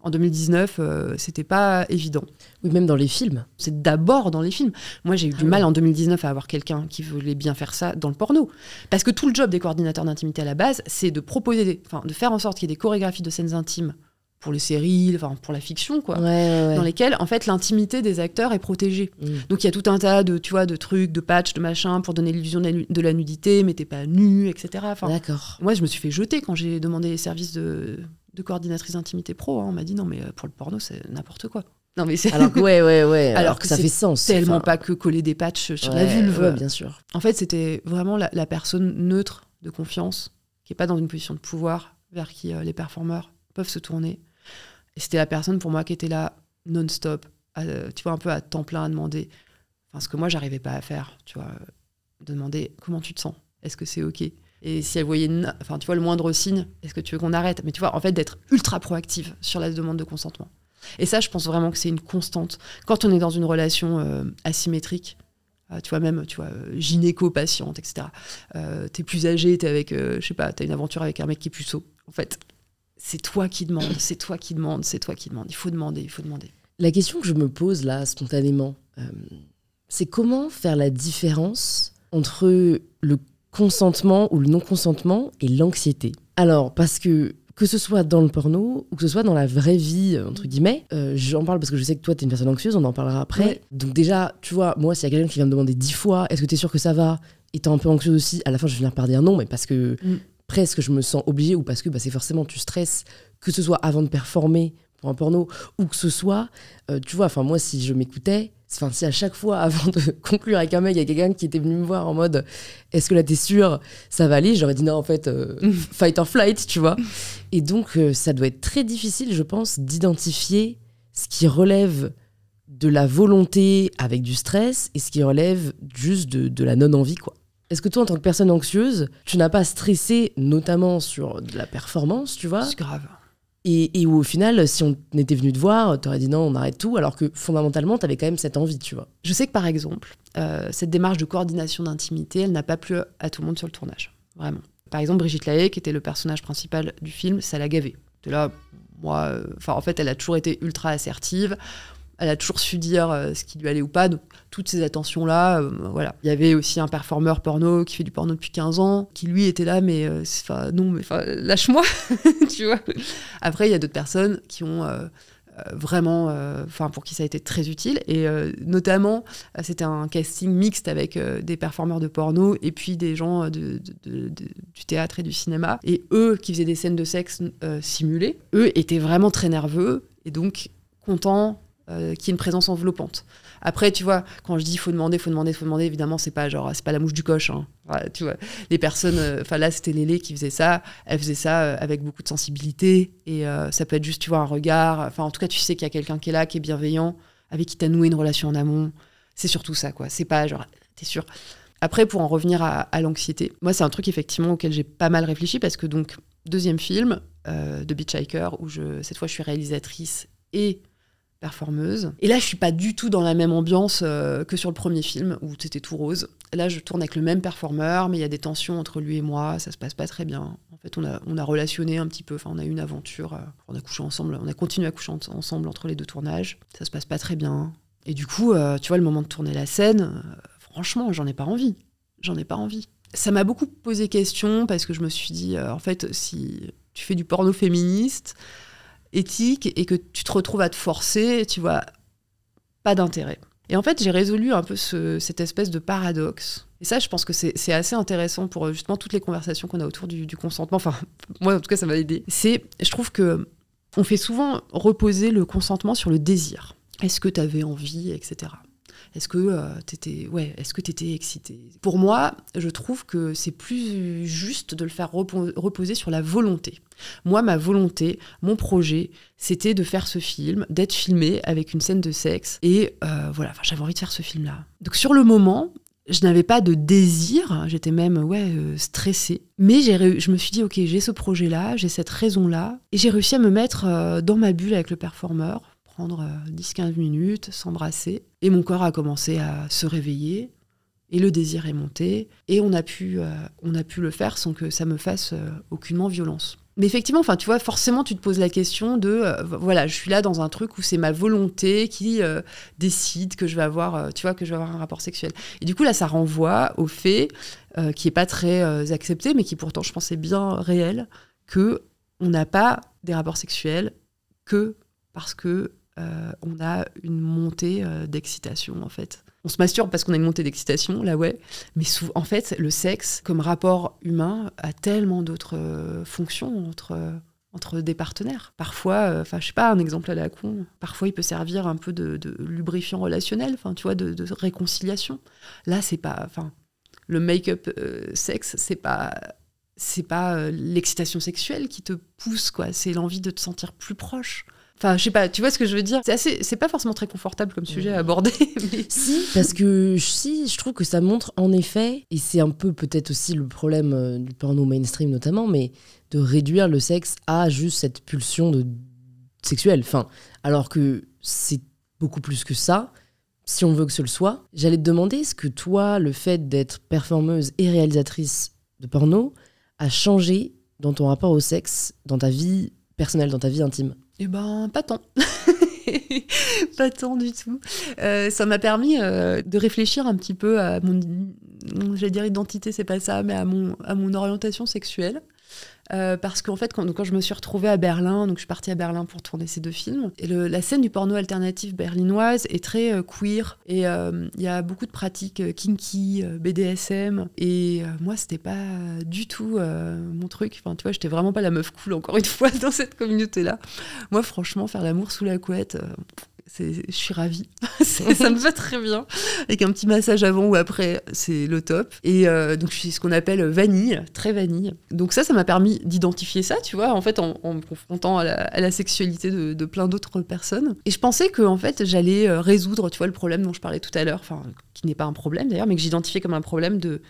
En 2019, euh, c'était pas évident. Oui, même dans les films. C'est d'abord dans les films. Moi, j'ai eu du ah mal en 2019 à avoir quelqu'un qui voulait bien faire ça dans le porno. Parce que tout le job des coordinateurs d'intimité à la base, c'est de proposer, enfin, de faire en sorte qu'il y ait des chorégraphies de scènes intimes pour les séries, enfin pour la fiction, quoi, dans lesquelles en fait l'intimité des acteurs est protégée. Mm. Donc il y a tout un tas de, tu vois, de trucs, de patchs, de machins pour donner l'illusion de la nudité, mais t'es pas nu, etc. Enfin, D'accord. Moi, je me suis fait jeter quand j'ai demandé les services de, coordinatrice intimité pro. Hein. On m'a dit non, mais euh, pour le porno, c'est n'importe quoi. Non mais c'est alors ouais ouais ouais alors, que, ça fait sens tellement pas que coller des patchs sur la vulve bien sûr en fait c'était vraiment la, personne neutre de confiance qui est pas dans une position de pouvoir vers qui euh, les performeurs peuvent se tourner et c'était la personne pour moi qui était là non-stop, euh, tu vois, un peu à temps plein à demander. Enfin, ce que moi, j'arrivais pas à faire, tu vois. Euh, de demander comment tu te sens Est-ce que c'est OK Et si elle voyait, enfin, tu vois, le moindre signe, est-ce que tu veux qu'on arrête Mais tu vois, en fait, d'être ultra proactive sur la demande de consentement. Et ça, je pense vraiment que c'est une constante. Quand on est dans une relation euh, asymétrique, tu vois, même, tu vois, gynéco-patiente, etc., t'es plus âgé, t'es avec, je sais pas, t'as une aventure avec un mec qui est plus puceau, en fait c'est toi qui demande, c'est toi qui demande, c'est toi qui demande. Il faut demander, il faut demander. La question que je me pose là, spontanément, euh, c'est comment faire la différence entre le consentement ou le non-consentement et l'anxiété. Alors, parce que que ce soit dans le porno ou que ce soit dans la vraie vie, euh, entre guillemets, euh, j'en parle parce que je sais que toi, tu es une personne anxieuse, on en parlera après. Donc déjà, tu vois, moi, s'il y a quelqu'un qui vient me demander dix fois, est-ce que tu es sûr que ça va Et t'es un peu anxieuse aussi, à la fin, je vais finir par dire non, mais parce que... Mm presque je me sens obligée ou parce que bah, c'est forcément tu stresses, que ce soit avant de performer pour un porno ou que ce soit, euh, tu vois, enfin moi si je m'écoutais, enfin si à chaque fois avant de conclure avec un mec, il y a quelqu'un qui était venu me voir en mode est-ce que là t'es sûr, ça va aller, j'aurais dit non en fait euh, fight or flight, tu vois. Et donc euh, ça doit être très difficile, je pense, d'identifier ce qui relève de la volonté avec du stress et ce qui relève juste de, de la non-envie, quoi. Est-ce que toi, en tant que personne anxieuse, tu n'as pas stressé, notamment sur la performance, tu vois C'est grave. Et, où au final, si on était venu te voir, aurais dit non, on arrête tout, alors que fondamentalement, tu avais quand même cette envie, tu vois. Je sais que par exemple, euh, cette démarche de coordination d'intimité, elle n'a pas plu à tout le monde sur le tournage, vraiment. Par exemple, Brigitte Lahaye, qui était le personnage principal du film, ça l'a gavé. De là, moi, euh, enfin en fait, elle a toujours été ultra assertive, elle a toujours su dire euh, ce qui lui allait ou pas, donc toutes ces attentions-là. Euh, voilà. Il y avait aussi un performeur porno qui fait du porno depuis 15 ans, qui lui était là, mais euh, enfin, non, mais lâche-moi, tu vois. Après, il y a d'autres personnes qui ont euh, vraiment, enfin pour qui ça a été très utile. Et notamment, c'était un casting mixte avec des performeurs de porno et puis des gens de, du théâtre et du cinéma. Et eux, qui faisaient des scènes de sexe simulées, eux étaient vraiment très nerveux et donc contents qu'il y ait une présence enveloppante. Après, tu vois, quand je dis faut demander, faut demander, faut demander, évidemment, c'est pas genre, c'est pas la mouche du coche. Hein. tu vois, les personnes, euh, enfin là, c'était Lélé qui faisait ça. Elle faisait ça euh, avec beaucoup de sensibilité. Et euh, ça peut être juste, tu vois, un regard. Enfin, en tout cas, tu sais qu'il y a quelqu'un qui est là, qui est bienveillant, avec qui as noué une relation en amont. C'est surtout ça, quoi. C'est pas genre, t'es sûr. Après, pour en revenir à, l'anxiété, moi, c'est un truc effectivement auquel j'ai pas mal réfléchi parce que donc, deuxième film de Beach Hiker, où je, cette fois, je suis réalisatrice et performeuse. Et là, je suis pas du tout dans la même ambiance euh, que sur le premier film où c'était tout rose. Là, je tourne avec le même performeur, mais il y a des tensions entre lui et moi, ça se passe pas très bien. En fait, on a, on a relationné un petit peu, enfin, on a eu une aventure, euh, on a couché ensemble, on a continué à coucher ensemble entre les deux tournages. Ça se passe pas très bien. Et du coup, euh, tu vois, le moment de tourner la scène, franchement, j'en ai pas envie. J'en ai pas envie. Ça m'a beaucoup posé question parce que je me suis dit, en fait, si tu fais du porno féministe, éthique et que tu te retrouves à te forcer, tu vois, pas d'intérêt. Et en fait, j'ai résolu un peu cette espèce de paradoxe. Et ça, je pense que c'est assez intéressant pour euh, justement toutes les conversations qu'on a autour du, consentement. Enfin, moi, en tout cas, ça m'a aidé. C'est, je trouve que on fait souvent reposer le consentement sur le désir. Est-ce que tu avais envie, etc. Est-ce que tu euh, t'étais ouais, est-ce que t'étais excité Pour moi, je trouve que c'est plus juste de le faire reposer sur la volonté. Moi, ma volonté, mon projet, c'était de faire ce film, d'être filmé avec une scène de sexe, et euh, voilà, j'avais envie de faire ce film-là. Donc sur le moment, je n'avais pas de désir, j'étais même ouais euh, stressée, mais je me suis dit ok j'ai ce projet là, j'ai cette raison là, et j'ai réussi à me mettre dans ma bulle avec le performeur prendre 10-15 euh, minutes, s'embrasser. Et mon corps a commencé à se réveiller et le désir est monté. Et on a pu, euh, on a pu le faire sans que ça me fasse euh, aucunement violence. Mais effectivement, enfin, tu vois, forcément, tu te poses la question de, voilà, je suis là dans un truc où c'est ma volonté qui décide que je vais avoir, tu vois, que je vais avoir un rapport sexuel. Et du coup, là, ça renvoie au fait qui est pas très accepté, mais qui pourtant, je pense est bien réel, que on n'a pas des rapports sexuels que parce que euh, on a une montée euh, d'excitation en fait. On se masturbe parce qu'on a une montée d'excitation, là ouais, mais en fait le sexe comme rapport humain a tellement d'autres euh, fonctions entre, entre des partenaires. Parfois, enfin je sais pas, un exemple à la con, parfois il peut servir un peu de, lubrifiant relationnel, enfin tu vois, de, de réconciliation. Là c'est pas, enfin le make-up sexe c'est pas c'est pas l'excitation sexuelle qui te pousse quoi, c'est l'envie de te sentir plus proche. Enfin, je sais pas, tu vois ce que je veux dire C'est assez, c'est pas forcément très confortable comme sujet à aborder. Si, parce que si, je trouve que ça montre en effet, et c'est un peu peut-être aussi le problème euh, du porno mainstream notamment, mais de réduire le sexe à juste cette pulsion de sexuelle. Enfin, alors que c'est beaucoup plus que ça. Si on veut que ce le soit, j'allais te demander est-ce que toi, le fait d'être performeuse et réalisatrice de porno a changé dans ton rapport au sexe, dans ta vie Personnel dans ta vie intime Eh ben, pas tant. pas tant du tout. Euh, ça m'a permis euh, de réfléchir un petit peu à mon, j'allais dire identité, c'est pas ça, mais à mon, à mon orientation sexuelle. Euh, parce qu'en fait, quand, je me suis retrouvée à Berlin, donc je suis partie à Berlin pour tourner ces deux films, et la scène du porno alternatif berlinoise est très euh, queer, et euh, il y a beaucoup de pratiques kinky, BDSM, et moi, c'était pas du tout mon truc. Enfin, tu vois, j'étais vraiment pas la meuf cool, encore une fois, dans cette communauté-là. Moi, franchement, faire l'amour sous la couette je suis ravie. ça me va très bien. Avec un petit massage avant ou après, c'est le top. Et euh, donc, je suis ce qu'on appelle vanille, très vanille. Donc, ça, ça m'a permis d'identifier ça, tu vois, en fait, en, me confrontant à la, sexualité de, de plein d'autres personnes. Et je pensais que, en fait, j'allais euh, résoudre, tu vois, le problème dont je parlais tout à l'heure, enfin, qui n'est pas un problème d'ailleurs, mais que j'identifiais comme un problème de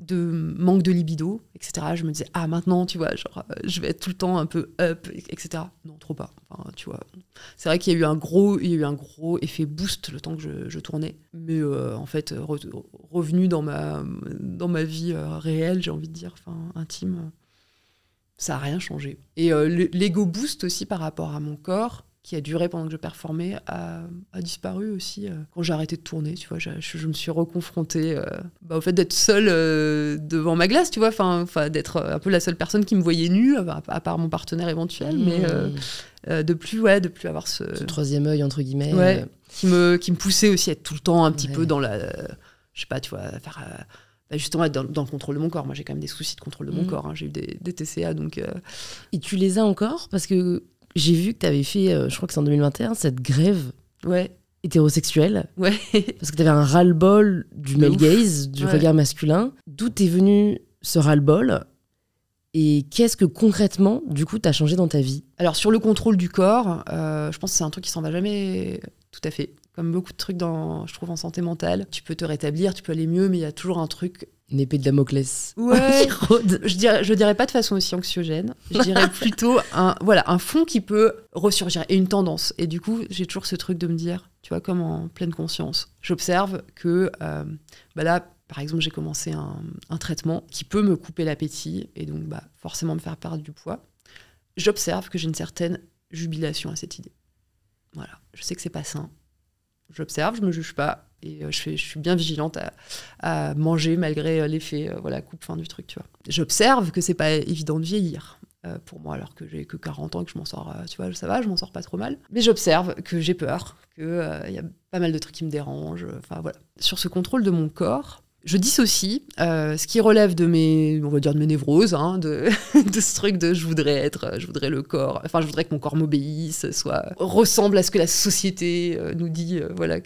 de manque de libido, etc. Je me disais, ah maintenant, tu vois, genre, euh, je vais être tout le temps un peu up, etc. Non, trop pas. tu vois. C'est vrai qu'il y a eu un gros, il y a eu un gros effet boost le temps que je, tournais. Mais euh, en fait, revenu dans ma, dans ma vie euh, réelle, j'ai envie de dire, enfin, intime, ça n'a rien changé. Et l'ego boost aussi par rapport à mon corps, qui a duré pendant que je performais, a, disparu aussi. Euh, quand j'ai arrêté de tourner, tu vois, je, me suis reconfrontée euh, bah, au fait d'être seule euh, devant ma glace, tu vois, enfin, d'être un peu la seule personne qui me voyait nue, à, part mon partenaire éventuel, mais mmh. de plus, ouais, de plus avoir ce, ce troisième œil entre guillemets, qui me qui me poussait aussi à être tout le temps un petit peu dans la, je sais pas, tu vois, à faire bah, justement être dans, le contrôle de mon corps. Moi, j'ai quand même des soucis de contrôle de mon mmh. corps. Hein. J'ai eu des, TCA, donc. Et tu les as encore Parce que j'ai vu que tu avais fait, euh, je crois que c'est en 2021, cette grève ouais. hétérosexuelle. Ouais. parce que tu avais un ras-le-bol du male gaze, du regard masculin. D'où est venu ce ras-le-bol et qu'est-ce que concrètement, du coup, t'as changé dans ta vie Alors, sur le contrôle du corps, euh, je pense que c'est un truc qui s'en va jamais tout à fait. Comme beaucoup de trucs, dans, je trouve, en santé mentale. Tu peux te rétablir, tu peux aller mieux, mais il y a toujours un truc une épée de Damoclès ouais. Je dirais, je dirais pas de façon aussi anxiogène. Je dirais plutôt un, voilà, un fond qui peut ressurgir et une tendance. Et du coup, j'ai toujours ce truc de me dire, tu vois, comme en pleine conscience, j'observe que euh, bah là, par exemple, j'ai commencé un, traitement qui peut me couper l'appétit et donc bah, forcément me faire perdre du poids. J'observe que j'ai une certaine jubilation à cette idée. Voilà, je sais que c'est pas sain. J'observe, je me juge pas, et euh, je, suis bien vigilante à, manger malgré euh, l'effet euh, voilà, coupe-fin du truc, tu vois. J'observe que c'est pas évident de vieillir pour moi, alors que j'ai que 40 ans que je m'en sors, tu vois, ça va, je m'en sors pas trop mal. Mais j'observe que j'ai peur, qu'il il y a pas mal de trucs qui me dérangent, enfin voilà. Sur ce contrôle de mon corps, je dissocie euh, ce qui relève de mes, on va dire de mes névroses, hein, de, ce truc de je voudrais être, euh, je voudrais le corps, enfin je voudrais que mon corps m'obéisse, soit ressemble à ce que la société euh, nous dit, voilà.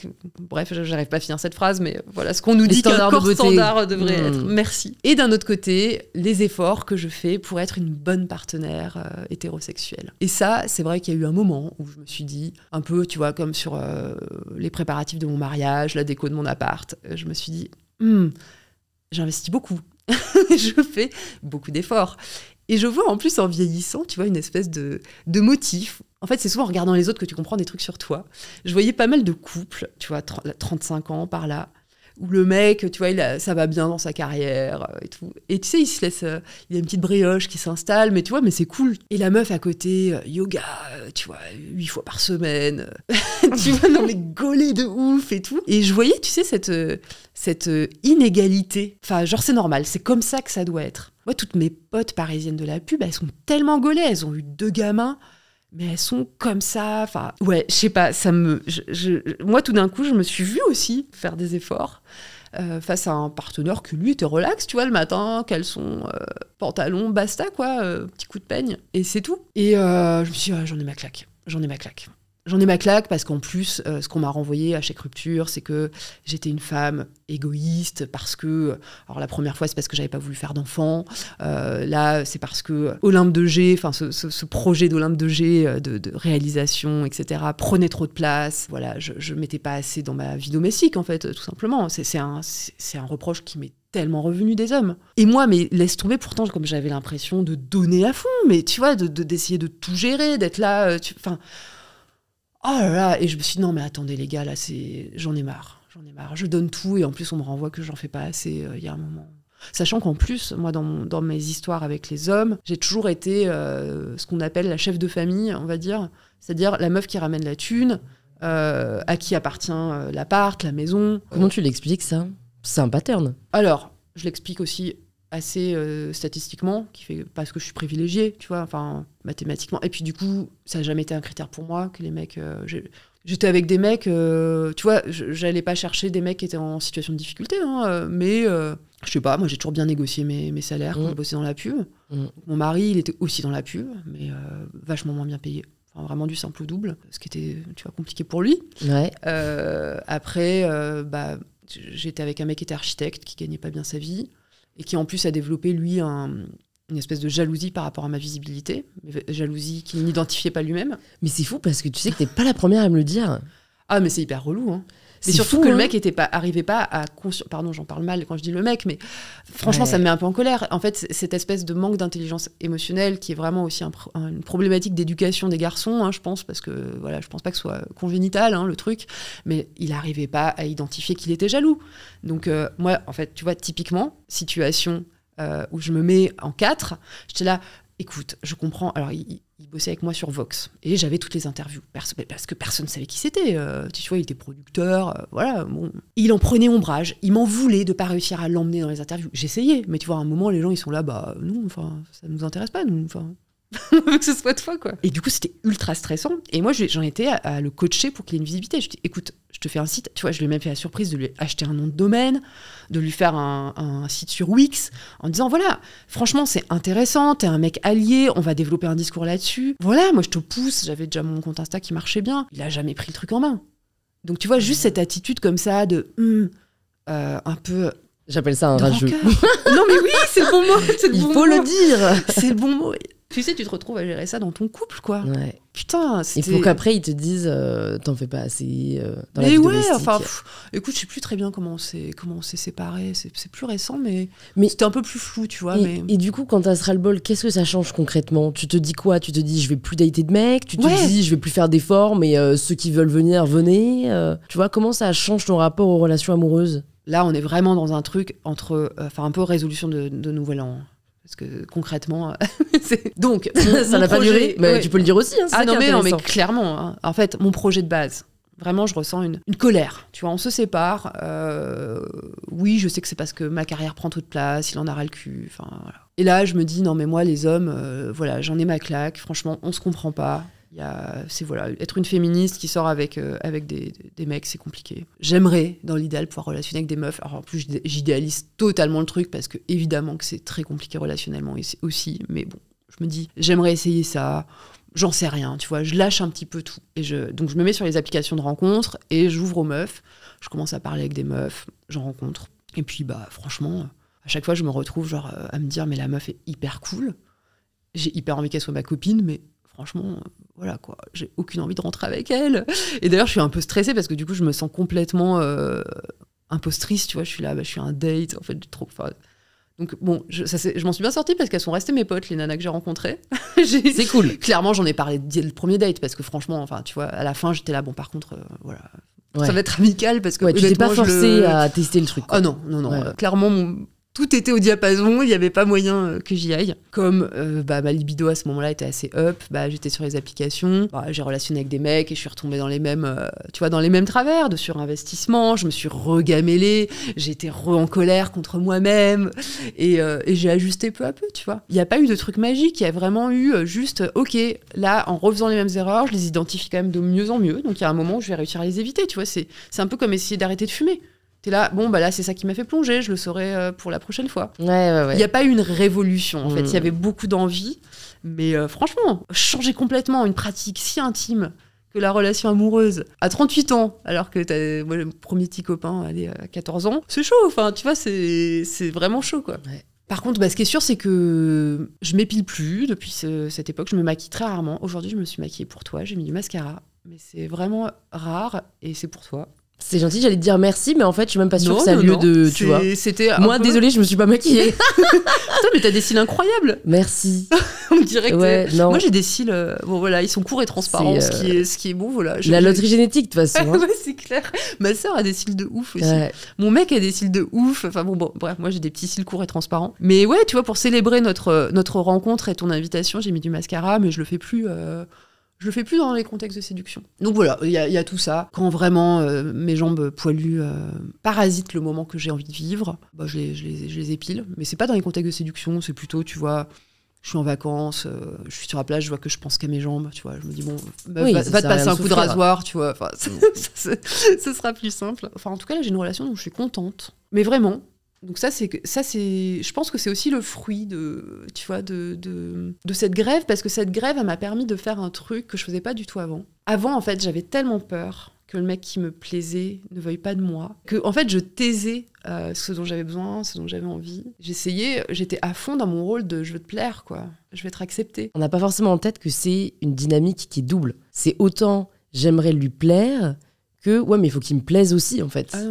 bref, j'arrive pas à finir cette phrase, mais voilà ce qu'on nous dit qu'un corps standard devrait hmm. être. Merci. Et d'un autre côté, les efforts que je fais pour être une bonne partenaire hétérosexuelle. Et ça, c'est vrai qu'il y a eu un moment où je me suis dit, un peu, tu vois, comme sur les préparatifs de mon mariage, la déco de mon appart, je me suis dit Hmm, j'investis beaucoup, je fais beaucoup d'efforts. Et je vois en plus en vieillissant, tu vois, une espèce de, de motif. En fait, c'est souvent en regardant les autres que tu comprends des trucs sur toi. Je voyais pas mal de couples, tu vois, 35 ans par là, où le mec, tu vois, il ça va bien dans sa carrière euh, et tout. Et tu sais, il se laisse, euh, il y a une petite brioche qui s'installe, mais tu vois, mais c'est cool. Et la meuf à côté, euh, yoga, tu vois, huit fois par semaine, tu vois, dans les gauler de ouf et tout. Et je voyais, tu sais, cette, cette inégalité. Enfin, genre, c'est normal, c'est comme ça que ça doit être. Moi, toutes mes potes parisiennes de la pub, elles sont tellement gaulées, elles ont eu deux gamins mais elles sont comme ça. Enfin, ouais, je sais pas, ça me. moi, tout d'un coup, je me suis vue aussi faire des efforts. Euh, face à un partenaire que lui te relaxe, tu vois, le matin, qu'elles sont euh, pantalon, basta quoi, euh, petit coup de peigne, et c'est tout. Et je me suis dit, j'en ai ma claque, j'en ai ma claque j'en ai ma claque parce qu'en plus, euh, ce qu'on m'a renvoyé à chaque rupture, c'est que j'étais une femme égoïste parce que, alors la première fois, c'est parce que j'avais pas voulu faire d'enfant. Euh, là, c'est parce que Olympe de G, enfin ce, projet d'Olympe de G euh, de, réalisation, etc., prenait trop de place. Voilà, je, je m'étais pas assez dans ma vie domestique en fait, tout simplement. C'est un, un reproche qui m'est tellement revenu des hommes. Et moi, mais laisse tomber, pourtant, comme j'avais l'impression de donner à fond, mais tu vois, d'essayer de, tout gérer, d'être là, enfin oh là et je me suis dit, non mais attendez les gars, là j'en ai marre, j'en ai marre, je donne tout et en plus on me renvoie que j'en fais pas assez, euh, il y a un moment. Sachant qu'en plus, moi, dans, mes histoires avec les hommes, j'ai toujours été euh, ce qu'on appelle la chef de famille, on va dire. C'est-à-dire la meuf qui ramène la thune, euh, à qui appartient l'appart, la maison. Comment tu l'expliques ça C'est un pattern. Alors, je l'explique aussi assez euh, statistiquement, qui fait parce que je suis privilégiée, tu vois, enfin mathématiquement. Et puis du coup, ça n'a jamais été un critère pour moi que les mecs. Euh, j'étais avec des mecs, euh, tu vois, j'allais pas chercher des mecs qui étaient en situation de difficulté, hein, mais je sais pas, moi j'ai toujours bien négocié mes, salaires pour mm. bosser dans la pub. Mm. Mon mari, il était aussi dans la pub, mais vachement moins bien payé. Enfin, vraiment du simple au double, ce qui était tu vois, compliqué pour lui. Ouais. après, bah, j'étais avec un mec qui était architecte, qui gagnait pas bien sa vie et qui en plus a développé lui une espèce de jalousie par rapport à ma visibilité, euh, jalousie qu'il n'identifiait pas lui-même. Mais c'est fou parce que tu sais que t'es pas la première à me le dire. Ah mais c'est hyper relou. Hein. C'est surtout que le hein. mec était pas, arrivé pas à. Pardon, j'en parle mal quand je dis le mec, mais franchement, ça me met un peu en colère. En fait, cette espèce de manque d'intelligence émotionnelle qui est vraiment aussi une problématique d'éducation des garçons, hein, je pense, parce que voilà, je pense pas que ce soit congénital hein, le truc, mais il n'arrivait pas à identifier qu'il était jaloux. Donc, euh, moi, en fait, tu vois, typiquement, situation. Euh, où je me mets en quatre, j'étais là, écoute, je comprends. Alors, il, bossait avec moi sur Vox et j'avais toutes les interviews parce, que personne ne savait qui c'était. Euh, tu vois, il était producteur, euh, voilà. Bon. Il en prenait ombrage. Il m'en voulait de pas réussir à l'emmener dans les interviews. J'essayais, mais tu vois, à un moment, les gens, ils sont là, bah, nous, enfin, ça nous intéresse pas, nous, enfin. que ce soit toi, quoi. Et du coup, c'était ultra stressant. Et moi, j'en étais à, le coacher pour qu'il ait une visibilité. Je dis, écoute, je te fais un site. Tu vois, je lui ai même fait la surprise de lui acheter un nom de domaine, de lui faire un, site sur Wix, en disant, voilà, franchement, c'est intéressant, t'es un mec allié, on va développer un discours là-dessus. Voilà, moi, je te pousse, j'avais déjà mon compte Insta qui marchait bien. Il a jamais pris le truc en main. Donc, tu vois, juste cette attitude comme ça de, hum, euh, un peu J'appelle ça un rageux. non mais oui, c'est le bon mot. Le Il faut le dire. C'est le bon mot tu sais, tu te retrouves à gérer ça dans ton couple, quoi. Ouais. Putain, Il faut qu'après, ils te disent, euh, t'en fais pas assez. Euh, dans mais la vie ouais, enfin, écoute, je sais plus très bien comment on s'est séparés. C'est plus récent, mais, mais c'était un peu plus flou, tu vois. Et, du coup, quand t'as le bol qu'est-ce que ça change concrètement Tu te dis quoi Tu te dis, je vais plus dater de mecs Tu te dis, je vais plus faire d'efforts, mais euh, ceux qui veulent venir, venez. tu vois, comment ça change ton rapport aux relations amoureuses Là, on est vraiment dans un truc entre. Enfin, un peu résolution de, de nouvel an. Parce que concrètement, euh, c'est... donc ça n'a pas duré. Mais tu peux le dire aussi. Hein, ah non mais, mais clairement. Hein. En fait, mon projet de base, vraiment, je ressens une, colère. Tu vois, on se sépare. Euh, oui, je sais que c'est parce que ma carrière prend toute place, il en aura le cul. Enfin, Et là, je me dis non mais moi, les hommes, euh, voilà, j'en ai ma claque. Franchement, on se comprend pas c'est voilà, être une féministe qui sort avec, euh, avec des, des, mecs, c'est compliqué. J'aimerais, dans l'idéal, pouvoir relationner avec des meufs. Alors en plus, j'idéalise totalement le truc parce que évidemment que c'est très compliqué relationnellement aussi. Mais bon, je me dis, j'aimerais essayer ça. J'en sais rien, tu vois. Je lâche un petit peu tout et je donc je me mets sur les applications de rencontres et j'ouvre aux meufs. Je commence à parler avec des meufs, j'en rencontre et puis bah franchement, à chaque fois je me retrouve genre euh, à me dire mais la meuf est hyper cool. J'ai hyper envie qu'elle soit ma copine, mais franchement, voilà quoi, j'ai aucune envie de rentrer avec elle. Et d'ailleurs, je suis un peu stressée parce que du coup, je me sens complètement euh, impostrice, tu vois. Je suis là, bah, je suis un date, en fait, du trop. donc bon, je, m'en suis bien sortie parce qu'elles sont restées mes potes, les nanas que j'ai rencontrées. c'est cool. Clairement, j'en ai parlé dès le premier date parce que franchement, enfin, tu vois, à la fin, j'étais là, bon, par contre, euh, voilà. Ça va être amical parce que ouais, tu t'es pas forcé à tester le truc. oh non, non, non. Euh, clairement, mon tout était au diapason, il n'y avait pas moyen euh, que j'y aille. Comme euh, bah, ma libido à ce moment-là était assez up, bah, j'étais sur les applications, bah, j'ai relationné avec des mecs et je suis retombée dans les mêmes, euh, tu vois, dans les mêmes travers de surinvestissement, je me suis regamélée, j'étais re en colère contre moi-même et, et j'ai ajusté peu à peu, tu vois. Il n'y a pas eu de truc magique, il y a vraiment eu juste, ok, là, en refaisant les mêmes erreurs, je les identifie quand même de mieux en mieux, donc il y a un moment où je vais réussir à les éviter, tu vois, c'est un peu comme essayer d'arrêter de fumer. T'es là, bon, bah là, c'est ça qui m'a fait plonger, je le saurai euh, pour la prochaine fois. Il ouais, n'y a pas eu une révolution, en fait. Il y hmm. avait beaucoup d'envie. Mais euh, franchement, changer complètement une pratique si intime que la relation amoureuse à 38 ans, alors que t'as, le premier petit copain, est à 14 ans, c'est chaud. Enfin, tu vois, c'est, c'est vraiment chaud, quoi. Par contre, bah, ce qui est sûr, c'est que je m'épile plus depuis cette époque. Je me maquille très rarement. Aujourd'hui, je me suis maquillée pour toi. J'ai mis du mascara. Mais c'est vraiment rare et c'est pour toi c'est gentil, j'allais te dire merci, mais en fait, je suis même pas sûre que ça a lieu de. Tu vois. Moi, désolée, je me suis pas maquillée. Putain, mais t'as des cils incroyables. Merci. On dirait que. Moi, j'ai des cils. Euh, bon, voilà, ils sont courts et transparents, ce, qui euh, est, ce qui est bon, voilà. La loterie génétique, de toute façon. Hein. c'est clair. Ma sœur a des cils de ouf aussi. Mon mec a des cils de ouf. Enfin, bon, bon bref, moi, j'ai des petits cils courts et transparents. Mais ouais, tu vois, pour célébrer notre, euh, notre rencontre et ton invitation, j'ai mis du mascara, mais je le fais plus. Je le fais plus dans les contextes de séduction. Donc voilà, il y, a tout ça. Quand vraiment euh, mes jambes poilues euh, parasitent le moment que j'ai envie de vivre, bah, je, les, épile. Mais c'est pas dans les contextes de séduction, c'est plutôt, tu vois, je suis en vacances, euh, je suis sur la plage, je vois que je pense qu'à mes jambes, tu vois. Je me dis, bon, bah, va, te passer un coup de rasoir, tu vois. ce mm. sera plus simple. Enfin, en tout cas, là, j'ai une relation dont je suis contente. Mais vraiment, donc ça, c'est ça, c'est, je pense que c'est aussi le fruit de, tu vois, de, de, cette grève parce que cette grève, elle m'a permis de faire un truc que je faisais pas du tout avant. Avant, en fait, j'avais tellement peur que le mec qui me plaisait ne veuille pas de moi, que en fait je taisais euh, ce dont j'avais besoin, ce dont j'avais envie. J'essayais, j'étais à fond dans mon rôle de je veux te plaire quoi, je vais être accepté On n'a pas forcément en tête que c'est une dynamique qui double. C'est autant j'aimerais lui plaire que ouais mais il faut qu'il me plaise aussi en fait. Ah,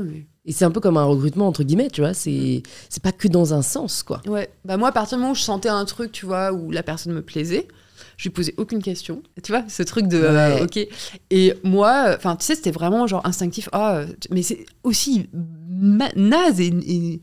et c'est un peu comme un recrutement, entre guillemets, tu vois. Mm. C'est pas que dans un sens, quoi. Ouais. Bah, moi, à partir du moment où je sentais un truc, tu vois, où la personne me plaisait, je lui posais aucune question. Tu vois, ce truc de euh, OK. Et moi, enfin, tu sais, c'était vraiment genre instinctif. Ah, mais c'est aussi naze et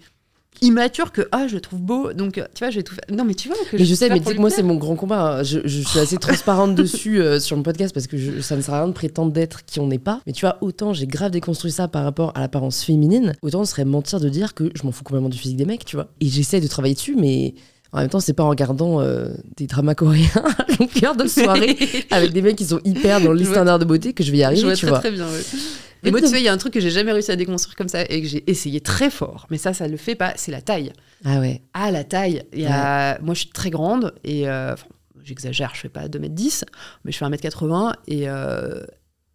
immature que ah je le trouve beau donc euh, tu vois je vais tout faire non mais tu vois que mais je, sais mais que moi c'est mon grand combat je, je, suis assez transparente dessus euh, sur mon podcast parce que ça ne sert à rien de prétendre d'être qui on n'est pas mais tu vois autant j'ai grave déconstruit ça par rapport à l'apparence féminine autant ce serait mentir de dire que je m'en fous complètement du physique des mecs tu vois et j'essaie de travailler dessus mais en même temps, c'est pas en regardant euh, des dramas coréens à longueur de soirée avec des mecs qui sont hyper dans les standards de beauté que je vais y arriver. Je vois tu très, très bien. oui et tu sais, il y a un truc que j'ai jamais réussi à déconstruire comme ça et que j'ai essayé très fort, mais ça, ça le fait pas, c'est la taille. Ah ouais. Ah, la taille. y a... Moi, je suis très grande et. Euh, j'exagère, je fais pas 2m10, mais je fais 1m80 et. Euh,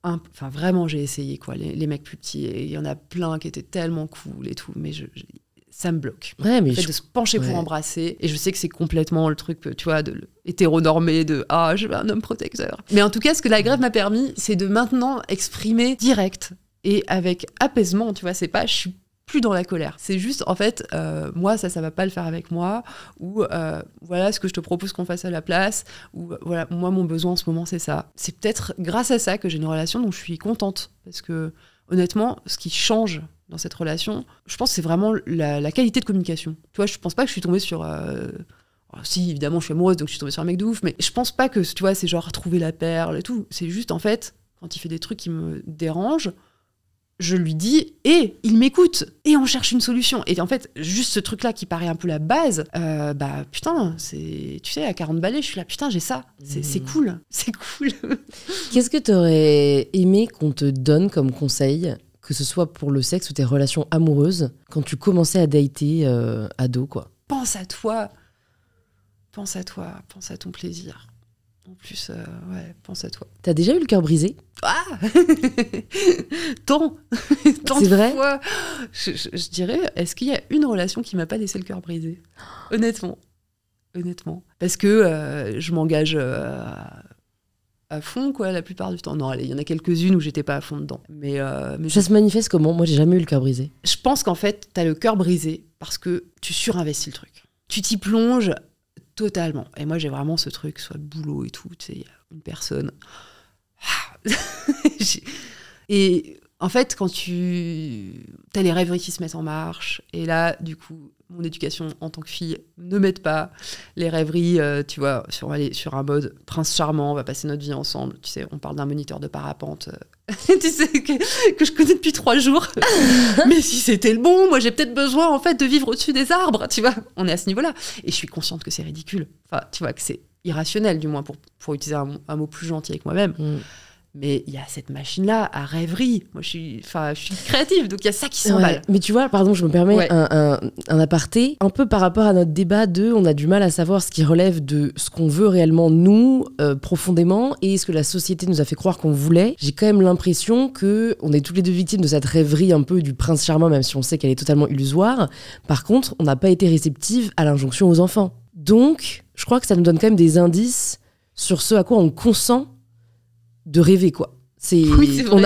enfin, vraiment, j'ai essayé, quoi. Les, mecs plus petits, il y en a plein qui étaient tellement cool et tout, mais ça me bloque. Ouais, mais je... de se pencher pour embrasser. Et je sais que c'est complètement le truc, tu vois, de hétéronormé, de ah, je veux un homme protecteur. Mais en tout cas, ce que la grève m'a permis, c'est de maintenant exprimer direct et avec apaisement, tu vois, c'est pas je suis plus dans la colère. C'est juste, en fait, euh, moi, ça, ça va pas le faire avec moi, ou euh, voilà ce que je te propose qu'on fasse à la place, ou euh, voilà, moi, mon besoin en ce moment, c'est ça. C'est peut-être grâce à ça que j'ai une relation dont je suis contente, parce que honnêtement, ce qui change dans cette relation, je pense c'est vraiment la, qualité de communication. Tu vois, je pense pas que je suis tombée sur... Oh, si, évidemment, je suis amoureuse, donc je suis tombée sur un mec de ouf, mais je pense pas que, tu vois, c'est genre trouver la perle et tout. C'est juste, en fait, quand il fait des trucs qui me dérangent, je lui dis et il m'écoute et on cherche une solution. Et en fait, juste ce truc-là qui paraît un peu la base, euh, bah putain, c'est tu sais à 40 balais, je suis là putain, j'ai ça. C'est hmm. cool, c'est cool. Qu'est-ce que t'aurais aimé qu'on te donne comme conseil que ce soit pour le sexe ou tes relations amoureuses quand tu commençais à dater euh, ado quoi. Pense à toi. Pense à toi, pense à ton plaisir. En plus, euh, ouais, pense à toi. T'as déjà eu le cœur brisé Ah Tant Tant C'est vrai Je, dirais, est-ce qu'il y a une relation qui m'a pas laissé le cœur brisé Honnêtement. Honnêtement. Parce que euh, je m'engage euh, à fond, quoi, la plupart du temps. Non, allez, il y en a quelques-unes où j'étais pas à fond dedans. Mais, mais Ça se manifeste comment Moi, j'ai jamais eu le cœur brisé. Je pense qu'en fait, t'as le cœur brisé parce que tu surinvestis le truc. Tu t'y plonges Totalement. Et moi, j'ai vraiment ce truc, soit le boulot et tout, tu sais, il y a une personne. Ah. et en fait, quand tu. T'as les rêveries qui se mettent en marche, et là, du coup, mon éducation en tant que fille ne m'aide pas. Les rêveries, euh, tu vois, sur, sur un mode prince charmant, on va passer notre vie ensemble. Tu sais, on parle d'un moniteur de parapente. Euh, tu sais, que, je connais depuis trois jours. Mais si c'était le bon, moi j'ai peut-être besoin en fait de vivre au-dessus des arbres, tu vois. On est à ce niveau-là. Et je suis consciente que c'est ridicule. Enfin, tu vois, que c'est irrationnel, du moins, pour, pour utiliser un, mot plus gentil avec moi-même. Mm. Mais il y a cette machine-là à rêverie. Moi, je suis, je suis créative, donc il y a ça qui s'emballe. Mais tu vois, pardon, je me permets un, aparté, un peu par rapport à notre débat de on a du mal à savoir ce qui relève de ce qu'on veut réellement, nous, euh, profondément, et ce que la société nous a fait croire qu'on voulait. J'ai quand même l'impression que on est tous les deux victimes de cette rêverie un peu du prince charmant, même si on sait qu'elle est totalement illusoire. Par contre, on n'a pas été réceptive à l'injonction aux enfants. Donc, je crois que ça nous donne quand même des indices sur ce à quoi on consent de rêver, quoi. C'est,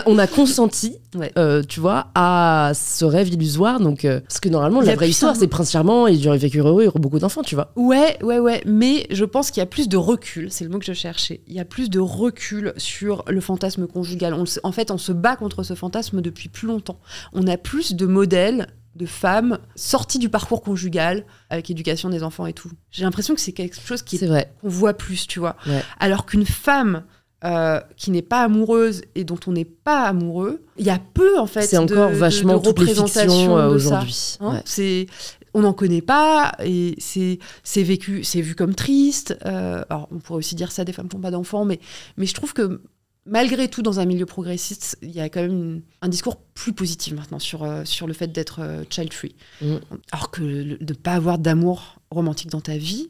on, a, consenti, euh, tu vois, à ce rêve illusoire. Donc, euh, parce que normalement, la, vraie histoire, c'est Prince Charmant et aurait vécu heureux beaucoup d'enfants, tu vois. Ouais, ouais, ouais. Mais je pense qu'il y a plus de recul. C'est le mot que je cherchais. Il y a plus de recul sur le fantasme conjugal. en fait, on se bat contre ce fantasme depuis plus longtemps. On a plus de modèles de femmes sorties du parcours conjugal avec éducation des enfants et tout. J'ai l'impression que c'est quelque chose qui qu'on voit plus, tu vois. Alors qu'une femme euh, qui n'est pas amoureuse et dont on n'est pas amoureux, il y a peu en fait. C'est encore de, vachement de, représentation euh, aujourd'hui. Hein. C'est on n'en connaît pas et c'est c'est vécu, c'est vu comme triste. Euh, alors on pourrait aussi dire ça des femmes qui n'ont pas d'enfants, mais mais je trouve que malgré tout, dans un milieu progressiste, il y a quand même un discours plus positif maintenant sur, sur le fait d'être child-free. Mm. Alors que de ne pas avoir d'amour romantique dans ta vie,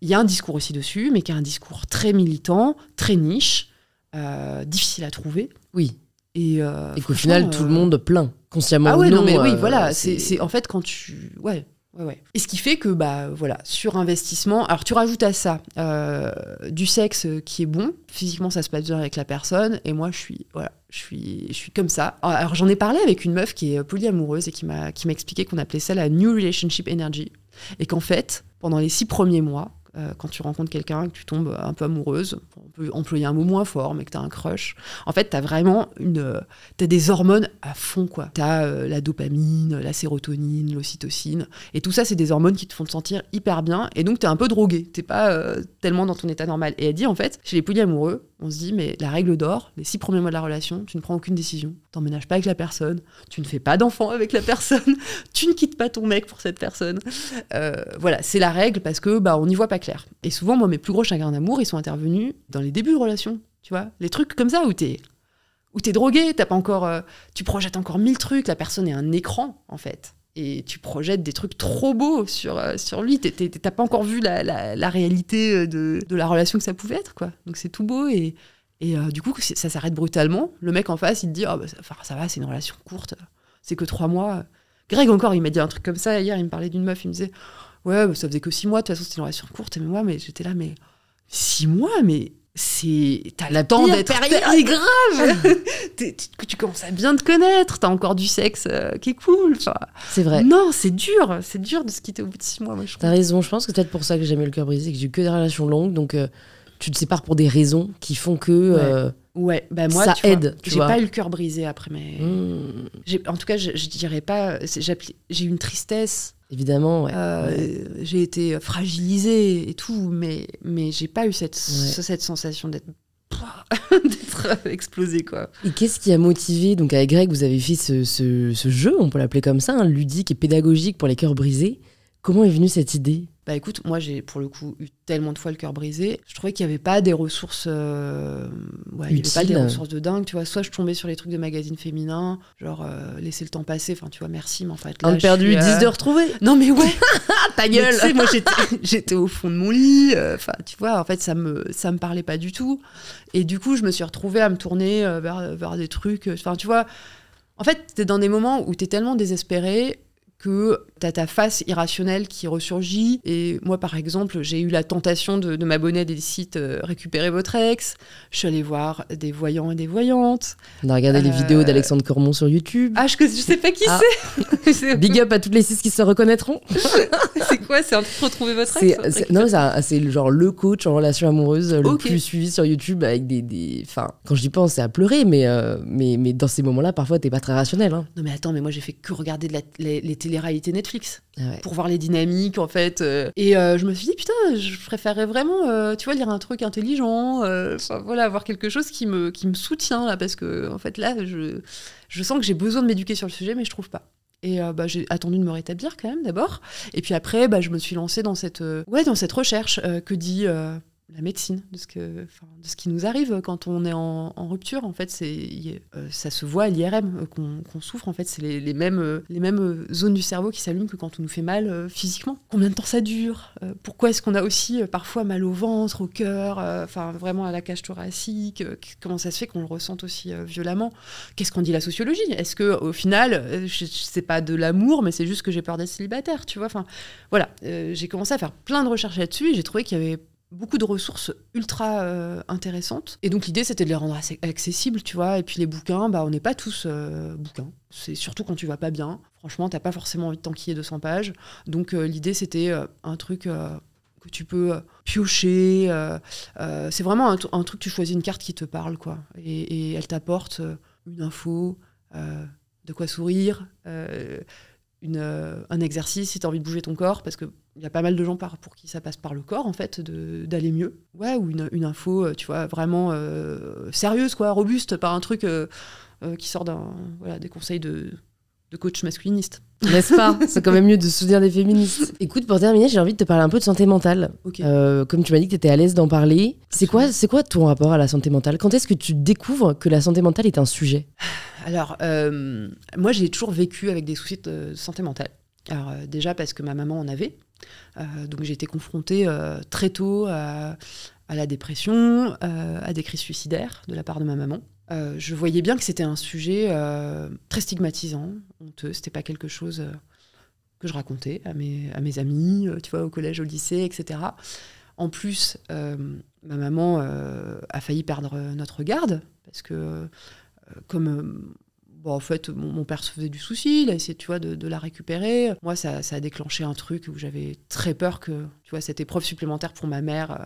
il y a un discours aussi dessus, mais qui est un discours très militant, très niche, euh, difficile à trouver. Oui. Et, euh, et qu'au final, tout le euh, monde plaint, consciemment ah ouais, non. mais oui, voilà. C'est en fait quand tu. Ouais. Ouais, ouais. Et ce qui fait que, bah voilà, sur investissement, alors tu rajoutes à ça du sexe qui est bon, physiquement ça se passe bien avec la personne, et moi je suis, voilà, je suis, je suis comme ça. Alors j'en ai parlé avec une meuf qui est polyamoureuse et qui m'a expliqué qu'on appelait ça la New Relationship Energy, et qu'en fait, pendant les six premiers mois, euh, quand tu rencontres quelqu'un que tu tombes un peu amoureuse, on peut employer un mot moins fort, mais que tu as un crush, en fait, tu as vraiment une, euh, des hormones à fond. quoi. Tu as euh, la dopamine, la sérotonine, l'ocytocine, et tout ça, c'est des hormones qui te font te sentir hyper bien, et donc tu es un peu drogué, tu pas tellement dans ton état normal. Et elle dit, en fait, chez les polyamoureux, on se dit, mais la règle d'or, les six premiers mois de la relation, tu ne prends aucune décision. tu n'emménages pas avec la personne, tu ne fais pas d'enfant avec la personne, tu ne quittes pas ton mec pour cette personne. Euh, voilà, c'est la règle parce que bah on n'y voit pas clair. Et souvent, moi, mes plus gros chagrins d'amour, ils sont intervenus dans les débuts de relation. Tu vois, les trucs comme ça où tu où t'es drogué, t'as pas encore, euh, tu projettes encore mille trucs, la personne est un écran en fait et tu projettes des trucs trop beaux sur, euh, sur lui. T'as pas encore vu la, la, réalité euh, de, la relation que ça pouvait être, quoi. Donc c'est tout beau et, et euh, du coup, ça s'arrête brutalement. Le mec en face, il te dit ah bah, ça, va, c'est une relation courte, c'est que trois mois. Greg, encore, il m'a dit un truc comme ça hier. Il me parlait d'une meuf, il me disait Ouais, bah, ça faisait que six mois, de toute façon, c'était une relation courte. Mais moi, mais j'étais là, mais six mois, mais c'est t'as la temps d'être grave tu commences à bien te connaître t'as encore du sexe euh, qui est cool c'est vrai non c'est dur c'est dur de se quitter au bout de six mois t'as raison je pense que c'est peut-être pour ça que j'ai jamais le cœur brisé que j'ai eu que des relations longues donc euh, tu te sépares pour des raisons qui font que ouais. Euh, bah, moi, ça aide. J'ai pas eu le cœur brisé après, mais hmm. en tout cas, je, je dirais pas. J'ai eu une tristesse Évidemment, euh, J'ai été fragilisée et tout, mais, mais j'ai pas eu cette, sensation d'être d'être explosé quoi. Et qu'est-ce qui a motivé donc avec Greg vous avez fait ce, jeu on peut l'appeler comme ça hein, ludique et pédagogique pour les cœurs brisés comment est venue cette idée bah écoute, moi j'ai pour le coup eu tellement de fois le cœur brisé. Je trouvais qu'il n'y avait pas des ressources. Euh, ouais, il avait pas des ressources de dingue, tu vois. Soit je tombais sur les trucs de magazines féminins, genre euh, laisser le temps passer, enfin tu vois, merci, mais en fait. On a perdu, 10 heures de retrouver Non mais ouais Ta gueule moi j'étais au fond de mon lit, euh, enfin tu vois, en fait ça me, ça me parlait pas du tout. Et du coup, je me suis retrouvée à me tourner vers, vers des trucs, enfin tu vois. En fait, t'es dans des moments où t'es tellement désespéré que tu as ta face irrationnelle qui ressurgit. Et moi, par exemple, j'ai eu la tentation de, de m'abonner à des sites euh, récupérer votre ex. Je suis allée voir des voyants et des voyantes. On a regardé les euh, vidéos d'Alexandre Cormon sur YouTube. Ah, je, sais pas qui ah. c'est. Big up à toutes les six qui se reconnaîtront. c'est quoi C'est retrouver votre ex Non, c'est genre le coach en relation amoureuse le plus suivi sur YouTube avec des. des... Enfin, quand j'y pense, c'est à pleurer, mais, euh, mais, mais dans ces moments-là, parfois, t'es pas très rationnel. Hein. Non, mais attends, mais moi, j'ai fait que regarder de les, les les réalités Netflix ah pour voir les dynamiques en fait. Euh. Et euh, je me suis dit putain, je préférerais vraiment, euh, tu vois, lire un truc intelligent, voilà, avoir quelque chose qui me qui me soutient là parce que en fait là, je je sens que j'ai besoin de m'éduquer sur le sujet, mais je trouve pas. Et bah, j'ai attendu de me rétablir quand même d'abord. Et puis après, bah, je me suis lancée dans cette, ouais, dans cette recherche que dit la médecine, de ce, ce qui nous arrive quand on est en, rupture. En fait, c'est, euh, ça se voit à l'IRM euh, qu'on, souffre. En fait, c'est les, mêmes, les mêmes euh, zones du cerveau qui s'allument que quand on nous fait mal physiquement. Combien de temps ça dure Pourquoi est-ce qu'on a aussi parfois mal au ventre, au cœur, enfin vraiment à la cage thoracique Comment ça se fait qu'on le ressente aussi violemment Qu'est-ce qu'on dit la sociologie Est-ce que au final, c'est pas de l'amour, mais c'est juste que j'ai peur d'être célibataire, tu vois Enfin, voilà. j'ai commencé à faire plein de recherches là-dessus. J'ai trouvé qu'il y avait beaucoup de ressources ultra euh, intéressantes. Et donc l'idée, c'était de les rendre accessibles, tu vois. Et puis les bouquins, bah, on n'est pas tous euh, bouquins. C'est surtout quand tu vas pas bien. Franchement, t'as pas forcément envie de t'enquiller 200 pages. Donc euh, l'idée, c'était un truc que tu peux piocher. c'est vraiment un, truc, tu choisis une carte qui te parle, quoi. Et, et elle t'apporte une info, de quoi sourire, euh, un exercice, si tu as envie de bouger ton corps, parce qu'il y a pas mal de gens par, pour qui ça passe par le corps, en fait, d'aller mieux. Ouais, ou une, info, euh, tu vois, vraiment euh, sérieuse, quoi, robuste, par un truc qui sort d'un, voilà, des conseils de, de coach masculiniste. N'est-ce pas C'est quand même mieux de soutenir des féministes. Écoute, pour terminer, j'ai envie de te parler un peu de santé mentale. Euh, comme tu m'as dit que tu étais à l'aise d'en parler, c'est quoi, c'est quoi ton rapport à la santé mentale Quand est-ce que tu découvres que la santé mentale est un sujet Alors, euh, moi, j'ai toujours vécu avec des soucis de santé mentale. Alors, euh, déjà parce que ma maman en avait. donc, j'ai été confrontée très tôt à la dépression, à des crises suicidaires de la part de ma maman. Euh, je voyais bien que c'était un sujet euh, très stigmatisant, honteux. C'était pas quelque chose euh, que je racontais à mes, à mes amis, tu vois, au collège, au lycée, etc. En plus, ma maman a failli perdre notre garde parce que, comme en fait, mon, père se faisait du souci, il a essayé, tu de, la récupérer. Moi, ça, a déclenché un truc où j'avais très peur que, tu vois, cette épreuve supplémentaire pour ma mère,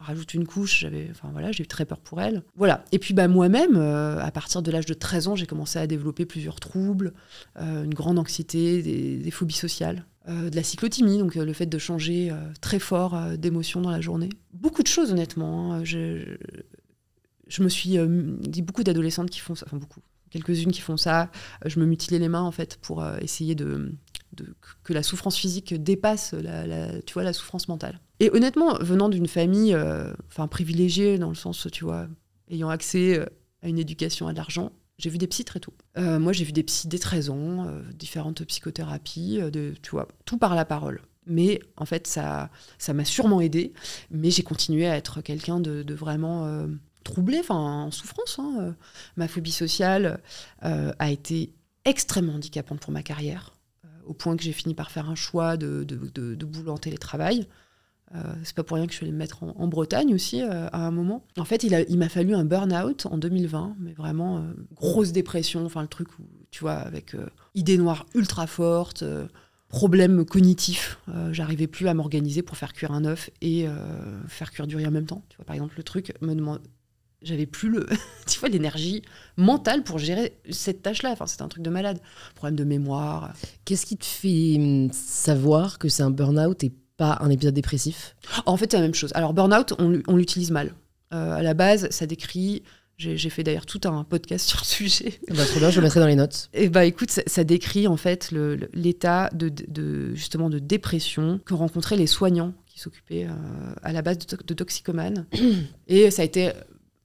rajoute une couche. J'avais, enfin voilà, j'ai eu très peur pour elle. Voilà. Et puis bah, moi-même, euh, à partir de l'âge de 13 ans, j'ai commencé à développer plusieurs troubles, euh, une grande anxiété, des, phobies sociales, euh, de la cyclotimie, donc le fait de changer très fort d'émotions dans la journée. Beaucoup de choses honnêtement. Hein. Je, je, me suis dit beaucoup d'adolescentes qui font ça, enfin beaucoup, quelques-unes qui font ça. Je me mutilais les mains en fait pour essayer de que la souffrance physique dépasse la, tu la souffrance mentale. Et honnêtement, venant d'une famille euh, privilégiée, dans le sens, tu vois, ayant accès euh, à une éducation, à de l'argent, j'ai vu des psys très tôt. Euh, moi, j'ai vu des psys dès 13 ans, différentes psychothérapies, de, tu vois, tout par la parole. Mais en fait, ça ça m'a sûrement aidé, mais j'ai continué à être quelqu'un de, vraiment troublé, enfin en souffrance. Hein. Ma phobie sociale a été extrêmement handicapante pour ma carrière au point que j'ai fini par faire un choix de, de, de, de boulot en télétravail. Euh, c'est pas pour rien que je suis allée me mettre en, Bretagne aussi euh, à un moment. En fait, il, a, il m'a fallu un burn-out en 2020, mais vraiment euh, grosse dépression, enfin le truc où, tu vois, avec idées noires ultra fortes, problèmes cognitifs. j'arrivais plus à m'organiser pour faire cuire un œuf et faire cuire du riz en même temps. Tu vois, par exemple, le truc me demande, j'avais plus le tu vois l'énergie mentale pour gérer cette tâche là enfin c'est un truc de malade problème de mémoire qu'est-ce qui te fait hum, savoir que c'est un burn-out et pas un épisode dépressif en fait c'est la même chose alors burn-out on, l'utilise mal euh, à la base ça décrit j'ai fait d'ailleurs tout un podcast sur le sujet. Ah bah, trop bien, je le mettrai dans les notes. Et eh bah écoute, ça, décrit en fait l'état de, justement de dépression que rencontraient les soignants qui s'occupaient euh, à la base de, de toxicomanes. Et ça a été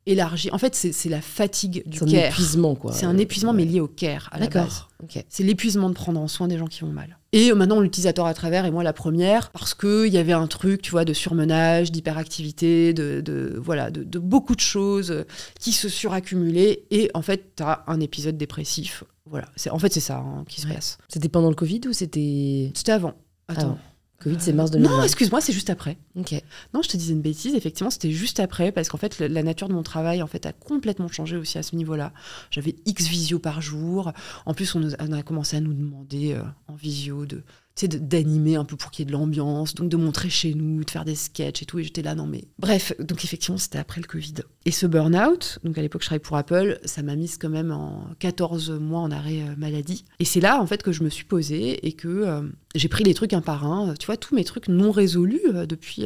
Élargi. En fait, c'est la fatigue du care. C'est un épuisement, quoi. C'est un épuisement, mais lié au care, à la base. C'est l'épuisement de prendre en soin des gens qui vont mal. Et euh, maintenant, l'utilisateur à travers, et moi la première, parce qu'il y avait un truc, tu vois, de surmenage, d'hyperactivité, de, voilà, de, beaucoup de choses euh, qui se suraccumulaient. Et en fait, tu as un épisode dépressif. Voilà. En fait, c'est ça hein, qui se passe. C'était pendant le Covid ou c'était... C'était avant. Attends. Covid, c'est mars 2020. Non, excuse-moi, c'est juste après. Non, je te disais une bêtise. Effectivement, c'était juste après parce qu'en fait, la nature de mon travail en fait a complètement changé aussi à ce niveau-là. J'avais X visio par jour. En plus, on, a commencé à nous demander euh, en visio de c'est d'animer un peu pour qu'il y ait de l'ambiance, donc de montrer chez nous, de faire des sketchs et tout. Et j'étais là, non mais. Bref, donc effectivement, c'était après le Covid. Et ce burn-out, donc à l'époque, je travaillais pour Apple, ça m'a mise quand même en 14 mois en arrêt euh, maladie. Et c'est là, en fait, que je me suis posée et que euh, j'ai pris les trucs un par un. Tu vois, tous mes trucs non résolus euh, depuis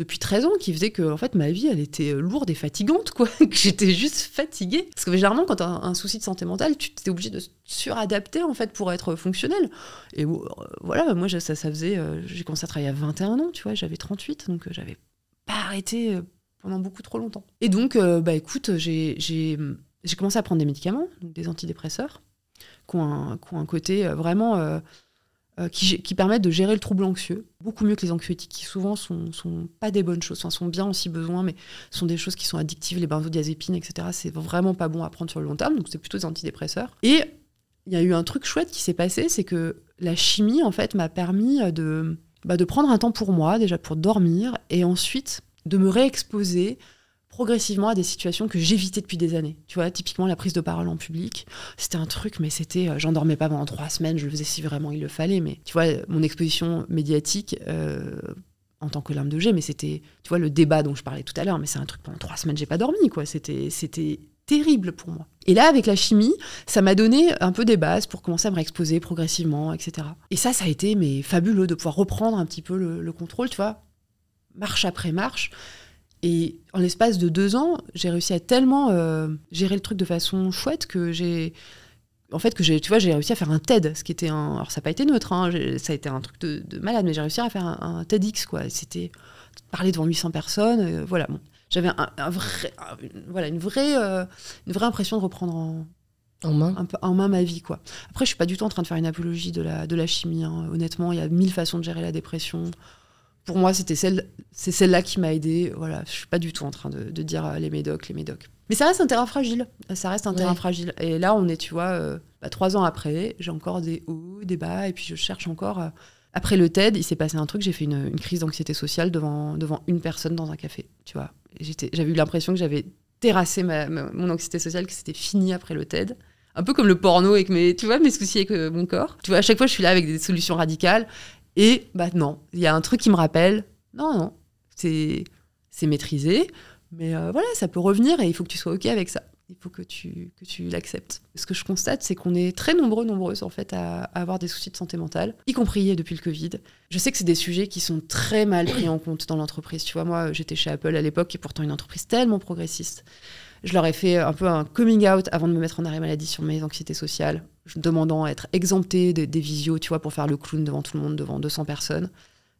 depuis 13 ans qui faisait que en fait ma vie elle était euh, lourde et fatigante quoi que j'étais juste fatiguée parce que généralement quand tu as un souci de santé mentale tu t'es obligé de suradapter en fait pour être euh, fonctionnel et euh, voilà moi ça, ça faisait j'ai commencé à travailler à 21 ans tu vois j'avais 38 donc j'avais pas arrêté pendant beaucoup trop longtemps et donc bah écoute j'ai commencé à prendre des médicaments des antidépresseurs qui ont un côté vraiment euh, qui, permettent de gérer le trouble anxieux, beaucoup mieux que les anxiolytiques, qui souvent sont, sont pas des bonnes choses, enfin, sont bien si besoin, mais sont des choses qui sont addictives, les benzodiazépines, etc. C'est vraiment pas bon à prendre sur le long terme, donc c'est plutôt des antidépresseurs. Et il y a eu un truc chouette qui s'est passé, c'est que la chimie, en fait, m'a permis euh, bah, de prendre un temps pour moi, déjà pour dormir, et ensuite de me réexposer progressivement à des situations que j'évitais depuis des années. Tu vois, typiquement la prise de parole en public, c'était un truc, mais c'était, J'endormais euh, j'en dormais pas pendant trois semaines, je le faisais si vraiment il le fallait, mais tu vois, mon exposition médiatique euh, en tant que lame de G, mais c'était, tu vois, le débat dont je parlais tout à l'heure, mais c'est un truc pendant trois semaines, j'ai pas dormi, quoi. C'était, c'était terrible pour moi. Et là, avec la chimie, ça m'a donné un peu des bases pour commencer à me réexposer progressivement, etc. Et ça, ça a été mais fabuleux de pouvoir reprendre un petit peu le contrôle, tu vois, marche après marche. Et en l'espace de deux ans, j'ai réussi à tellement euh, gérer le truc de façon chouette que j'ai. En fait, que j'ai, tu vois, j'ai réussi à faire un TED, ce qui était un. Alors, ça n'a pas été neutre, hein, ça a été un truc de, malade, mais j'ai réussi à faire un, TEDx, quoi. C'était parler devant 800 personnes, euh, voilà. Bon. J'avais un, vrai, une, voilà, une vraie, euh, une vraie impression de reprendre en, main. en main ma vie, quoi. Après, je suis pas du tout en train de faire une apologie de la, chimie. Hein. Honnêtement, il y a mille façons de gérer la dépression pour moi, c'était celle, c'est celle-là qui m'a aidée. Voilà, je suis pas du tout en train de, dire euh, les médocs, les médocs. Mais ça reste un terrain fragile. Ça reste un terrain fragile. Et là, on est, tu vois, euh, bah, trois ans après, j'ai encore des hauts, des bas, et puis je cherche encore. Euh. après le TED, il s'est passé un truc. J'ai fait une, crise d'anxiété sociale devant devant une personne dans un café. Tu vois, j'avais eu l'impression que j'avais terrassé mon anxiété sociale, que c'était fini après le TED un peu comme le porno avec mes, tu vois, soucis avec mon corps. Tu vois, à chaque fois, je suis là avec des solutions radicales. Et bah non, il y a un truc qui me rappelle, non, non, c'est c'est maîtrisé, mais euh, voilà, ça peut revenir et il faut que tu sois OK avec ça. Il faut que tu, que tu l'acceptes. Ce que je constate, c'est qu'on est très nombreux, nombreuses, en fait, à, à, avoir des soucis de santé mentale, y compris depuis le Covid. Je sais que c'est des sujets qui sont très mal pris en compte dans l'entreprise. Tu vois, moi, j'étais chez Apple à l'époque, et pourtant une entreprise tellement progressiste. Je leur ai fait un peu un coming out avant de me mettre en arrêt maladie sur mes anxiétés sociales, demandant à être exempté des, des visios, tu vois, pour faire le clown devant tout le monde, devant 200 personnes.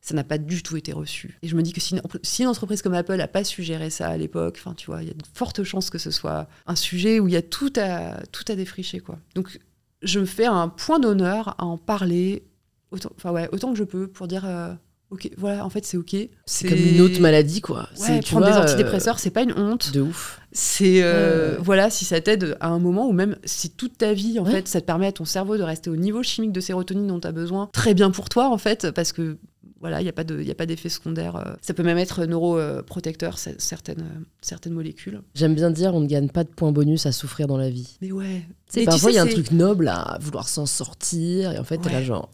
Ça n'a pas du tout été reçu. Et je me dis que si une, entreprise comme Apple n'a pas suggéré ça à l'époque, enfin, tu vois, il y a de fortes chances que ce soit un sujet où il y a tout à, tout à défricher, quoi. Donc, je me fais un point d'honneur à en parler autant, ouais, autant que je peux pour dire euh, ok, voilà, en fait, c'est ok. C'est comme une autre maladie, quoi. Ouais, prendre des antidépresseurs, c'est pas une honte. De ouf. C'est euh, voilà, si ça t'aide à un moment ou même si toute ta vie, en fait, ça te permet à ton cerveau de rester au niveau chimique de sérotonine dont tu as besoin, très bien pour toi, en fait, parce que voilà, il n'y a pas d'effet secondaire. Euh. Ça peut même être neuroprotecteur, certaines, certaines molécules. J'aime bien dire, on ne gagne pas de points bonus à souffrir dans la vie. Mais ouais. Parfois, il y a un truc noble à vouloir s'en sortir, et en fait, là genre,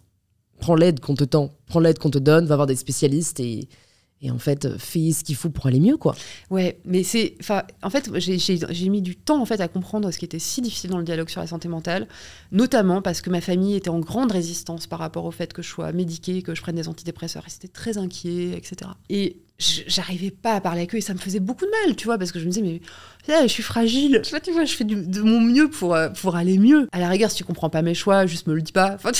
prends l'aide qu'on te tend, prends l'aide qu'on te donne, va voir des spécialistes et, et en fait, euh, fais ce qu'il faut pour aller mieux, quoi. Ouais, mais c'est, enfin, en fait, j'ai mis du temps en fait à comprendre ce qui était si difficile dans le dialogue sur la santé mentale, notamment parce que ma famille était en grande résistance par rapport au fait que je sois médiquée, que je prenne des antidépresseurs, et c'était très inquiet, etc. Et j'arrivais pas à parler avec eux et ça me faisait beaucoup de mal, tu vois, parce que je me disais, mais eh, je suis fragile. Tu vois, je fais de mon mieux pour, euh, pour aller mieux. À la rigueur, si tu comprends pas mes choix, juste me le dis pas. Enfin,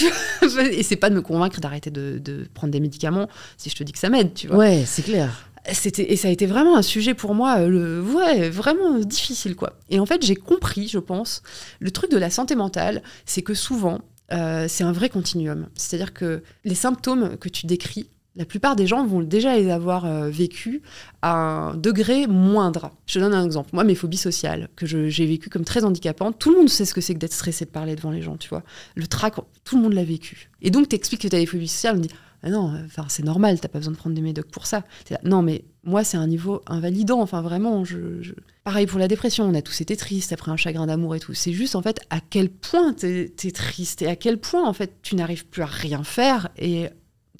et c'est pas de me convaincre d'arrêter de, prendre des médicaments si je te dis que ça m'aide, tu vois. Ouais, c'est clair. C'était, et ça a été vraiment un sujet pour moi, euh, le, ouais, vraiment difficile, quoi. Et en fait, j'ai compris, je pense, le truc de la santé mentale, c'est que souvent, euh, c'est un vrai continuum. C'est-à-dire que les symptômes que tu décris, la plupart des gens vont déjà les avoir euh, vécu vécues à un degré moindre. Je te donne un exemple. Moi, mes phobies sociales, que j'ai vécues comme très handicapantes, tout le monde sait ce que c'est que d'être stressé de parler devant les gens, tu vois. Le trac, tout le monde l'a vécu. Et donc, tu expliques que tu as des phobies sociales, on dit ah non, euh, enfin, c'est normal, t'as pas besoin de prendre des médocs pour ça. non, mais moi, c'est un niveau invalidant, enfin, vraiment. Pareil pour la dépression, on a tous été tristes après un chagrin d'amour et tout. C'est juste, en fait, à quel point t'es es triste et à quel point, en fait, tu n'arrives plus à rien faire et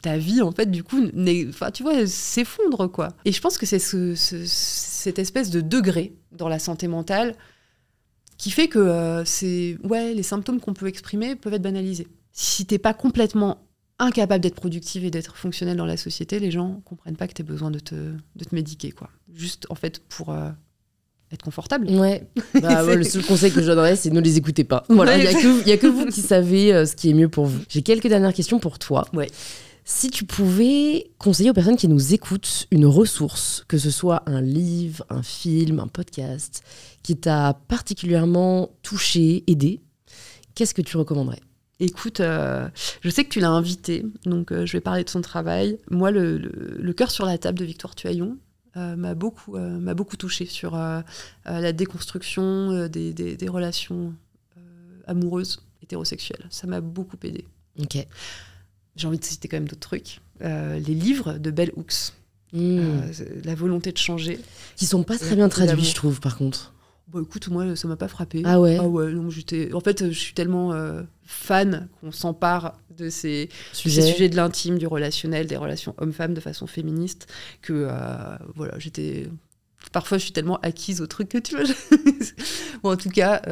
ta vie, en fait, du coup, enfin, tu vois, s'effondre, quoi. Et je pense que c'est ce, cette espèce de degré dans la santé mentale qui fait que euh, c'est ouais, les symptômes qu'on peut exprimer peuvent être banalisés. Si t'es pas complètement incapable d'être productive et d'être fonctionnel dans la société, les gens comprennent pas que tu as besoin de te, de te médiquer, quoi. Juste, en fait, pour... Euh, être confortable. Bah, ouais. le seul conseil que je donnerais, c'est ne les écouter pas. Voilà, il n'y a, que vous qui savez euh, ce qui est mieux pour vous. J'ai quelques dernières questions pour toi. Ouais. Si tu pouvais conseiller aux personnes qui nous écoutent une ressource, que ce soit un livre, un film, un podcast, qui t'a particulièrement touché, aidé, qu'est-ce que tu recommanderais Écoute, euh, je sais que tu l'as invité, donc euh, je vais parler de son travail. Moi, le, cœur sur la table de Victoire Tuaillon, euh, m'a beaucoup, beaucoup touché sur la déconstruction des, relations amoureuses hétérosexuelles. Ça m'a beaucoup aidé. Ok. J'ai envie de citer quand même d'autres trucs. Euh, les livres de Bell Hooks. Hmm. Euh, la volonté de changer. Qui sont pas très bien traduits, je trouve, par contre. Bon, bah, écoute, moi, ça m'a pas frappé. Ah ouais. Ah j'étais. En fait, je suis tellement euh, fan qu'on s'empare de ces sujets de, de l'intime, du relationnel, des relations hommes-femmes de façon féministe que voilà, j'étais. Parfois, je suis tellement acquise au truc que tu veux. bon, en tout cas,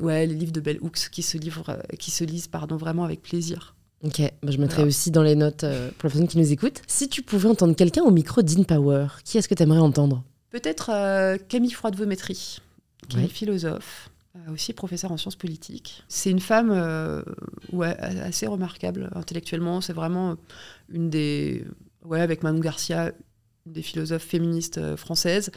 ouais, les livres de Bell Hooks qui se livrent, qui se lisent, pardon, vraiment avec plaisir. Ok, bah, je mettrai aussi dans les notes euh, pour la personne qui nous écoute. Si tu pouvais entendre quelqu'un au micro d'InPower, qui est-ce que tu aimerais entendre Peut-être euh, Camille Froide-Vométrie, qui est philosophe, euh, aussi professeure en sciences politiques. C'est une femme ouais, assez remarquable intellectuellement. C'est vraiment une des. Ouais, avec Manon Garcia, une des philosophes féministes françaises.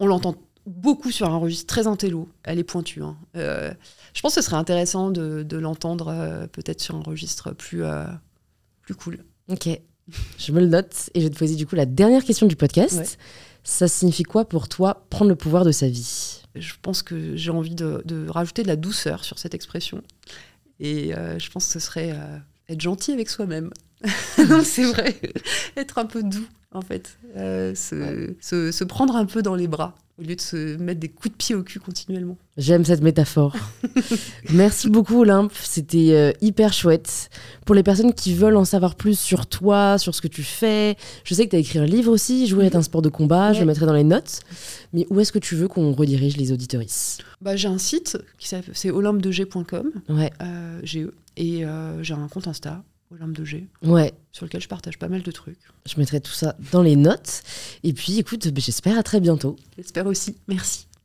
On l'entend beaucoup sur un registre très intello. Elle est pointue. Hein. Euh, je pense que ce serait intéressant de, l'entendre euh, peut-être sur un registre plus, euh, plus cool. Ok, je me le note et je vais te poser du coup la dernière question du podcast. Ça signifie quoi pour toi prendre le pouvoir de sa vie Je pense que j'ai envie de, rajouter de la douceur sur cette expression. Et je pense que ce serait être gentil avec soi-même. non, c'est vrai. Être un peu doux, en fait. Euh, se, prendre un peu dans les bras au lieu de se mettre des coups de pied au cul continuellement. J'aime cette métaphore. Merci beaucoup Olympe, c'était euh, hyper chouette. Pour les personnes qui veulent en savoir plus sur toi, sur ce que tu fais, je sais que tu as écrit un livre aussi, Jouer est mhm. un sport de combat, je le mettrai dans les notes. Mais où est-ce que tu veux qu'on redirige les auditorices bah, J'ai un site, qui c'est g.com ouais. Euh, e. et euh, j'ai un compte Insta, Olympe de Ouais. Sur lequel je partage pas mal de trucs. Je mettrai tout ça dans les notes. Et puis, écoute, j'espère à très bientôt. J'espère aussi. Merci.